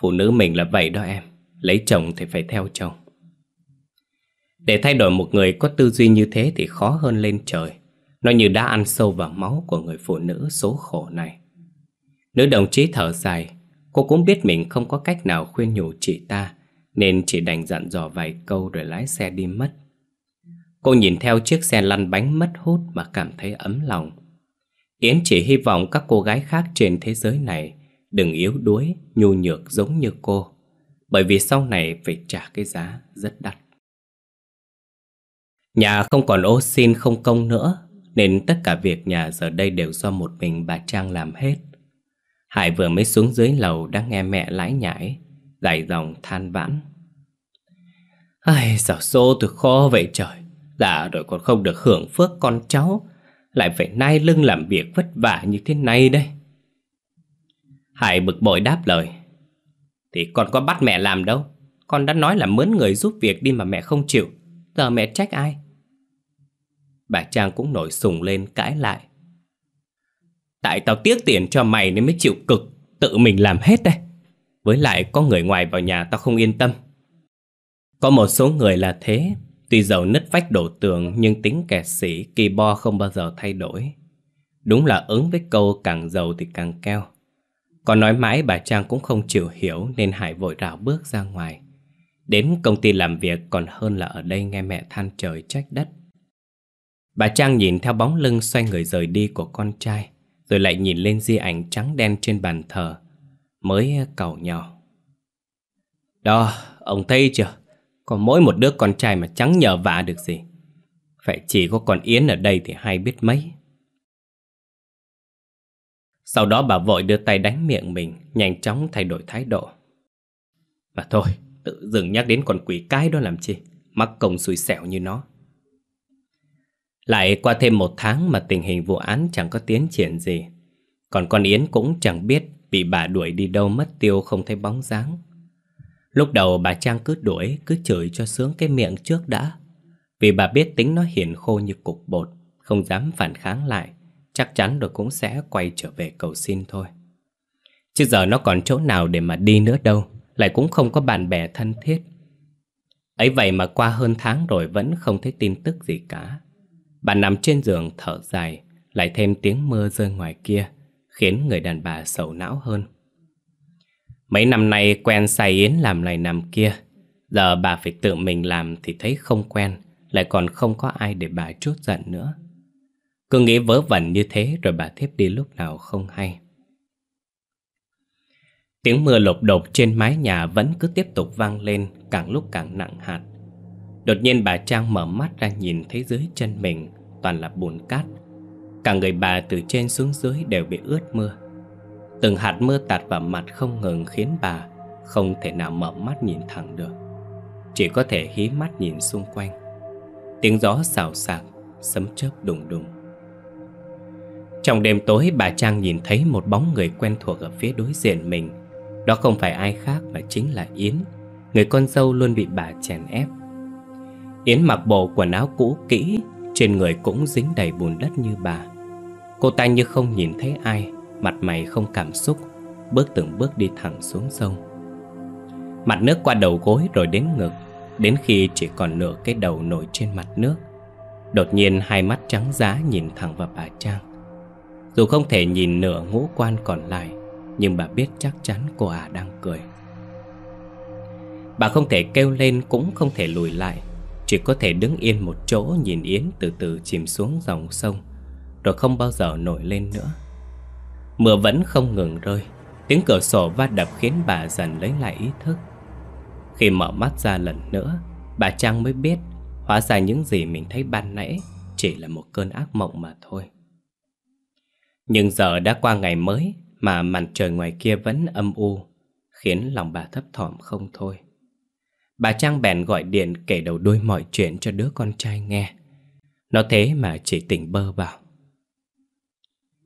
Phụ nữ mình là vậy đó em Lấy chồng thì phải theo chồng để thay đổi một người có tư duy như thế thì khó hơn lên trời. Nó như đã ăn sâu vào máu của người phụ nữ số khổ này. Nữ đồng chí thở dài, cô cũng biết mình không có cách nào khuyên nhủ chị ta, nên chỉ đành dặn dò vài câu rồi lái xe đi mất. Cô nhìn theo chiếc xe lăn bánh mất hút mà cảm thấy ấm lòng. Yến chỉ hy vọng các cô gái khác trên thế giới này đừng yếu đuối, nhu nhược giống như cô, bởi vì sau này phải trả cái giá rất đắt. Nhà không còn ô xin không công nữa Nên tất cả việc nhà giờ đây đều do một mình bà Trang làm hết Hải vừa mới xuống dưới lầu đã nghe mẹ lãi nhãi Gãy dòng than vãn Ai, sao xô tôi khó vậy trời già dạ, rồi còn không được hưởng phước con cháu Lại phải nai lưng làm việc vất vả như thế này đây Hải bực bội đáp lời Thì con có bắt mẹ làm đâu Con đã nói là mướn người giúp việc đi mà mẹ không chịu Giờ mẹ trách ai Bà Trang cũng nổi sùng lên cãi lại Tại tao tiếc tiền cho mày nên mới chịu cực Tự mình làm hết đây Với lại có người ngoài vào nhà tao không yên tâm Có một số người là thế Tuy giàu nứt vách đổ tường Nhưng tính kẻ sĩ kỳ bo không bao giờ thay đổi Đúng là ứng với câu càng giàu thì càng keo Còn nói mãi bà Trang cũng không chịu hiểu Nên Hải vội rào bước ra ngoài Đến công ty làm việc còn hơn là ở đây nghe mẹ than trời trách đất Bà Trang nhìn theo bóng lưng xoay người rời đi của con trai Rồi lại nhìn lên di ảnh trắng đen trên bàn thờ Mới cầu nhỏ Đó, ông thấy chưa Có mỗi một đứa con trai mà chẳng nhờ vả được gì Phải chỉ có con Yến ở đây thì hay biết mấy Sau đó bà vội đưa tay đánh miệng mình Nhanh chóng thay đổi thái độ và thôi, tự dừng nhắc đến con quỷ cái đó làm chi Mắc công xui xẻo như nó lại qua thêm một tháng mà tình hình vụ án chẳng có tiến triển gì. Còn con Yến cũng chẳng biết bị bà đuổi đi đâu mất tiêu không thấy bóng dáng. Lúc đầu bà Trang cứ đuổi, cứ chửi cho sướng cái miệng trước đã. Vì bà biết tính nó hiền khô như cục bột, không dám phản kháng lại. Chắc chắn rồi cũng sẽ quay trở về cầu xin thôi. Chứ giờ nó còn chỗ nào để mà đi nữa đâu, lại cũng không có bạn bè thân thiết. Ấy vậy mà qua hơn tháng rồi vẫn không thấy tin tức gì cả. Bà nằm trên giường thở dài, lại thêm tiếng mưa rơi ngoài kia, khiến người đàn bà sầu não hơn. Mấy năm nay quen say yến làm này làm kia, giờ bà phải tự mình làm thì thấy không quen, lại còn không có ai để bà chốt giận nữa. Cứ nghĩ vớ vẩn như thế rồi bà thiếp đi lúc nào không hay. Tiếng mưa lột đột trên mái nhà vẫn cứ tiếp tục vang lên, càng lúc càng nặng hạt. Đột nhiên bà Trang mở mắt ra nhìn thấy dưới chân mình toàn là bùn cát Cả người bà từ trên xuống dưới đều bị ướt mưa Từng hạt mưa tạt vào mặt không ngừng khiến bà Không thể nào mở mắt nhìn thẳng được Chỉ có thể hí mắt nhìn xung quanh Tiếng gió xào xạc, sấm chớp đùng đùng Trong đêm tối bà Trang nhìn thấy một bóng người quen thuộc ở phía đối diện mình Đó không phải ai khác mà chính là Yến Người con dâu luôn bị bà chèn ép Yến mặc bộ quần áo cũ kỹ trên người cũng dính đầy bùn đất như bà Cô ta như không nhìn thấy ai Mặt mày không cảm xúc Bước từng bước đi thẳng xuống sông Mặt nước qua đầu gối rồi đến ngực Đến khi chỉ còn nửa cái đầu nổi trên mặt nước Đột nhiên hai mắt trắng giá nhìn thẳng vào bà Trang Dù không thể nhìn nửa ngũ quan còn lại Nhưng bà biết chắc chắn cô ả à đang cười Bà không thể kêu lên cũng không thể lùi lại chỉ có thể đứng yên một chỗ nhìn Yến từ từ chìm xuống dòng sông Rồi không bao giờ nổi lên nữa Mưa vẫn không ngừng rơi Tiếng cửa sổ va đập khiến bà dần lấy lại ý thức Khi mở mắt ra lần nữa Bà Trang mới biết Hóa ra những gì mình thấy ban nãy Chỉ là một cơn ác mộng mà thôi Nhưng giờ đã qua ngày mới Mà màn trời ngoài kia vẫn âm u Khiến lòng bà thấp thỏm không thôi Bà Trang bèn gọi điện kể đầu đuôi mọi chuyện cho đứa con trai nghe Nó thế mà chỉ tỉnh bơ vào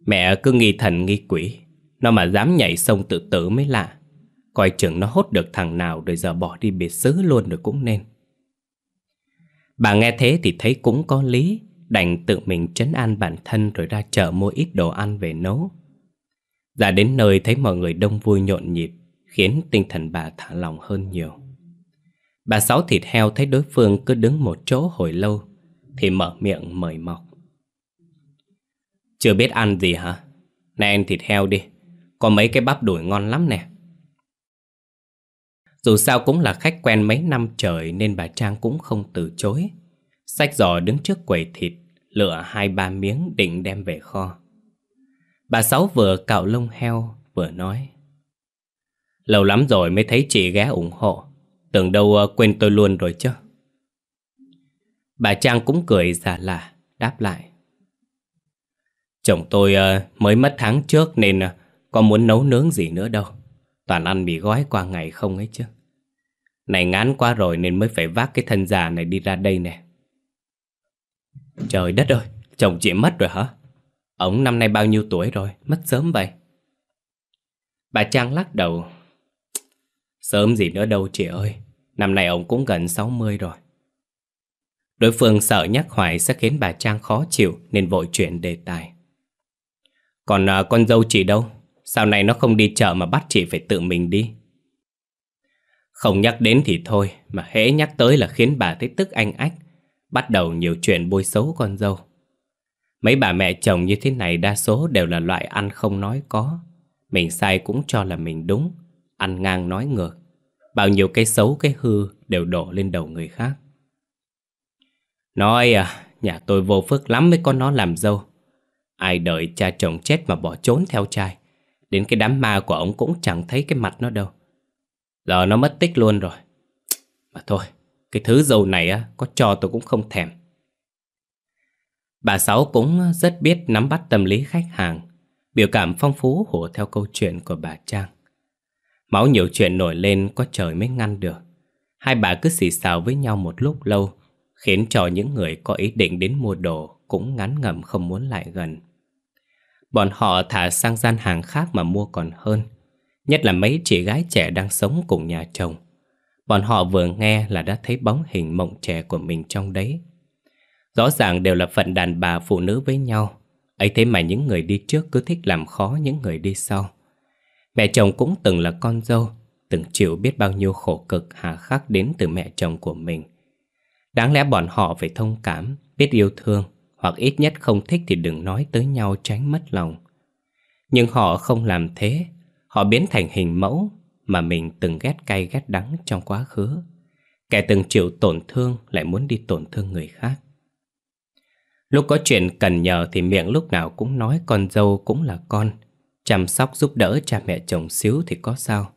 Mẹ cứ nghi thần nghi quỷ Nó mà dám nhảy sông tự tử mới lạ Coi chừng nó hốt được thằng nào rồi giờ bỏ đi biệt xứ luôn rồi cũng nên Bà nghe thế thì thấy cũng có lý Đành tự mình trấn an bản thân rồi ra chợ mua ít đồ ăn về nấu Ra đến nơi thấy mọi người đông vui nhộn nhịp Khiến tinh thần bà thả lòng hơn nhiều Bà Sáu thịt heo thấy đối phương cứ đứng một chỗ hồi lâu Thì mở miệng mời mọc Chưa biết ăn gì hả? Này ăn thịt heo đi Có mấy cái bắp đùi ngon lắm nè Dù sao cũng là khách quen mấy năm trời Nên bà Trang cũng không từ chối Sách giò đứng trước quầy thịt Lựa hai ba miếng định đem về kho Bà Sáu vừa cạo lông heo vừa nói Lâu lắm rồi mới thấy chị ghé ủng hộ Tưởng đâu ờ, quên tôi luôn rồi chứ Bà Trang cũng cười giả lạ Đáp lại Chồng tôi ờ, mới mất tháng trước Nên ờ, có muốn nấu nướng gì nữa đâu Toàn ăn mì gói qua ngày không ấy chứ Này ngán quá rồi Nên mới phải vác cái thân già này đi ra đây nè Trời đất ơi Chồng chị mất rồi hả Ông năm nay bao nhiêu tuổi rồi Mất sớm vậy Bà Trang lắc đầu Sớm gì nữa đâu chị ơi Năm nay ông cũng gần 60 rồi Đối phương sợ nhắc hoài sẽ khiến bà Trang khó chịu Nên vội chuyển đề tài Còn à, con dâu chị đâu sau này nó không đi chợ mà bắt chị phải tự mình đi Không nhắc đến thì thôi Mà hễ nhắc tới là khiến bà thấy tức anh ách Bắt đầu nhiều chuyện bôi xấu con dâu Mấy bà mẹ chồng như thế này đa số đều là loại ăn không nói có Mình sai cũng cho là mình đúng Ăn ngang nói ngược Bao nhiêu cái xấu cái hư đều đổ lên đầu người khác Nói à, nhà tôi vô phước lắm mới có nó làm dâu Ai đợi cha chồng chết mà bỏ trốn theo trai Đến cái đám ma của ông cũng chẳng thấy cái mặt nó đâu Giờ nó mất tích luôn rồi Mà thôi, cái thứ dầu này á, có cho tôi cũng không thèm Bà Sáu cũng rất biết nắm bắt tâm lý khách hàng Biểu cảm phong phú hổ theo câu chuyện của bà Trang Máu nhiều chuyện nổi lên có trời mới ngăn được. Hai bà cứ xì xào với nhau một lúc lâu, khiến cho những người có ý định đến mua đồ cũng ngắn ngầm không muốn lại gần. Bọn họ thả sang gian hàng khác mà mua còn hơn, nhất là mấy chị gái trẻ đang sống cùng nhà chồng. Bọn họ vừa nghe là đã thấy bóng hình mộng trẻ của mình trong đấy. Rõ ràng đều là phận đàn bà phụ nữ với nhau, ấy thế mà những người đi trước cứ thích làm khó những người đi sau. Mẹ chồng cũng từng là con dâu Từng chịu biết bao nhiêu khổ cực hà khắc đến từ mẹ chồng của mình Đáng lẽ bọn họ phải thông cảm, biết yêu thương Hoặc ít nhất không thích thì đừng nói tới nhau tránh mất lòng Nhưng họ không làm thế Họ biến thành hình mẫu mà mình từng ghét cay ghét đắng trong quá khứ Kẻ từng chịu tổn thương lại muốn đi tổn thương người khác Lúc có chuyện cần nhờ thì miệng lúc nào cũng nói con dâu cũng là con chăm sóc giúp đỡ cha mẹ chồng xíu thì có sao.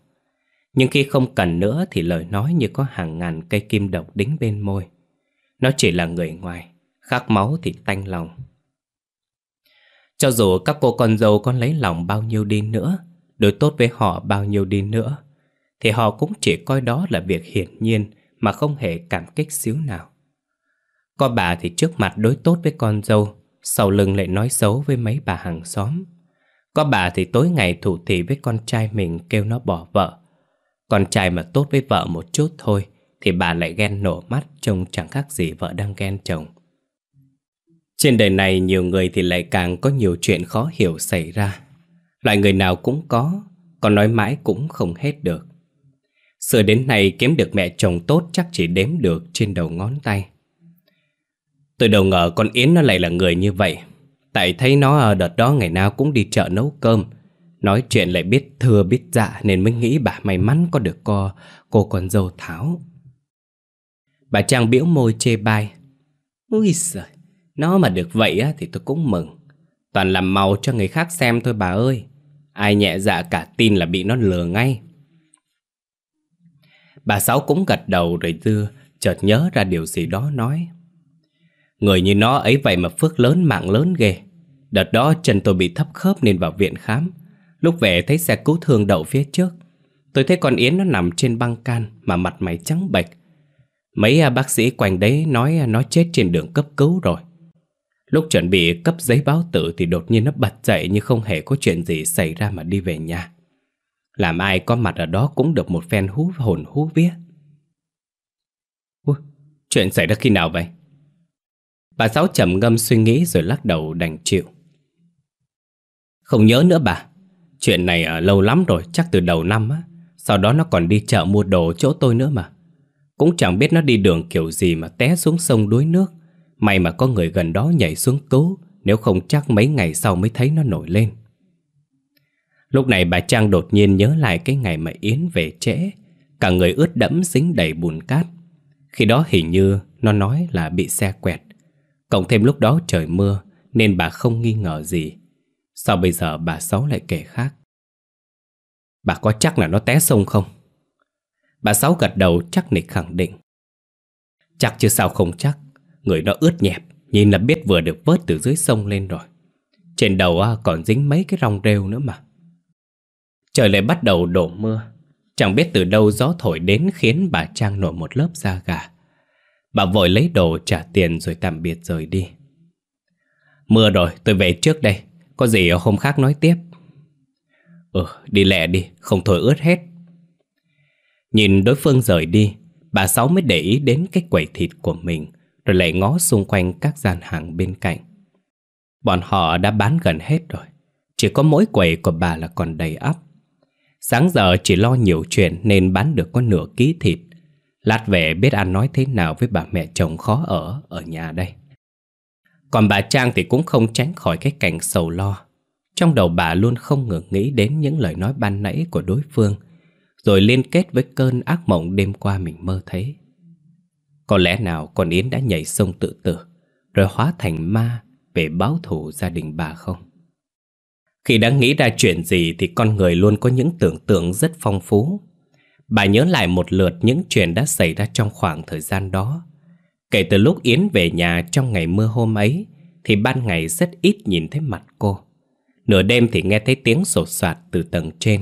Nhưng khi không cần nữa thì lời nói như có hàng ngàn cây kim độc đính bên môi. Nó chỉ là người ngoài, khát máu thì tanh lòng. Cho dù các cô con dâu con lấy lòng bao nhiêu đi nữa, đối tốt với họ bao nhiêu đi nữa, thì họ cũng chỉ coi đó là việc hiển nhiên mà không hề cảm kích xíu nào. Có bà thì trước mặt đối tốt với con dâu, sau lưng lại nói xấu với mấy bà hàng xóm. Có bà thì tối ngày thủ thị với con trai mình kêu nó bỏ vợ. Con trai mà tốt với vợ một chút thôi thì bà lại ghen nổ mắt trông chẳng khác gì vợ đang ghen chồng. Trên đời này nhiều người thì lại càng có nhiều chuyện khó hiểu xảy ra. Loại người nào cũng có, còn nói mãi cũng không hết được. Xưa đến nay kiếm được mẹ chồng tốt chắc chỉ đếm được trên đầu ngón tay. Tôi đầu ngờ con Yến nó lại là người như vậy. Tại thấy nó ở đợt đó ngày nào cũng đi chợ nấu cơm Nói chuyện lại biết thừa biết dạ Nên mới nghĩ bà may mắn có được co Cô còn dâu Tháo Bà Trang biểu môi chê bai Úi giời Nó mà được vậy á, thì tôi cũng mừng Toàn làm màu cho người khác xem thôi bà ơi Ai nhẹ dạ cả tin là bị nó lừa ngay Bà Sáu cũng gật đầu rồi dưa Chợt nhớ ra điều gì đó nói Người như nó ấy vậy mà phước lớn mạng lớn ghê Đợt đó chân tôi bị thấp khớp nên vào viện khám Lúc về thấy xe cứu thương đậu phía trước Tôi thấy con Yến nó nằm trên băng can Mà mặt mày trắng bệch Mấy à, bác sĩ quanh đấy nói à, nó chết trên đường cấp cứu rồi Lúc chuẩn bị cấp giấy báo tử Thì đột nhiên nó bật dậy như không hề có chuyện gì xảy ra mà đi về nhà Làm ai có mặt ở đó cũng được một phen hú hồn hú vía Chuyện xảy ra khi nào vậy? Bà Sáu trầm ngâm suy nghĩ rồi lắc đầu đành chịu Không nhớ nữa bà Chuyện này ở à, lâu lắm rồi Chắc từ đầu năm á Sau đó nó còn đi chợ mua đồ chỗ tôi nữa mà Cũng chẳng biết nó đi đường kiểu gì Mà té xuống sông đuối nước May mà có người gần đó nhảy xuống cứu Nếu không chắc mấy ngày sau mới thấy nó nổi lên Lúc này bà Trang đột nhiên nhớ lại cái ngày mà Yến về trễ Cả người ướt đẫm dính đầy bùn cát Khi đó hình như nó nói là bị xe quẹt Cộng thêm lúc đó trời mưa Nên bà không nghi ngờ gì Sao bây giờ bà Sáu lại kể khác Bà có chắc là nó té sông không? Bà Sáu gật đầu chắc nịch khẳng định Chắc chứ sao không chắc Người nó ướt nhẹp Nhìn là biết vừa được vớt từ dưới sông lên rồi Trên đầu còn dính mấy cái rong rêu nữa mà Trời lại bắt đầu đổ mưa Chẳng biết từ đâu gió thổi đến khiến bà Trang nổi một lớp da gà Bà vội lấy đồ trả tiền rồi tạm biệt rời đi Mưa rồi tôi về trước đây Có gì hôm khác nói tiếp Ừ đi lẹ đi Không thôi ướt hết Nhìn đối phương rời đi Bà Sáu mới để ý đến cái quầy thịt của mình Rồi lại ngó xung quanh các gian hàng bên cạnh Bọn họ đã bán gần hết rồi Chỉ có mỗi quầy của bà là còn đầy ắp Sáng giờ chỉ lo nhiều chuyện nên bán được có nửa ký thịt Lát về biết anh nói thế nào với bà mẹ chồng khó ở ở nhà đây Còn bà Trang thì cũng không tránh khỏi cái cảnh sầu lo Trong đầu bà luôn không ngừng nghĩ đến những lời nói ban nãy của đối phương Rồi liên kết với cơn ác mộng đêm qua mình mơ thấy Có lẽ nào con Yến đã nhảy sông tự tử Rồi hóa thành ma về báo thù gia đình bà không? Khi đã nghĩ ra chuyện gì thì con người luôn có những tưởng tượng rất phong phú Bà nhớ lại một lượt những chuyện đã xảy ra trong khoảng thời gian đó. Kể từ lúc Yến về nhà trong ngày mưa hôm ấy, thì ban ngày rất ít nhìn thấy mặt cô. Nửa đêm thì nghe thấy tiếng sột soạt từ tầng trên.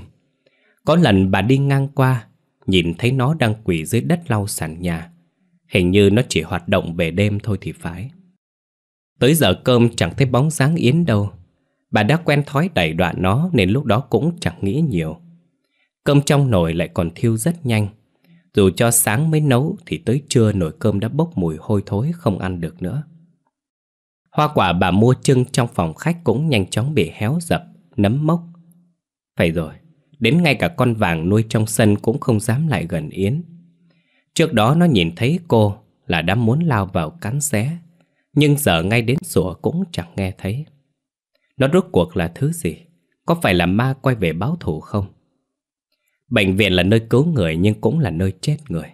Có lần bà đi ngang qua, nhìn thấy nó đang quỳ dưới đất lau sàn nhà. Hình như nó chỉ hoạt động về đêm thôi thì phải. Tới giờ cơm chẳng thấy bóng dáng Yến đâu. Bà đã quen thói đẩy đoạn nó nên lúc đó cũng chẳng nghĩ nhiều. Cơm trong nồi lại còn thiêu rất nhanh Dù cho sáng mới nấu Thì tới trưa nồi cơm đã bốc mùi hôi thối Không ăn được nữa Hoa quả bà mua trưng trong phòng khách Cũng nhanh chóng bị héo dập Nấm mốc Phải rồi Đến ngay cả con vàng nuôi trong sân Cũng không dám lại gần Yến Trước đó nó nhìn thấy cô Là đã muốn lao vào cắn xé Nhưng giờ ngay đến sủa cũng chẳng nghe thấy Nó rốt cuộc là thứ gì Có phải là ma quay về báo thù không Bệnh viện là nơi cứu người nhưng cũng là nơi chết người.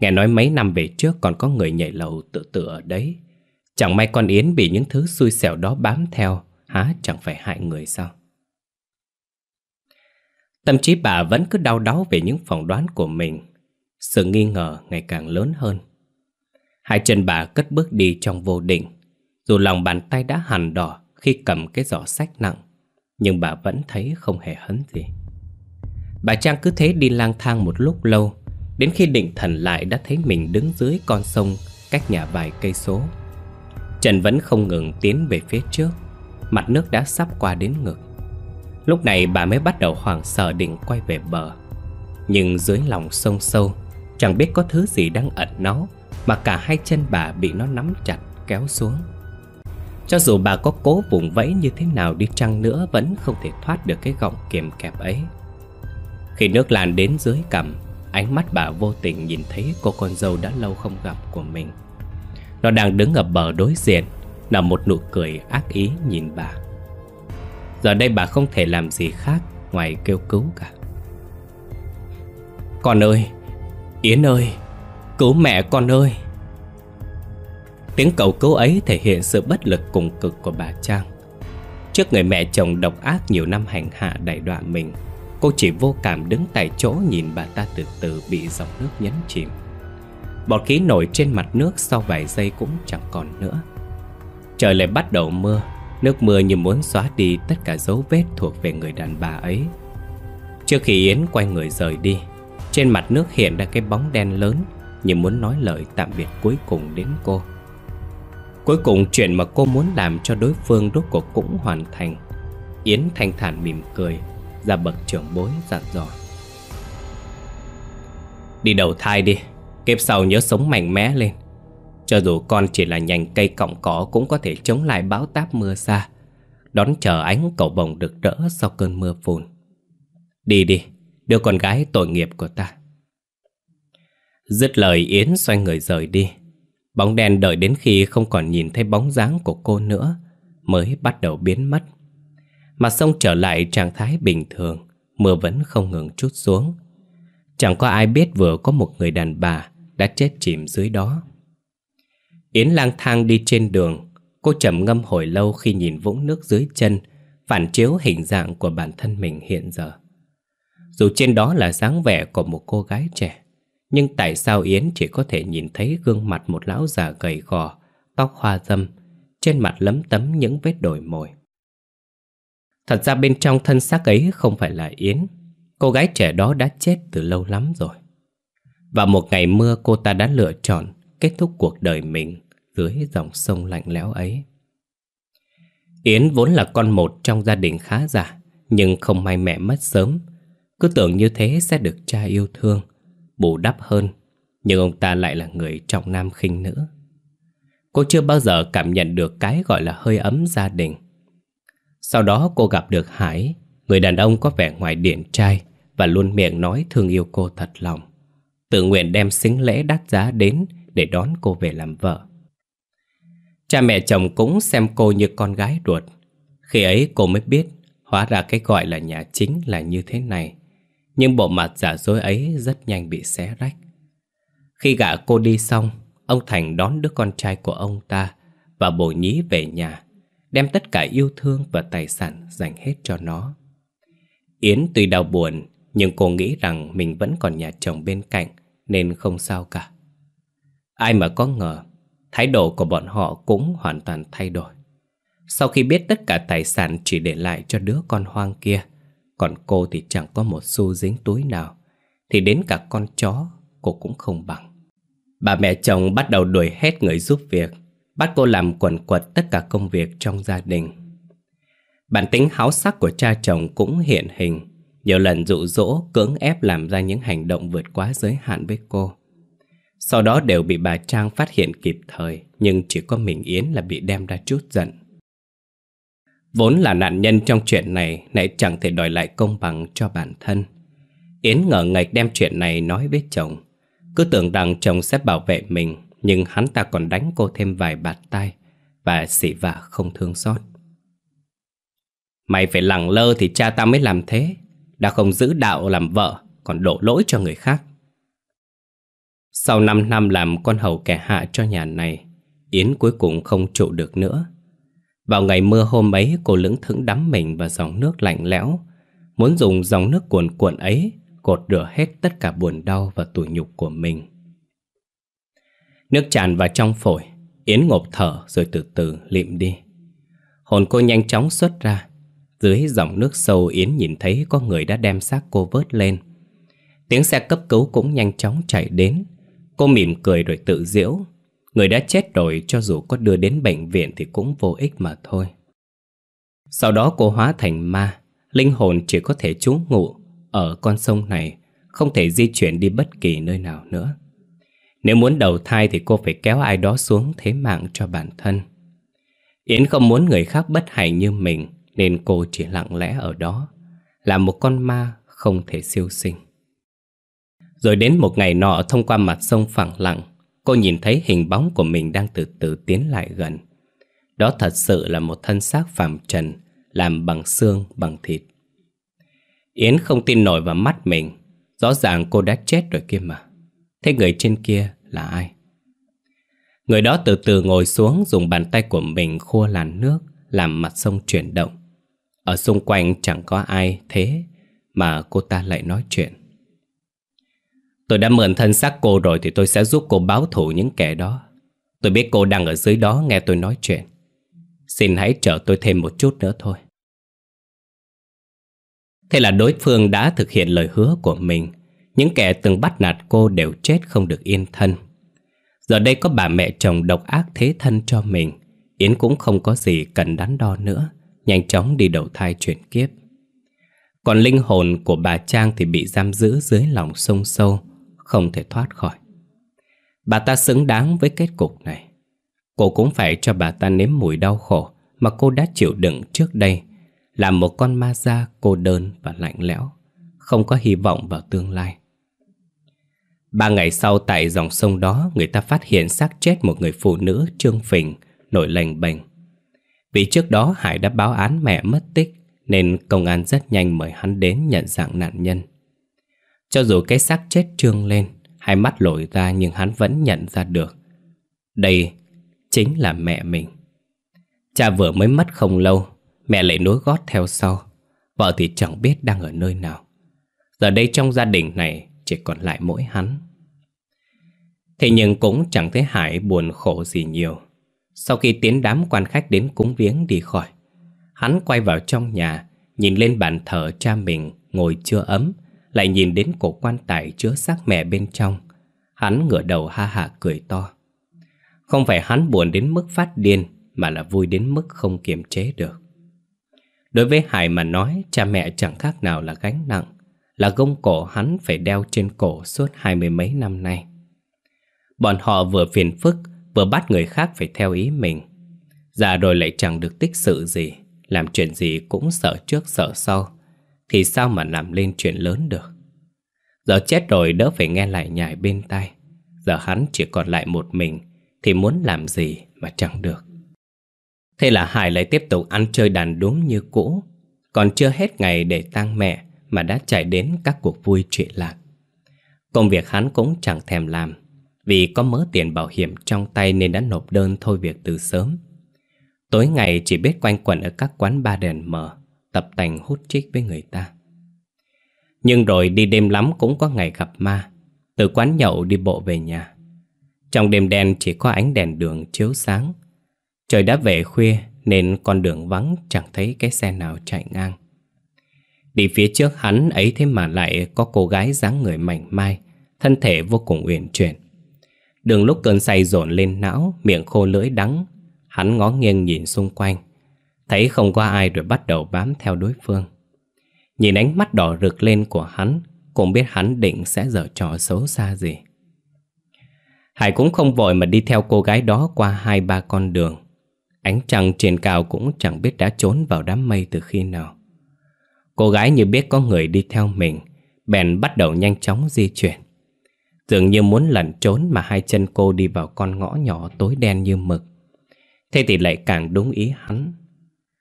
Nghe nói mấy năm về trước còn có người nhảy lầu tự tử ở đấy. Chẳng may con Yến bị những thứ xui xẻo đó bám theo, há chẳng phải hại người sao? Tâm trí bà vẫn cứ đau đáu về những phỏng đoán của mình. Sự nghi ngờ ngày càng lớn hơn. Hai chân bà cất bước đi trong vô định. Dù lòng bàn tay đã hằn đỏ khi cầm cái giỏ sách nặng, nhưng bà vẫn thấy không hề hấn gì. Bà Trang cứ thế đi lang thang một lúc lâu Đến khi định thần lại đã thấy mình đứng dưới con sông Cách nhà vài cây số Trần vẫn không ngừng tiến về phía trước Mặt nước đã sắp qua đến ngực Lúc này bà mới bắt đầu hoảng sợ định quay về bờ Nhưng dưới lòng sông sâu Chẳng biết có thứ gì đang ẩn nó Mà cả hai chân bà bị nó nắm chặt kéo xuống Cho dù bà có cố vùng vẫy như thế nào đi chăng nữa Vẫn không thể thoát được cái gọng kiềm kẹp ấy khi nước làn đến dưới cằm Ánh mắt bà vô tình nhìn thấy cô con dâu đã lâu không gặp của mình Nó đang đứng ở bờ đối diện Nở một nụ cười ác ý nhìn bà Giờ đây bà không thể làm gì khác Ngoài kêu cứu cả Con ơi Yến ơi Cứu mẹ con ơi Tiếng cầu cứu ấy thể hiện sự bất lực cùng cực của bà Trang Trước người mẹ chồng độc ác nhiều năm hành hạ đẩy đọa mình Cô chỉ vô cảm đứng tại chỗ nhìn bà ta từ từ bị dòng nước nhấn chìm Bọt khí nổi trên mặt nước sau vài giây cũng chẳng còn nữa Trời lại bắt đầu mưa Nước mưa như muốn xóa đi tất cả dấu vết thuộc về người đàn bà ấy Trước khi Yến quay người rời đi Trên mặt nước hiện ra cái bóng đen lớn Như muốn nói lời tạm biệt cuối cùng đến cô Cuối cùng chuyện mà cô muốn làm cho đối phương rốt cuộc cũng hoàn thành Yến thanh thản mỉm cười ra dạ bậc trưởng bối dặn dò Đi đầu thai đi Kiếp sau nhớ sống mạnh mẽ lên Cho dù con chỉ là nhành cây cọng cỏ Cũng có thể chống lại bão táp mưa xa Đón chờ ánh cầu vồng được đỡ Sau cơn mưa phùn Đi đi Đưa con gái tội nghiệp của ta Dứt lời Yến xoay người rời đi Bóng đen đợi đến khi không còn nhìn thấy bóng dáng của cô nữa Mới bắt đầu biến mất mà sông trở lại trạng thái bình thường Mưa vẫn không ngừng chút xuống Chẳng có ai biết vừa có một người đàn bà Đã chết chìm dưới đó Yến lang thang đi trên đường Cô trầm ngâm hồi lâu khi nhìn vũng nước dưới chân Phản chiếu hình dạng của bản thân mình hiện giờ Dù trên đó là dáng vẻ của một cô gái trẻ Nhưng tại sao Yến chỉ có thể nhìn thấy gương mặt một lão già gầy gò Tóc hoa râm Trên mặt lấm tấm những vết đồi mồi Thật ra bên trong thân xác ấy không phải là Yến Cô gái trẻ đó đã chết từ lâu lắm rồi Và một ngày mưa cô ta đã lựa chọn Kết thúc cuộc đời mình Dưới dòng sông lạnh lẽo ấy Yến vốn là con một trong gia đình khá giả Nhưng không may mẹ mất sớm Cứ tưởng như thế sẽ được cha yêu thương Bù đắp hơn Nhưng ông ta lại là người trọng nam khinh nữ Cô chưa bao giờ cảm nhận được cái gọi là hơi ấm gia đình sau đó cô gặp được Hải, người đàn ông có vẻ ngoài điển trai và luôn miệng nói thương yêu cô thật lòng. Tự nguyện đem xính lễ đắt giá đến để đón cô về làm vợ. Cha mẹ chồng cũng xem cô như con gái ruột. Khi ấy cô mới biết, hóa ra cái gọi là nhà chính là như thế này. Nhưng bộ mặt giả dối ấy rất nhanh bị xé rách. Khi gả cô đi xong, ông Thành đón đứa con trai của ông ta và bổ nhí về nhà đem tất cả yêu thương và tài sản dành hết cho nó. Yến tuy đau buồn, nhưng cô nghĩ rằng mình vẫn còn nhà chồng bên cạnh, nên không sao cả. Ai mà có ngờ, thái độ của bọn họ cũng hoàn toàn thay đổi. Sau khi biết tất cả tài sản chỉ để lại cho đứa con hoang kia, còn cô thì chẳng có một xu dính túi nào, thì đến cả con chó cô cũng không bằng. Bà mẹ chồng bắt đầu đuổi hết người giúp việc, bắt cô làm quẩn quật tất cả công việc trong gia đình. Bản tính háo sắc của cha chồng cũng hiện hình, nhiều lần dụ dỗ cưỡng ép làm ra những hành động vượt quá giới hạn với cô. Sau đó đều bị bà Trang phát hiện kịp thời, nhưng chỉ có mình Yến là bị đem ra chút giận. Vốn là nạn nhân trong chuyện này lại chẳng thể đòi lại công bằng cho bản thân. Yến ngờ ngạch đem chuyện này nói với chồng, cứ tưởng rằng chồng sẽ bảo vệ mình, nhưng hắn ta còn đánh cô thêm vài bạt tay và xỉ vả không thương xót. Mày phải lẳng lơ thì cha ta mới làm thế, đã không giữ đạo làm vợ, còn đổ lỗi cho người khác. Sau 5 năm làm con hầu kẻ hạ cho nhà này, Yến cuối cùng không trụ được nữa. Vào ngày mưa hôm ấy, cô lững thững đắm mình vào dòng nước lạnh lẽo, muốn dùng dòng nước cuồn cuộn ấy cột rửa hết tất cả buồn đau và tủi nhục của mình. Nước tràn vào trong phổi Yến ngộp thở rồi từ từ lịm đi Hồn cô nhanh chóng xuất ra Dưới dòng nước sâu Yến nhìn thấy có người đã đem xác cô vớt lên Tiếng xe cấp cứu cũng nhanh chóng chạy đến Cô mỉm cười rồi tự diễu Người đã chết rồi cho dù có đưa đến bệnh viện thì cũng vô ích mà thôi Sau đó cô hóa thành ma Linh hồn chỉ có thể trú ngụ ở con sông này Không thể di chuyển đi bất kỳ nơi nào nữa nếu muốn đầu thai thì cô phải kéo ai đó xuống thế mạng cho bản thân. Yến không muốn người khác bất hạnh như mình nên cô chỉ lặng lẽ ở đó, là một con ma không thể siêu sinh. Rồi đến một ngày nọ thông qua mặt sông phẳng lặng, cô nhìn thấy hình bóng của mình đang từ từ tiến lại gần. Đó thật sự là một thân xác phàm trần, làm bằng xương, bằng thịt. Yến không tin nổi vào mắt mình, rõ ràng cô đã chết rồi kia mà. Thế người trên kia là ai? Người đó từ từ ngồi xuống dùng bàn tay của mình khua làn nước làm mặt sông chuyển động. Ở xung quanh chẳng có ai thế mà cô ta lại nói chuyện. Tôi đã mượn thân xác cô rồi thì tôi sẽ giúp cô báo thủ những kẻ đó. Tôi biết cô đang ở dưới đó nghe tôi nói chuyện. Xin hãy chờ tôi thêm một chút nữa thôi. Thế là đối phương đã thực hiện lời hứa của mình những kẻ từng bắt nạt cô đều chết không được yên thân. Giờ đây có bà mẹ chồng độc ác thế thân cho mình, Yến cũng không có gì cần đắn đo nữa, nhanh chóng đi đầu thai chuyển kiếp. Còn linh hồn của bà Trang thì bị giam giữ dưới lòng sông sâu, không thể thoát khỏi. Bà ta xứng đáng với kết cục này. Cô cũng phải cho bà ta nếm mùi đau khổ mà cô đã chịu đựng trước đây, là một con ma da cô đơn và lạnh lẽo, không có hy vọng vào tương lai. Ba ngày sau tại dòng sông đó, người ta phát hiện xác chết một người phụ nữ trương phình, nổi lành bệnh. Vì trước đó Hải đã báo án mẹ mất tích, nên công an rất nhanh mời hắn đến nhận dạng nạn nhân. Cho dù cái xác chết trương lên, hai mắt lồi ra nhưng hắn vẫn nhận ra được. Đây chính là mẹ mình. Cha vừa mới mất không lâu, mẹ lại nối gót theo sau. Vợ thì chẳng biết đang ở nơi nào. Giờ đây trong gia đình này chỉ còn lại mỗi hắn. Thế nhưng cũng chẳng thấy Hải buồn khổ gì nhiều. Sau khi tiến đám quan khách đến cúng viếng đi khỏi, hắn quay vào trong nhà, nhìn lên bàn thờ cha mình ngồi chưa ấm, lại nhìn đến cổ quan tài chứa xác mẹ bên trong. Hắn ngửa đầu ha hạ cười to. Không phải hắn buồn đến mức phát điên, mà là vui đến mức không kiềm chế được. Đối với Hải mà nói, cha mẹ chẳng khác nào là gánh nặng là gông cổ hắn phải đeo trên cổ suốt hai mươi mấy năm nay. Bọn họ vừa phiền phức, vừa bắt người khác phải theo ý mình. Già rồi lại chẳng được tích sự gì, làm chuyện gì cũng sợ trước sợ sau. Thì sao mà làm lên chuyện lớn được? Giờ chết rồi đỡ phải nghe lại nhải bên tai. Giờ hắn chỉ còn lại một mình, thì muốn làm gì mà chẳng được. Thế là Hải lại tiếp tục ăn chơi đàn đúng như cũ. Còn chưa hết ngày để tang mẹ, mà đã chạy đến các cuộc vui trụy lạc. Công việc hắn cũng chẳng thèm làm, vì có mớ tiền bảo hiểm trong tay nên đã nộp đơn thôi việc từ sớm. Tối ngày chỉ biết quanh quẩn ở các quán ba đèn mờ, tập tành hút chích với người ta. Nhưng rồi đi đêm lắm cũng có ngày gặp ma, từ quán nhậu đi bộ về nhà. Trong đêm đen chỉ có ánh đèn đường chiếu sáng. Trời đã về khuya nên con đường vắng chẳng thấy cái xe nào chạy ngang. Đi phía trước hắn ấy thế mà lại có cô gái dáng người mảnh mai, thân thể vô cùng uyển chuyển. Đường lúc cơn say dồn lên não, miệng khô lưỡi đắng, hắn ngó nghiêng nhìn xung quanh, thấy không có ai rồi bắt đầu bám theo đối phương. Nhìn ánh mắt đỏ rực lên của hắn, cũng biết hắn định sẽ dở trò xấu xa gì. Hải cũng không vội mà đi theo cô gái đó qua hai ba con đường. Ánh trăng trên cao cũng chẳng biết đã trốn vào đám mây từ khi nào. Cô gái như biết có người đi theo mình Bèn bắt đầu nhanh chóng di chuyển Dường như muốn lẩn trốn mà hai chân cô đi vào con ngõ nhỏ tối đen như mực Thế thì lại càng đúng ý hắn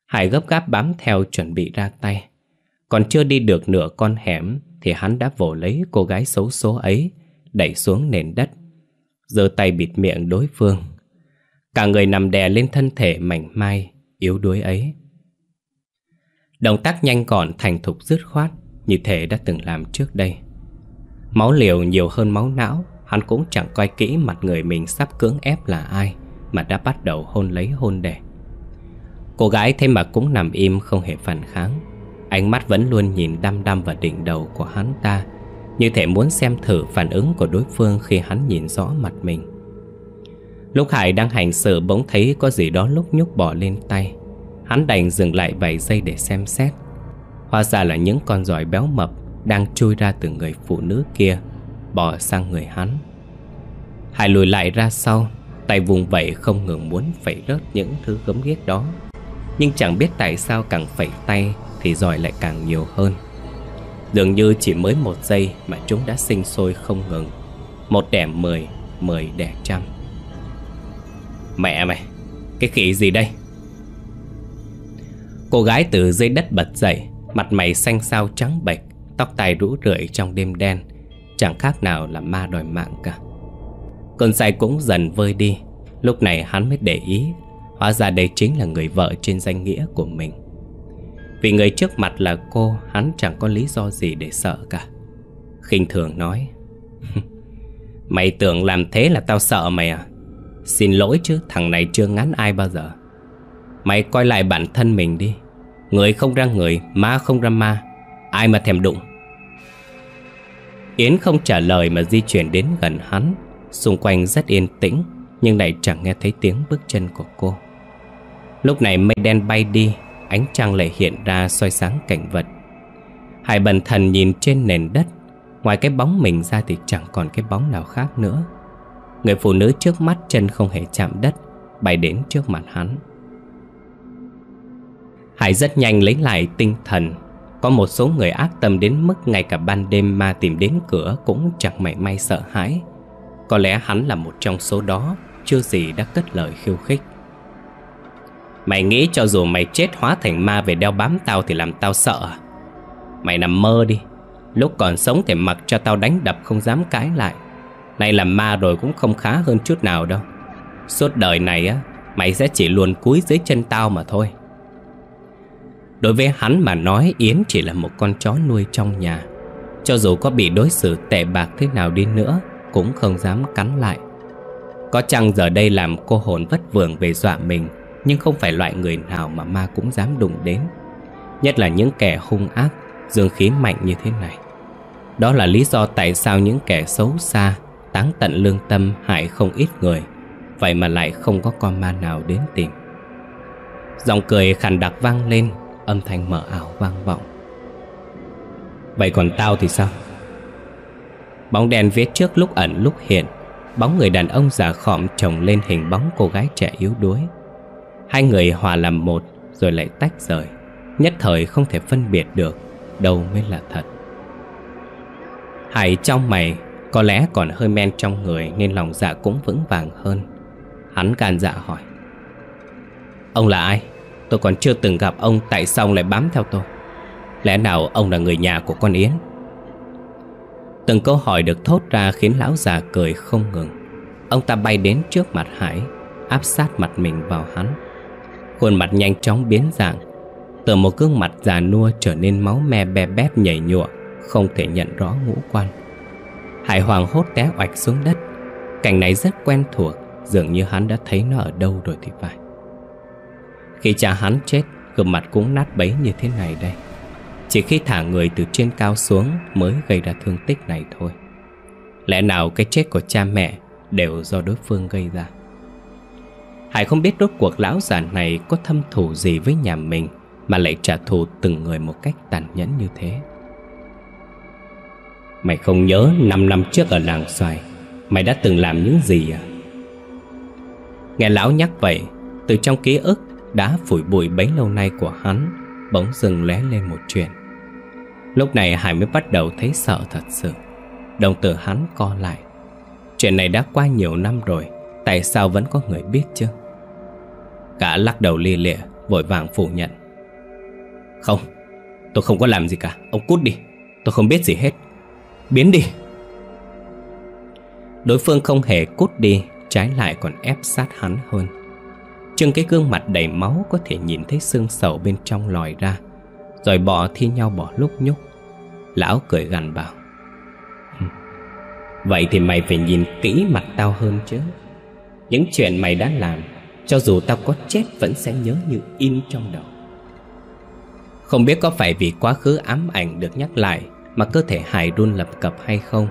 Hải gấp gáp bám theo chuẩn bị ra tay Còn chưa đi được nửa con hẻm Thì hắn đã vồ lấy cô gái xấu số ấy Đẩy xuống nền đất giơ tay bịt miệng đối phương Cả người nằm đè lên thân thể mảnh mai Yếu đuối ấy Động tác nhanh gọn thành thục dứt khoát Như thể đã từng làm trước đây Máu liều nhiều hơn máu não Hắn cũng chẳng coi kỹ mặt người mình sắp cưỡng ép là ai Mà đã bắt đầu hôn lấy hôn đẻ Cô gái thế mà cũng nằm im không hề phản kháng Ánh mắt vẫn luôn nhìn đăm đăm vào đỉnh đầu của hắn ta Như thể muốn xem thử phản ứng của đối phương khi hắn nhìn rõ mặt mình Lúc Hải đang hành sự bỗng thấy có gì đó lúc nhúc bỏ lên tay Hắn đành dừng lại vài giây để xem xét Hóa ra là những con giỏi béo mập Đang trôi ra từ người phụ nữ kia Bỏ sang người hắn Hải lùi lại ra sau Tay vùng vẫy không ngừng muốn phải rớt những thứ gấm ghét đó Nhưng chẳng biết tại sao càng phẩy tay Thì giỏi lại càng nhiều hơn Dường như chỉ mới một giây mà chúng đã sinh sôi không ngừng Một đẻ mười, mười đẻ trăm Mẹ mày, cái khỉ gì đây? Cô gái từ dưới đất bật dậy Mặt mày xanh xao trắng bệch Tóc tai rũ rượi trong đêm đen Chẳng khác nào là ma đòi mạng cả Cơn say cũng dần vơi đi Lúc này hắn mới để ý Hóa ra đây chính là người vợ trên danh nghĩa của mình Vì người trước mặt là cô Hắn chẳng có lý do gì để sợ cả khinh thường nói Mày tưởng làm thế là tao sợ mày à Xin lỗi chứ thằng này chưa ngắn ai bao giờ Mày coi lại bản thân mình đi Người không ra người, ma không ra ma Ai mà thèm đụng Yến không trả lời mà di chuyển đến gần hắn Xung quanh rất yên tĩnh Nhưng lại chẳng nghe thấy tiếng bước chân của cô Lúc này mây đen bay đi Ánh trăng lại hiện ra soi sáng cảnh vật hai bần thần nhìn trên nền đất Ngoài cái bóng mình ra thì chẳng còn cái bóng nào khác nữa Người phụ nữ trước mắt chân không hề chạm đất Bay đến trước mặt hắn Hải rất nhanh lấy lại tinh thần Có một số người ác tâm đến mức Ngay cả ban đêm ma tìm đến cửa Cũng chẳng mảy may sợ hãi Có lẽ hắn là một trong số đó Chưa gì đã cất lời khiêu khích Mày nghĩ cho dù mày chết hóa thành ma Về đeo bám tao thì làm tao sợ à? Mày nằm mơ đi Lúc còn sống thì mặc cho tao đánh đập Không dám cãi lại Nay làm ma rồi cũng không khá hơn chút nào đâu Suốt đời này á Mày sẽ chỉ luôn cúi dưới chân tao mà thôi Đối với hắn mà nói Yến chỉ là một con chó nuôi trong nhà Cho dù có bị đối xử tệ bạc thế nào đi nữa Cũng không dám cắn lại Có chăng giờ đây làm cô hồn vất vưởng về dọa mình Nhưng không phải loại người nào mà ma cũng dám đụng đến Nhất là những kẻ hung ác Dương khí mạnh như thế này Đó là lý do tại sao những kẻ xấu xa Táng tận lương tâm hại không ít người Vậy mà lại không có con ma nào đến tìm Dòng cười khàn đặc vang lên âm thanh mờ ảo vang vọng Vậy còn tao thì sao? Bóng đèn phía trước lúc ẩn lúc hiện Bóng người đàn ông già khọm chồng lên hình bóng cô gái trẻ yếu đuối Hai người hòa làm một rồi lại tách rời Nhất thời không thể phân biệt được đâu mới là thật Hải trong mày có lẽ còn hơi men trong người nên lòng dạ cũng vững vàng hơn Hắn can dạ hỏi Ông là ai? Tôi còn chưa từng gặp ông Tại sao ông lại bám theo tôi Lẽ nào ông là người nhà của con Yến Từng câu hỏi được thốt ra Khiến lão già cười không ngừng Ông ta bay đến trước mặt Hải Áp sát mặt mình vào hắn Khuôn mặt nhanh chóng biến dạng Từ một gương mặt già nua trở nên máu me be bét nhảy nhụa Không thể nhận rõ ngũ quan Hải hoàng hốt té oạch xuống đất Cảnh này rất quen thuộc Dường như hắn đã thấy nó ở đâu rồi thì phải khi cha hắn chết Gương mặt cũng nát bấy như thế này đây Chỉ khi thả người từ trên cao xuống Mới gây ra thương tích này thôi Lẽ nào cái chết của cha mẹ Đều do đối phương gây ra Hải không biết rốt cuộc lão già này Có thâm thù gì với nhà mình Mà lại trả thù từng người một cách tàn nhẫn như thế Mày không nhớ 5 năm trước ở làng xoài Mày đã từng làm những gì à Nghe lão nhắc vậy Từ trong ký ức đã phủi bụi bấy lâu nay của hắn bỗng dừng lóe lên một chuyện. Lúc này Hải mới bắt đầu thấy sợ thật sự. Đồng tử hắn co lại. Chuyện này đã qua nhiều năm rồi, tại sao vẫn có người biết chứ? Cả lắc đầu lia lịa, vội vàng phủ nhận. Không, tôi không có làm gì cả, ông cút đi, tôi không biết gì hết. Biến đi! Đối phương không hề cút đi, trái lại còn ép sát hắn hơn. Trưng cái gương mặt đầy máu Có thể nhìn thấy xương sầu bên trong lòi ra Rồi bỏ thi nhau bỏ lúc nhúc Lão cười gằn bảo Vậy thì mày phải nhìn kỹ mặt tao hơn chứ Những chuyện mày đã làm Cho dù tao có chết vẫn sẽ nhớ như in trong đầu Không biết có phải vì quá khứ ám ảnh được nhắc lại Mà cơ thể hài run lập cập hay không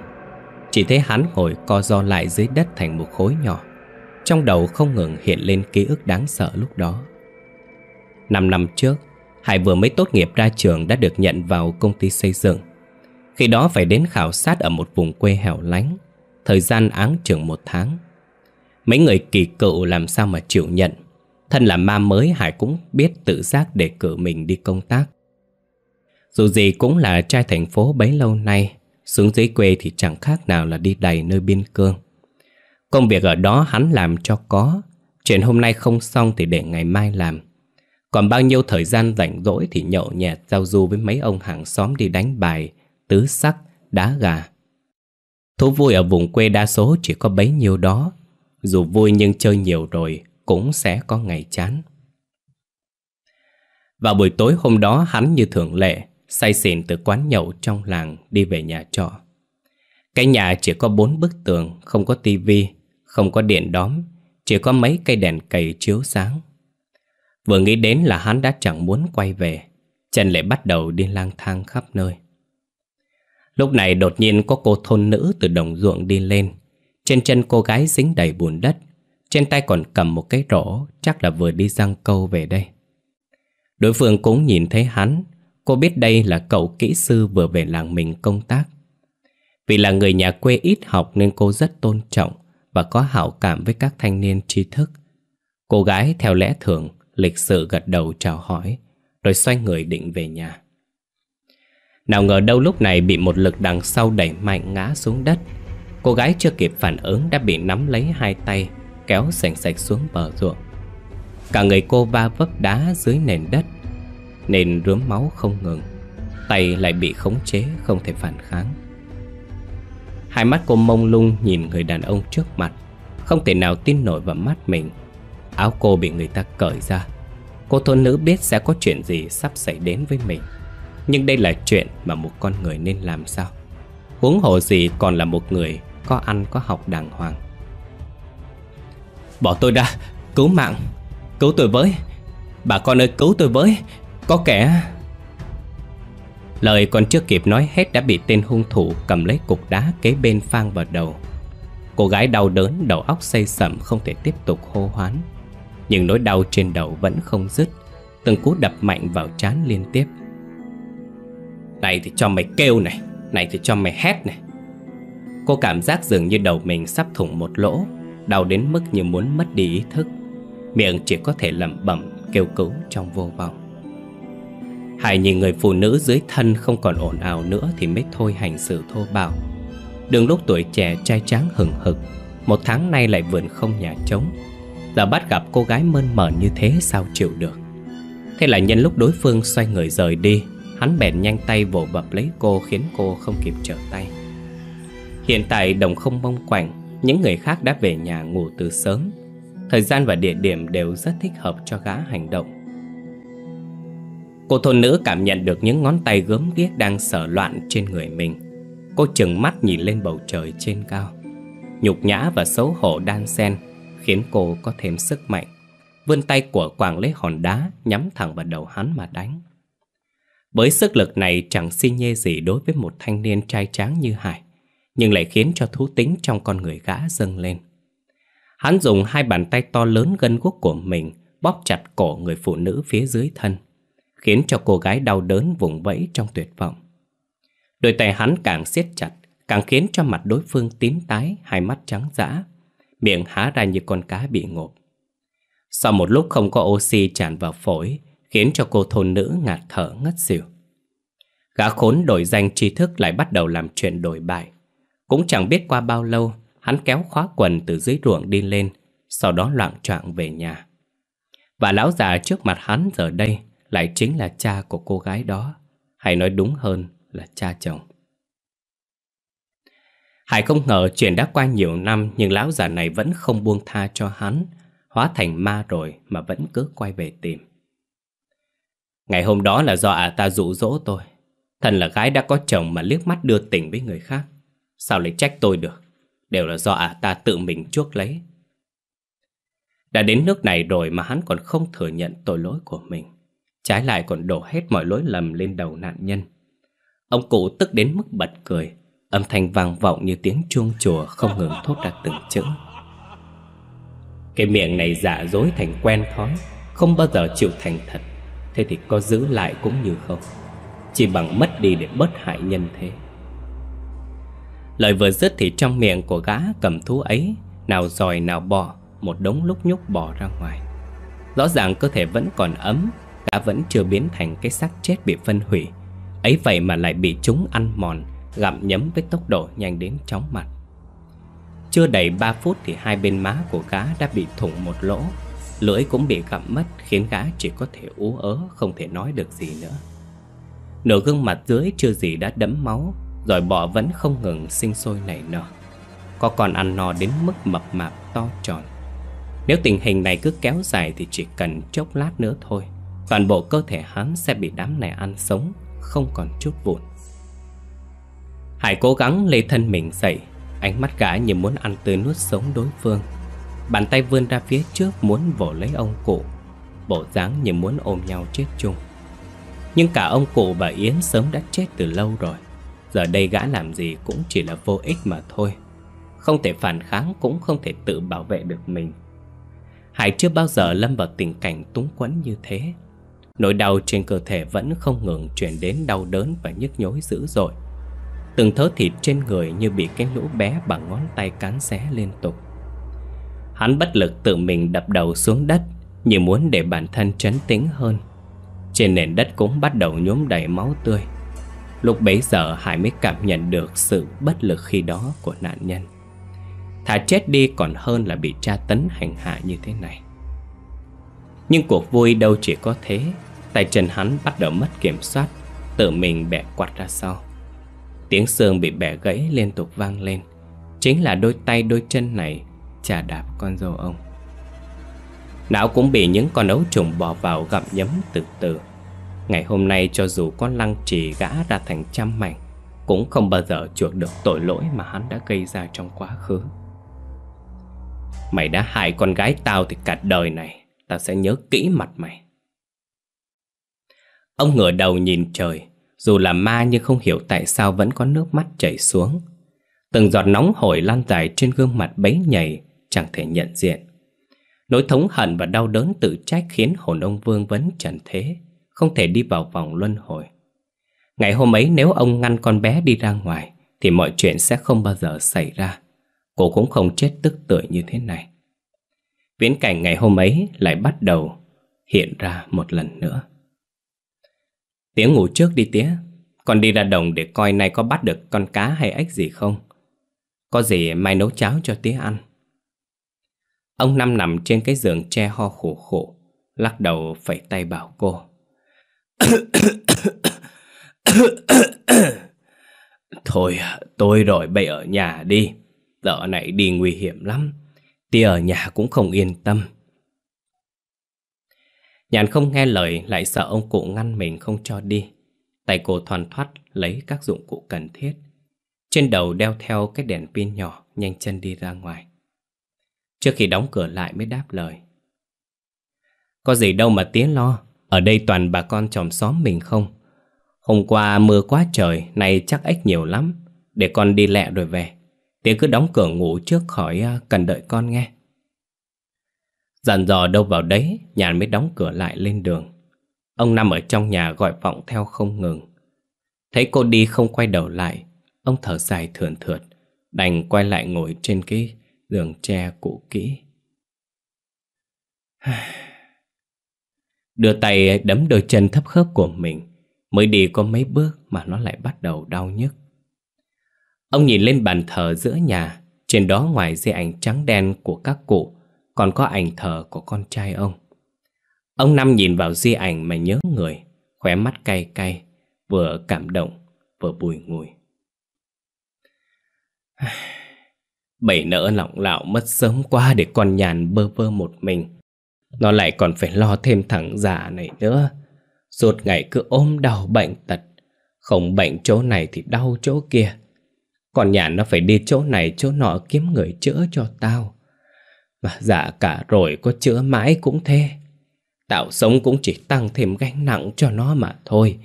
Chỉ thấy hắn ngồi co do lại dưới đất thành một khối nhỏ trong đầu không ngừng hiện lên ký ức đáng sợ lúc đó Năm năm trước Hải vừa mới tốt nghiệp ra trường đã được nhận vào công ty xây dựng Khi đó phải đến khảo sát ở một vùng quê hẻo lánh Thời gian áng chừng một tháng Mấy người kỳ cựu làm sao mà chịu nhận Thân là ma mới Hải cũng biết tự giác để cử mình đi công tác Dù gì cũng là trai thành phố bấy lâu nay Xuống dưới quê thì chẳng khác nào là đi đầy nơi biên cương Công việc ở đó hắn làm cho có Chuyện hôm nay không xong thì để ngày mai làm Còn bao nhiêu thời gian rảnh rỗi Thì nhậu nhẹt giao du với mấy ông hàng xóm đi đánh bài Tứ sắc, đá gà Thú vui ở vùng quê đa số chỉ có bấy nhiêu đó Dù vui nhưng chơi nhiều rồi Cũng sẽ có ngày chán Vào buổi tối hôm đó hắn như thường lệ Say xỉn từ quán nhậu trong làng đi về nhà trọ Cái nhà chỉ có bốn bức tường, không có tivi không có điện đóm Chỉ có mấy cây đèn cầy chiếu sáng Vừa nghĩ đến là hắn đã chẳng muốn quay về Trần Lệ bắt đầu đi lang thang khắp nơi Lúc này đột nhiên có cô thôn nữ từ đồng ruộng đi lên Trên chân cô gái dính đầy bùn đất Trên tay còn cầm một cái rổ Chắc là vừa đi giang câu về đây Đối phương cũng nhìn thấy hắn Cô biết đây là cậu kỹ sư vừa về làng mình công tác Vì là người nhà quê ít học nên cô rất tôn trọng và có hảo cảm với các thanh niên trí thức. Cô gái theo lẽ thường, lịch sự gật đầu chào hỏi, rồi xoay người định về nhà. Nào ngờ đâu lúc này bị một lực đằng sau đẩy mạnh ngã xuống đất. Cô gái chưa kịp phản ứng đã bị nắm lấy hai tay, kéo sành sạch xuống bờ ruộng. Cả người cô va vấp đá dưới nền đất, nền rướm máu không ngừng. Tay lại bị khống chế không thể phản kháng. Hai mắt cô mông lung nhìn người đàn ông trước mặt Không thể nào tin nổi vào mắt mình Áo cô bị người ta cởi ra Cô thôn nữ biết sẽ có chuyện gì sắp xảy đến với mình Nhưng đây là chuyện mà một con người nên làm sao Huống hồ gì còn là một người Có ăn có học đàng hoàng Bỏ tôi ra Cứu mạng Cứu tôi với Bà con ơi cứu tôi với Có kẻ Lời còn chưa kịp nói hết đã bị tên hung thủ cầm lấy cục đá kế bên phang vào đầu. Cô gái đau đớn, đầu óc xây sẩm không thể tiếp tục hô hoán. Nhưng nỗi đau trên đầu vẫn không dứt, từng cú đập mạnh vào trán liên tiếp. Này thì cho mày kêu này, này thì cho mày hét này. Cô cảm giác dường như đầu mình sắp thủng một lỗ, đau đến mức như muốn mất đi ý thức. Miệng chỉ có thể lẩm bẩm kêu cứu trong vô vọng. Hải nhìn người phụ nữ dưới thân không còn ồn ào nữa Thì mới thôi hành sự thô bạo Đường lúc tuổi trẻ trai tráng hừng hực Một tháng nay lại vườn không nhà trống Giờ bắt gặp cô gái mơn mởn như thế sao chịu được Thế là nhân lúc đối phương xoay người rời đi Hắn bèn nhanh tay vồ bập lấy cô khiến cô không kịp trở tay Hiện tại đồng không mong quạnh Những người khác đã về nhà ngủ từ sớm Thời gian và địa điểm đều rất thích hợp cho gã hành động Cô thôn nữ cảm nhận được những ngón tay gớm ghiếc đang sở loạn trên người mình Cô chừng mắt nhìn lên bầu trời trên cao Nhục nhã và xấu hổ đan xen Khiến cô có thêm sức mạnh Vươn tay của quàng lấy hòn đá Nhắm thẳng vào đầu hắn mà đánh bởi sức lực này chẳng xi nhê gì Đối với một thanh niên trai tráng như Hải Nhưng lại khiến cho thú tính trong con người gã dâng lên Hắn dùng hai bàn tay to lớn gân guốc của mình Bóp chặt cổ người phụ nữ phía dưới thân khiến cho cô gái đau đớn vùng vẫy trong tuyệt vọng. Đôi tay hắn càng siết chặt, càng khiến cho mặt đối phương tím tái, hai mắt trắng dã, miệng há ra như con cá bị ngộp. Sau một lúc không có oxy tràn vào phổi, khiến cho cô thôn nữ ngạt thở ngất xỉu. Gã khốn đổi danh tri thức lại bắt đầu làm chuyện đổi bại. Cũng chẳng biết qua bao lâu, hắn kéo khóa quần từ dưới ruộng đi lên, sau đó loạn choạng về nhà. Và lão già trước mặt hắn giờ đây lại chính là cha của cô gái đó, hay nói đúng hơn là cha chồng. Hải không ngờ chuyện đã qua nhiều năm nhưng lão già này vẫn không buông tha cho hắn, hóa thành ma rồi mà vẫn cứ quay về tìm. Ngày hôm đó là do ả à ta dụ dỗ tôi. Thần là gái đã có chồng mà liếc mắt đưa tình với người khác. Sao lại trách tôi được? Đều là do ả à ta tự mình chuốc lấy. Đã đến nước này rồi mà hắn còn không thừa nhận tội lỗi của mình. Trái lại còn đổ hết mọi lỗi lầm lên đầu nạn nhân Ông cụ tức đến mức bật cười Âm thanh vang vọng như tiếng chuông chùa không ngừng thốt ra từng chữ Cái miệng này giả dối thành quen thói Không bao giờ chịu thành thật Thế thì có giữ lại cũng như không Chỉ bằng mất đi để bớt hại nhân thế Lời vừa dứt thì trong miệng của gã cầm thú ấy Nào dòi nào bò Một đống lúc nhúc bò ra ngoài Rõ ràng cơ thể vẫn còn ấm gã vẫn chưa biến thành cái xác chết bị phân hủy Ấy vậy mà lại bị chúng ăn mòn Gặm nhấm với tốc độ nhanh đến chóng mặt Chưa đầy ba phút thì hai bên má của gã đã bị thủng một lỗ Lưỡi cũng bị gặm mất khiến gã chỉ có thể ú ớ không thể nói được gì nữa Nửa gương mặt dưới chưa gì đã đẫm máu Rồi bọ vẫn không ngừng sinh sôi nảy nở Có còn ăn no đến mức mập mạp to tròn Nếu tình hình này cứ kéo dài thì chỉ cần chốc lát nữa thôi Toàn bộ cơ thể hắn sẽ bị đám này ăn sống Không còn chút vụn Hải cố gắng lấy thân mình dậy Ánh mắt gã như muốn ăn tươi nuốt sống đối phương Bàn tay vươn ra phía trước muốn vỗ lấy ông cụ Bộ dáng như muốn ôm nhau chết chung Nhưng cả ông cụ và Yến sớm đã chết từ lâu rồi Giờ đây gã làm gì cũng chỉ là vô ích mà thôi Không thể phản kháng cũng không thể tự bảo vệ được mình Hải chưa bao giờ lâm vào tình cảnh túng quẫn như thế Nỗi đau trên cơ thể vẫn không ngừng truyền đến đau đớn và nhức nhối dữ dội Từng thớ thịt trên người như bị cái lũ bé bằng ngón tay cán xé liên tục Hắn bất lực tự mình đập đầu xuống đất Như muốn để bản thân trấn tĩnh hơn Trên nền đất cũng bắt đầu nhuốm đầy máu tươi Lúc bấy giờ Hải mới cảm nhận được sự bất lực khi đó của nạn nhân Thà chết đi còn hơn là bị tra tấn hành hạ như thế này nhưng cuộc vui đâu chỉ có thế Tay chân hắn bắt đầu mất kiểm soát Tự mình bẻ quạt ra sau Tiếng xương bị bẻ gãy liên tục vang lên Chính là đôi tay đôi chân này Chà đạp con dâu ông Não cũng bị những con ấu trùng bò vào gặm nhấm từ từ Ngày hôm nay cho dù con lăng trì gã ra thành trăm mảnh Cũng không bao giờ chuộc được tội lỗi mà hắn đã gây ra trong quá khứ Mày đã hại con gái tao thì cả đời này ta sẽ nhớ kỹ mặt mày Ông ngửa đầu nhìn trời Dù là ma nhưng không hiểu tại sao Vẫn có nước mắt chảy xuống Từng giọt nóng hổi lan dài trên gương mặt bấy nhầy Chẳng thể nhận diện Nỗi thống hận và đau đớn tự trách Khiến hồn ông Vương vấn trần thế Không thể đi vào vòng luân hồi Ngày hôm ấy nếu ông ngăn con bé đi ra ngoài Thì mọi chuyện sẽ không bao giờ xảy ra Cô cũng không chết tức tưởi như thế này viễn cảnh ngày hôm ấy lại bắt đầu hiện ra một lần nữa. Tiếng ngủ trước đi tía, con đi ra đồng để coi nay có bắt được con cá hay ếch gì không. Có gì mai nấu cháo cho tía ăn. Ông Năm nằm trên cái giường che ho khổ khổ, lắc đầu phẩy tay bảo cô. Thôi, tôi rồi bây ở nhà đi, giờ này đi nguy hiểm lắm. Tía ở nhà cũng không yên tâm Nhàn không nghe lời lại sợ ông cụ ngăn mình không cho đi Tay cô thoăn thoắt lấy các dụng cụ cần thiết Trên đầu đeo theo cái đèn pin nhỏ nhanh chân đi ra ngoài Trước khi đóng cửa lại mới đáp lời Có gì đâu mà tiến lo Ở đây toàn bà con chòm xóm mình không Hôm qua mưa quá trời nay chắc ếch nhiều lắm Để con đi lẹ rồi về Tiếng cứ đóng cửa ngủ trước khỏi à, cần đợi con nghe Dặn dò đâu vào đấy Nhàn mới đóng cửa lại lên đường Ông nằm ở trong nhà gọi vọng theo không ngừng Thấy cô đi không quay đầu lại Ông thở dài thườn thượt Đành quay lại ngồi trên cái giường tre cũ kỹ Đưa tay đấm đôi chân thấp khớp của mình Mới đi có mấy bước mà nó lại bắt đầu đau nhức Ông nhìn lên bàn thờ giữa nhà Trên đó ngoài dây ảnh trắng đen của các cụ Còn có ảnh thờ của con trai ông Ông Năm nhìn vào di ảnh mà nhớ người Khóe mắt cay cay Vừa cảm động Vừa bùi ngùi Bảy nỡ lọng lạo mất sớm quá Để con nhàn bơ vơ một mình Nó lại còn phải lo thêm thằng già này nữa Suốt ngày cứ ôm đau bệnh tật Không bệnh chỗ này thì đau chỗ kia còn nhà nó phải đi chỗ này chỗ nọ kiếm người chữa cho tao và giả dạ cả rồi có chữa mãi cũng thế Tạo sống cũng chỉ tăng thêm gánh nặng cho nó mà thôi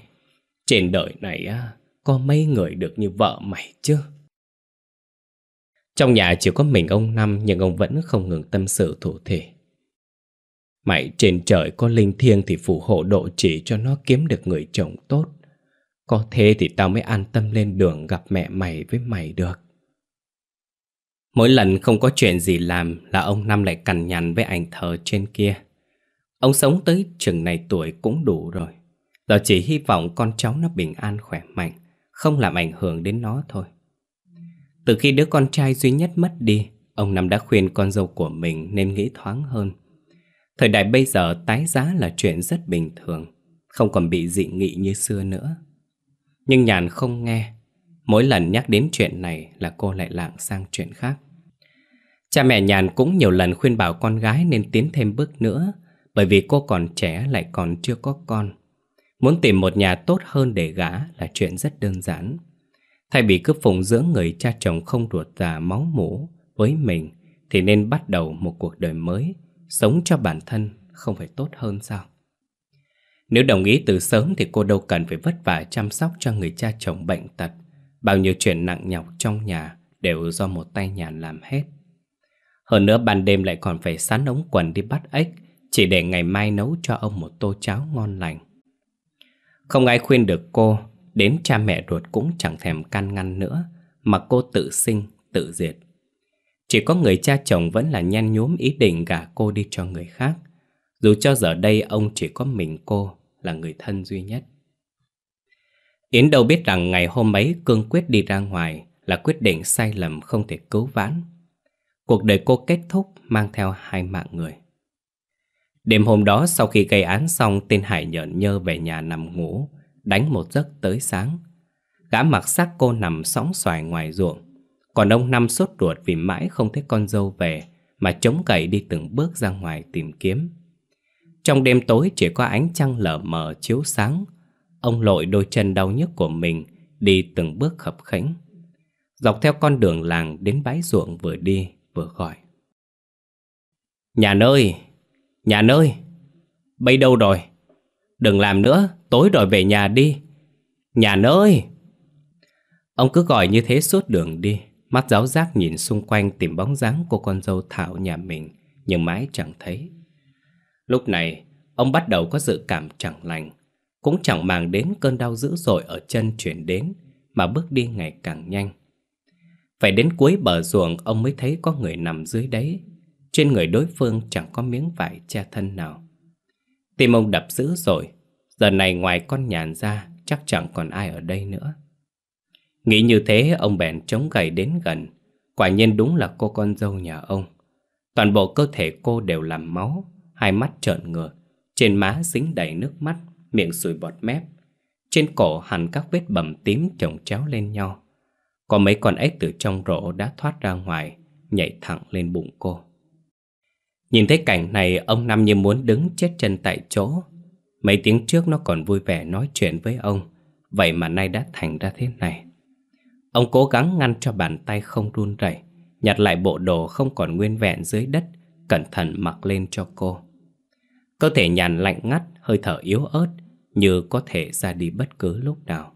Trên đời này á Có mấy người được như vợ mày chứ Trong nhà chỉ có mình ông Năm Nhưng ông vẫn không ngừng tâm sự thủ thể Mày trên trời có linh thiêng Thì phù hộ độ chỉ cho nó kiếm được người chồng tốt có thế thì tao mới an tâm lên đường gặp mẹ mày với mày được Mỗi lần không có chuyện gì làm là ông Năm lại cằn nhằn với ảnh thờ trên kia Ông sống tới chừng này tuổi cũng đủ rồi Giờ chỉ hy vọng con cháu nó bình an khỏe mạnh Không làm ảnh hưởng đến nó thôi Từ khi đứa con trai duy nhất mất đi Ông Năm đã khuyên con dâu của mình nên nghĩ thoáng hơn Thời đại bây giờ tái giá là chuyện rất bình thường Không còn bị dị nghị như xưa nữa nhưng Nhàn không nghe Mỗi lần nhắc đến chuyện này là cô lại lạng sang chuyện khác Cha mẹ Nhàn cũng nhiều lần khuyên bảo con gái nên tiến thêm bước nữa Bởi vì cô còn trẻ lại còn chưa có con Muốn tìm một nhà tốt hơn để gả là chuyện rất đơn giản Thay vì cứ phụng dưỡng người cha chồng không ruột già máu mủ với mình Thì nên bắt đầu một cuộc đời mới Sống cho bản thân không phải tốt hơn sao nếu đồng ý từ sớm thì cô đâu cần phải vất vả chăm sóc cho người cha chồng bệnh tật. Bao nhiêu chuyện nặng nhọc trong nhà đều do một tay nhàn làm hết. Hơn nữa ban đêm lại còn phải sán ống quần đi bắt ếch, chỉ để ngày mai nấu cho ông một tô cháo ngon lành. Không ai khuyên được cô, đến cha mẹ ruột cũng chẳng thèm can ngăn nữa, mà cô tự sinh, tự diệt. Chỉ có người cha chồng vẫn là nhen nhuốm ý định gả cô đi cho người khác. Dù cho giờ đây ông chỉ có mình cô là người thân duy nhất. Yến đâu biết rằng ngày hôm ấy cương quyết đi ra ngoài là quyết định sai lầm không thể cứu vãn. Cuộc đời cô kết thúc mang theo hai mạng người. Đêm hôm đó sau khi gây án xong tên Hải nhợn nhơ về nhà nằm ngủ, đánh một giấc tới sáng. Gã mặc xác cô nằm sóng xoài ngoài ruộng, còn ông Năm sốt ruột vì mãi không thấy con dâu về mà chống cậy đi từng bước ra ngoài tìm kiếm. Trong đêm tối chỉ có ánh trăng lờ mờ chiếu sáng Ông lội đôi chân đau nhức của mình Đi từng bước khập khẽnh Dọc theo con đường làng đến bãi ruộng vừa đi vừa gọi Nhà nơi, nhà nơi Bây đâu rồi Đừng làm nữa, tối rồi về nhà đi Nhà nơi Ông cứ gọi như thế suốt đường đi Mắt giáo giác nhìn xung quanh tìm bóng dáng của con dâu Thảo nhà mình Nhưng mãi chẳng thấy Lúc này, ông bắt đầu có dự cảm chẳng lành, cũng chẳng màng đến cơn đau dữ dội ở chân chuyển đến, mà bước đi ngày càng nhanh. Phải đến cuối bờ ruộng ông mới thấy có người nằm dưới đấy, trên người đối phương chẳng có miếng vải che thân nào. Tim ông đập dữ dội, giờ này ngoài con nhàn ra chắc chẳng còn ai ở đây nữa. Nghĩ như thế ông bèn chống gậy đến gần, quả nhiên đúng là cô con dâu nhà ông. Toàn bộ cơ thể cô đều làm máu, hai mắt trợn ngược, trên má dính đầy nước mắt, miệng sùi bọt mép. Trên cổ hẳn các vết bầm tím chồng chéo lên nhau. Có mấy con ếch từ trong rổ đã thoát ra ngoài, nhảy thẳng lên bụng cô. Nhìn thấy cảnh này, ông Năm như muốn đứng chết chân tại chỗ. Mấy tiếng trước nó còn vui vẻ nói chuyện với ông, vậy mà nay đã thành ra thế này. Ông cố gắng ngăn cho bàn tay không run rẩy, nhặt lại bộ đồ không còn nguyên vẹn dưới đất, cẩn thận mặc lên cho cô. Cơ thể nhàn lạnh ngắt, hơi thở yếu ớt, như có thể ra đi bất cứ lúc nào.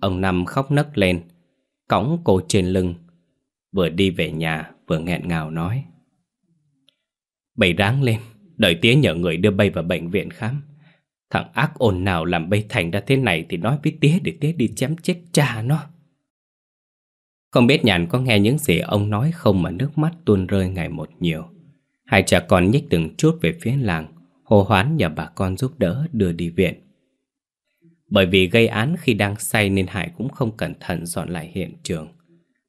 Ông Năm khóc nấc lên, cõng cô trên lưng, vừa đi về nhà vừa nghẹn ngào nói. Bày ráng lên, đợi tía nhờ người đưa bay vào bệnh viện khám. Thằng ác ồn nào làm bay thành ra thế này thì nói với tía để tía đi chém chết cha nó. Không biết nhàn có nghe những gì ông nói không mà nước mắt tuôn rơi ngày một nhiều. Hai cha con nhích từng chút về phía làng Hồ hoán nhờ bà con giúp đỡ đưa đi viện Bởi vì gây án khi đang say Nên Hải cũng không cẩn thận dọn lại hiện trường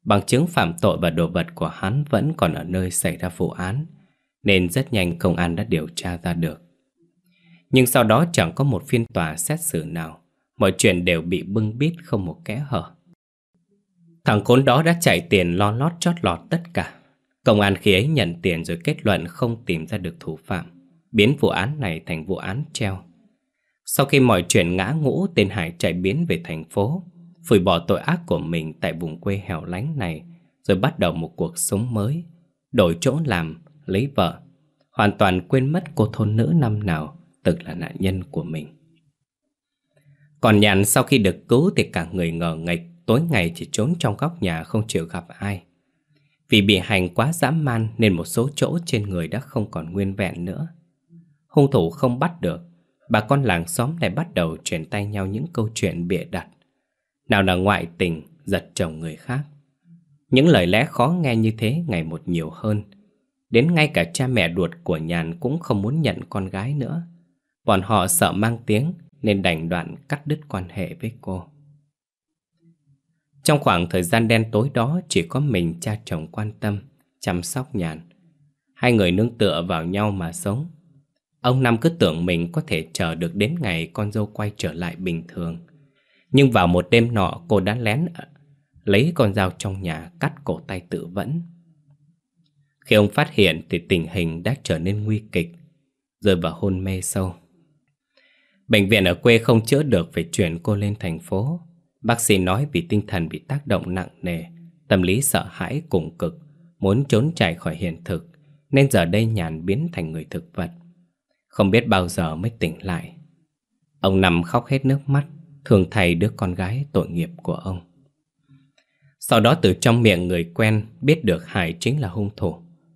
Bằng chứng phạm tội và đồ vật của hắn Vẫn còn ở nơi xảy ra vụ án Nên rất nhanh công an đã điều tra ra được Nhưng sau đó chẳng có một phiên tòa xét xử nào Mọi chuyện đều bị bưng bít không một kẽ hở Thằng khốn đó đã chạy tiền lo lót chót lọt tất cả Công an khi ấy nhận tiền rồi kết luận không tìm ra được thủ phạm, biến vụ án này thành vụ án treo. Sau khi mọi chuyện ngã ngũ, tên Hải chạy biến về thành phố, phủi bỏ tội ác của mình tại vùng quê hẻo lánh này, rồi bắt đầu một cuộc sống mới, đổi chỗ làm, lấy vợ, hoàn toàn quên mất cô thôn nữ năm nào tức là nạn nhân của mình. Còn nhàn sau khi được cứu thì cả người ngờ nghịch, tối ngày chỉ trốn trong góc nhà không chịu gặp ai. Vì bị hành quá dã man nên một số chỗ trên người đã không còn nguyên vẹn nữa. Hung thủ không bắt được, bà con làng xóm lại bắt đầu truyền tay nhau những câu chuyện bịa đặt. Nào là ngoại tình, giật chồng người khác. Những lời lẽ khó nghe như thế ngày một nhiều hơn. Đến ngay cả cha mẹ ruột của Nhàn cũng không muốn nhận con gái nữa. Bọn họ sợ mang tiếng nên đành đoạn cắt đứt quan hệ với cô. Trong khoảng thời gian đen tối đó chỉ có mình cha chồng quan tâm, chăm sóc nhàn. Hai người nương tựa vào nhau mà sống. Ông Năm cứ tưởng mình có thể chờ được đến ngày con dâu quay trở lại bình thường. Nhưng vào một đêm nọ cô đã lén ờ, lấy con dao trong nhà cắt cổ tay tự vẫn. Khi ông phát hiện thì tình hình đã trở nên nguy kịch, rơi vào hôn mê sâu. Bệnh viện ở quê không chữa được phải chuyển cô lên thành phố. Bác sĩ nói vì tinh thần bị tác động nặng nề, tâm lý sợ hãi cùng cực, muốn trốn chạy khỏi hiện thực, nên giờ đây nhàn biến thành người thực vật. Không biết bao giờ mới tỉnh lại. Ông nằm khóc hết nước mắt, thường thầy đứa con gái tội nghiệp của ông. Sau đó từ trong miệng người quen biết được Hải chính là hung thủ.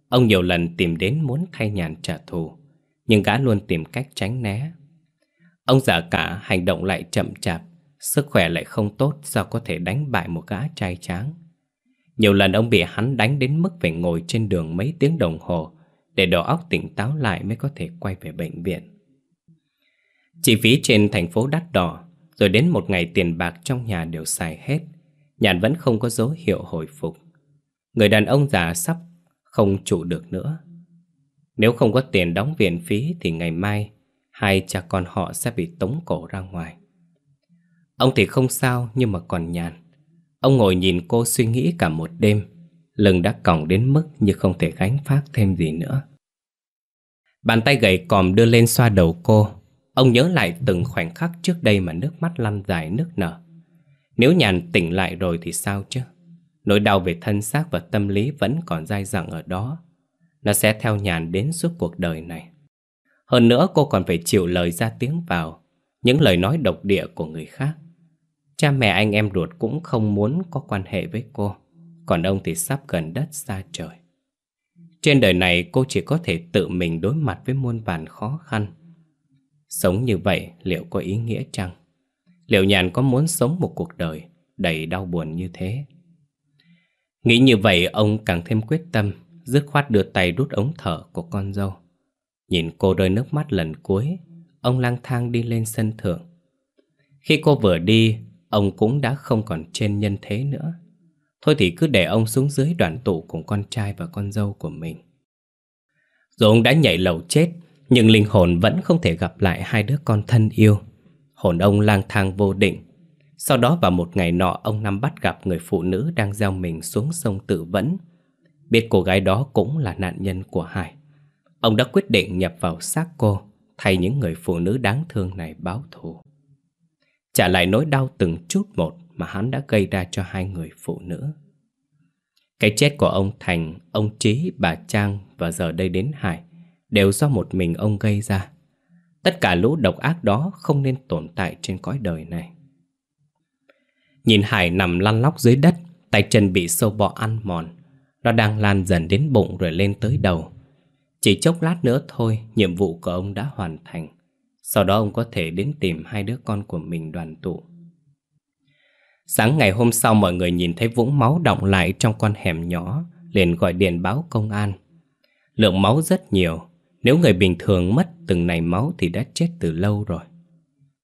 Ông nhiều lần tìm đến muốn thay nhàn trả thù, nhưng gã luôn tìm cách tránh né. Ông già cả hành động lại chậm chạp, Sức khỏe lại không tốt Sao có thể đánh bại một gã trai tráng Nhiều lần ông bị hắn đánh đến mức Phải ngồi trên đường mấy tiếng đồng hồ Để đầu óc tỉnh táo lại Mới có thể quay về bệnh viện Chi phí trên thành phố đắt đỏ Rồi đến một ngày tiền bạc trong nhà đều xài hết Nhàn vẫn không có dấu hiệu hồi phục Người đàn ông già sắp không trụ được nữa Nếu không có tiền đóng viện phí Thì ngày mai Hai cha con họ sẽ bị tống cổ ra ngoài Ông thì không sao nhưng mà còn nhàn Ông ngồi nhìn cô suy nghĩ cả một đêm Lưng đã còng đến mức như không thể gánh phát thêm gì nữa Bàn tay gầy còm đưa lên xoa đầu cô Ông nhớ lại từng khoảnh khắc trước đây mà nước mắt lăn dài nước nở Nếu nhàn tỉnh lại rồi thì sao chứ Nỗi đau về thân xác và tâm lý vẫn còn dai dẳng ở đó Nó sẽ theo nhàn đến suốt cuộc đời này Hơn nữa cô còn phải chịu lời ra tiếng vào Những lời nói độc địa của người khác Cha mẹ anh em ruột cũng không muốn có quan hệ với cô Còn ông thì sắp gần đất xa trời Trên đời này cô chỉ có thể tự mình đối mặt với muôn vàn khó khăn Sống như vậy liệu có ý nghĩa chăng? Liệu nhàn có muốn sống một cuộc đời đầy đau buồn như thế? Nghĩ như vậy ông càng thêm quyết tâm Dứt khoát đưa tay đút ống thở của con dâu Nhìn cô rơi nước mắt lần cuối Ông lang thang đi lên sân thượng Khi cô vừa đi Ông cũng đã không còn trên nhân thế nữa Thôi thì cứ để ông xuống dưới đoàn tụ cùng con trai và con dâu của mình Dù ông đã nhảy lầu chết Nhưng linh hồn vẫn không thể gặp lại hai đứa con thân yêu Hồn ông lang thang vô định Sau đó vào một ngày nọ ông Năm bắt gặp người phụ nữ đang gieo mình xuống sông tự vẫn Biết cô gái đó cũng là nạn nhân của Hải Ông đã quyết định nhập vào xác cô Thay những người phụ nữ đáng thương này báo thù trả lại nỗi đau từng chút một mà hắn đã gây ra cho hai người phụ nữ. Cái chết của ông Thành, ông Trí, bà Trang và giờ đây đến Hải đều do một mình ông gây ra. Tất cả lũ độc ác đó không nên tồn tại trên cõi đời này. Nhìn Hải nằm lăn lóc dưới đất, tay chân bị sâu bọ ăn mòn. Nó đang lan dần đến bụng rồi lên tới đầu. Chỉ chốc lát nữa thôi, nhiệm vụ của ông đã hoàn thành. Sau đó ông có thể đến tìm hai đứa con của mình đoàn tụ Sáng ngày hôm sau mọi người nhìn thấy vũng máu động lại trong con hẻm nhỏ Liền gọi điện báo công an Lượng máu rất nhiều Nếu người bình thường mất từng này máu thì đã chết từ lâu rồi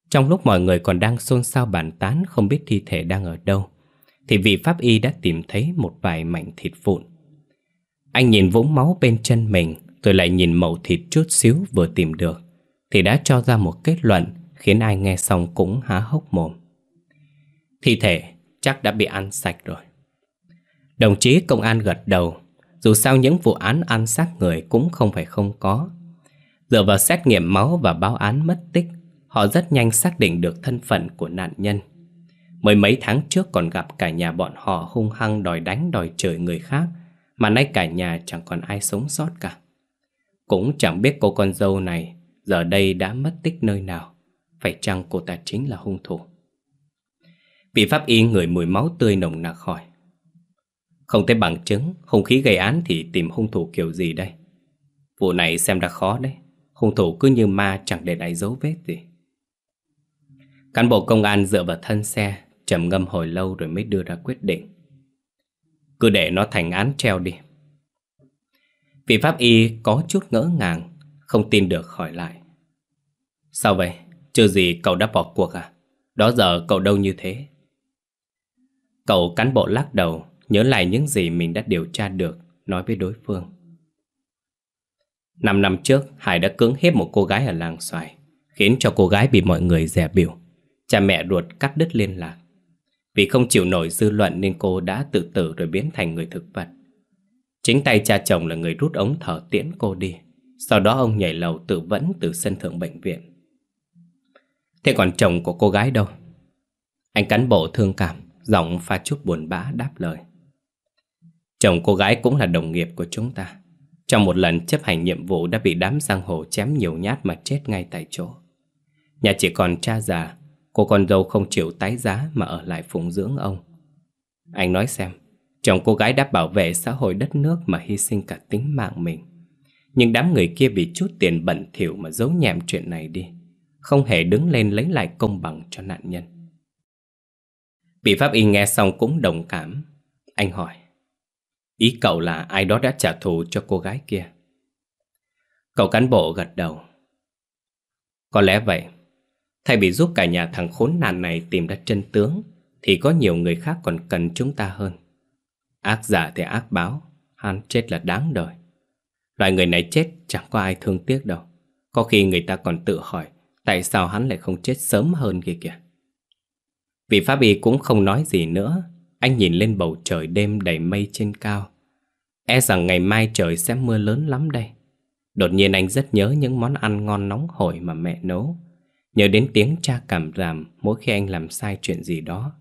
Trong lúc mọi người còn đang xôn xao bàn tán không biết thi thể đang ở đâu Thì vị pháp y đã tìm thấy một vài mảnh thịt vụn Anh nhìn vũng máu bên chân mình Rồi lại nhìn mẩu thịt chút xíu vừa tìm được thì đã cho ra một kết luận khiến ai nghe xong cũng há hốc mồm. Thi thể chắc đã bị ăn sạch rồi. Đồng chí công an gật đầu, dù sao những vụ án ăn xác người cũng không phải không có. Dựa vào xét nghiệm máu và báo án mất tích, họ rất nhanh xác định được thân phận của nạn nhân. Mới mấy tháng trước còn gặp cả nhà bọn họ hung hăng đòi đánh đòi chửi người khác, mà nay cả nhà chẳng còn ai sống sót cả. Cũng chẳng biết cô con dâu này Giờ đây đã mất tích nơi nào Phải chăng cô ta chính là hung thủ Vị pháp y người mùi máu tươi nồng nặc hỏi Không thấy bằng chứng Hung khí gây án thì tìm hung thủ kiểu gì đây Vụ này xem đã khó đấy Hung thủ cứ như ma chẳng để lại dấu vết gì Cán bộ công an dựa vào thân xe trầm ngâm hồi lâu rồi mới đưa ra quyết định Cứ để nó thành án treo đi Vị pháp y có chút ngỡ ngàng không tin được hỏi lại Sao vậy? Chưa gì cậu đã bỏ cuộc à? Đó giờ cậu đâu như thế? Cậu cán bộ lắc đầu Nhớ lại những gì mình đã điều tra được Nói với đối phương Năm năm trước Hải đã cưỡng hiếp một cô gái ở làng xoài Khiến cho cô gái bị mọi người dè biểu Cha mẹ ruột cắt đứt liên lạc Vì không chịu nổi dư luận Nên cô đã tự tử rồi biến thành người thực vật Chính tay cha chồng là người rút ống thở tiễn cô đi sau đó ông nhảy lầu tự vẫn từ sân thượng bệnh viện Thế còn chồng của cô gái đâu? Anh cán bộ thương cảm Giọng pha chút buồn bã đáp lời Chồng cô gái cũng là đồng nghiệp của chúng ta Trong một lần chấp hành nhiệm vụ Đã bị đám giang hồ chém nhiều nhát Mà chết ngay tại chỗ Nhà chỉ còn cha già Cô con dâu không chịu tái giá Mà ở lại phụng dưỡng ông Anh nói xem Chồng cô gái đã bảo vệ xã hội đất nước Mà hy sinh cả tính mạng mình nhưng đám người kia bị chút tiền bẩn thỉu mà giấu nhẹm chuyện này đi Không hề đứng lên lấy lại công bằng cho nạn nhân Bị pháp y nghe xong cũng đồng cảm Anh hỏi Ý cậu là ai đó đã trả thù cho cô gái kia Cậu cán bộ gật đầu Có lẽ vậy Thay vì giúp cả nhà thằng khốn nạn này tìm ra chân tướng Thì có nhiều người khác còn cần chúng ta hơn Ác giả thì ác báo hắn chết là đáng đời Loại người này chết chẳng có ai thương tiếc đâu Có khi người ta còn tự hỏi Tại sao hắn lại không chết sớm hơn kia kìa Vị Pháp Y cũng không nói gì nữa Anh nhìn lên bầu trời đêm đầy mây trên cao E rằng ngày mai trời sẽ mưa lớn lắm đây Đột nhiên anh rất nhớ những món ăn ngon nóng hổi mà mẹ nấu Nhớ đến tiếng cha cảm ràm mỗi khi anh làm sai chuyện gì đó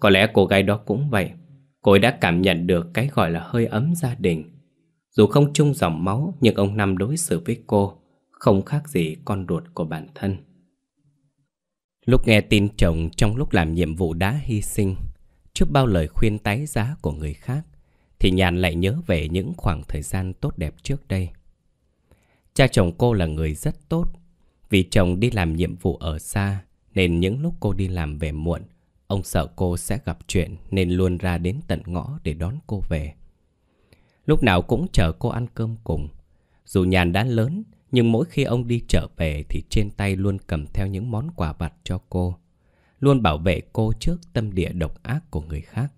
Có lẽ cô gái đó cũng vậy Cô ấy đã cảm nhận được cái gọi là hơi ấm gia đình dù không chung dòng máu Nhưng ông Năm đối xử với cô Không khác gì con ruột của bản thân Lúc nghe tin chồng trong lúc làm nhiệm vụ đã hy sinh Trước bao lời khuyên tái giá của người khác Thì Nhàn lại nhớ về những khoảng thời gian tốt đẹp trước đây Cha chồng cô là người rất tốt Vì chồng đi làm nhiệm vụ ở xa Nên những lúc cô đi làm về muộn Ông sợ cô sẽ gặp chuyện Nên luôn ra đến tận ngõ để đón cô về Lúc nào cũng chờ cô ăn cơm cùng Dù nhàn đã lớn Nhưng mỗi khi ông đi trở về Thì trên tay luôn cầm theo những món quà vặt cho cô Luôn bảo vệ cô trước tâm địa độc ác của người khác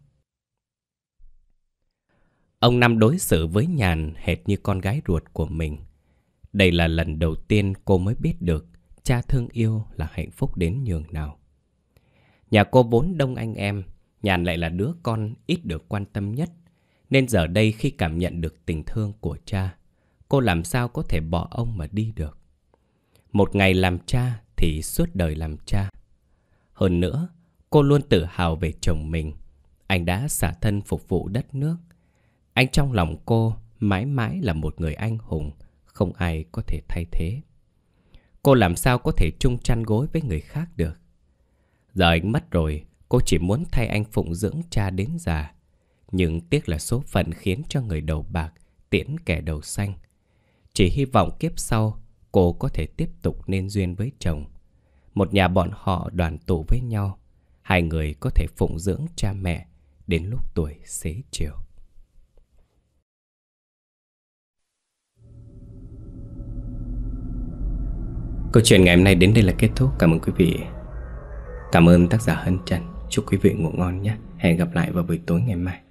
Ông Năm đối xử với nhàn hệt như con gái ruột của mình Đây là lần đầu tiên cô mới biết được Cha thương yêu là hạnh phúc đến nhường nào Nhà cô vốn đông anh em Nhàn lại là đứa con ít được quan tâm nhất nên giờ đây khi cảm nhận được tình thương của cha, cô làm sao có thể bỏ ông mà đi được. Một ngày làm cha thì suốt đời làm cha. Hơn nữa, cô luôn tự hào về chồng mình. Anh đã xả thân phục vụ đất nước. Anh trong lòng cô mãi mãi là một người anh hùng, không ai có thể thay thế. Cô làm sao có thể chung chăn gối với người khác được? Giờ anh mất rồi, cô chỉ muốn thay anh phụng dưỡng cha đến già. Nhưng tiếc là số phận khiến cho người đầu bạc tiễn kẻ đầu xanh. Chỉ hy vọng kiếp sau cô có thể tiếp tục nên duyên với chồng. Một nhà bọn họ đoàn tụ với nhau, hai người có thể phụng dưỡng cha mẹ đến lúc tuổi xế chiều. Câu chuyện ngày hôm nay đến đây là kết thúc. Cảm ơn quý vị. Cảm ơn tác giả Hân Trần. Chúc quý vị ngủ ngon nhé. Hẹn gặp lại vào buổi tối ngày mai.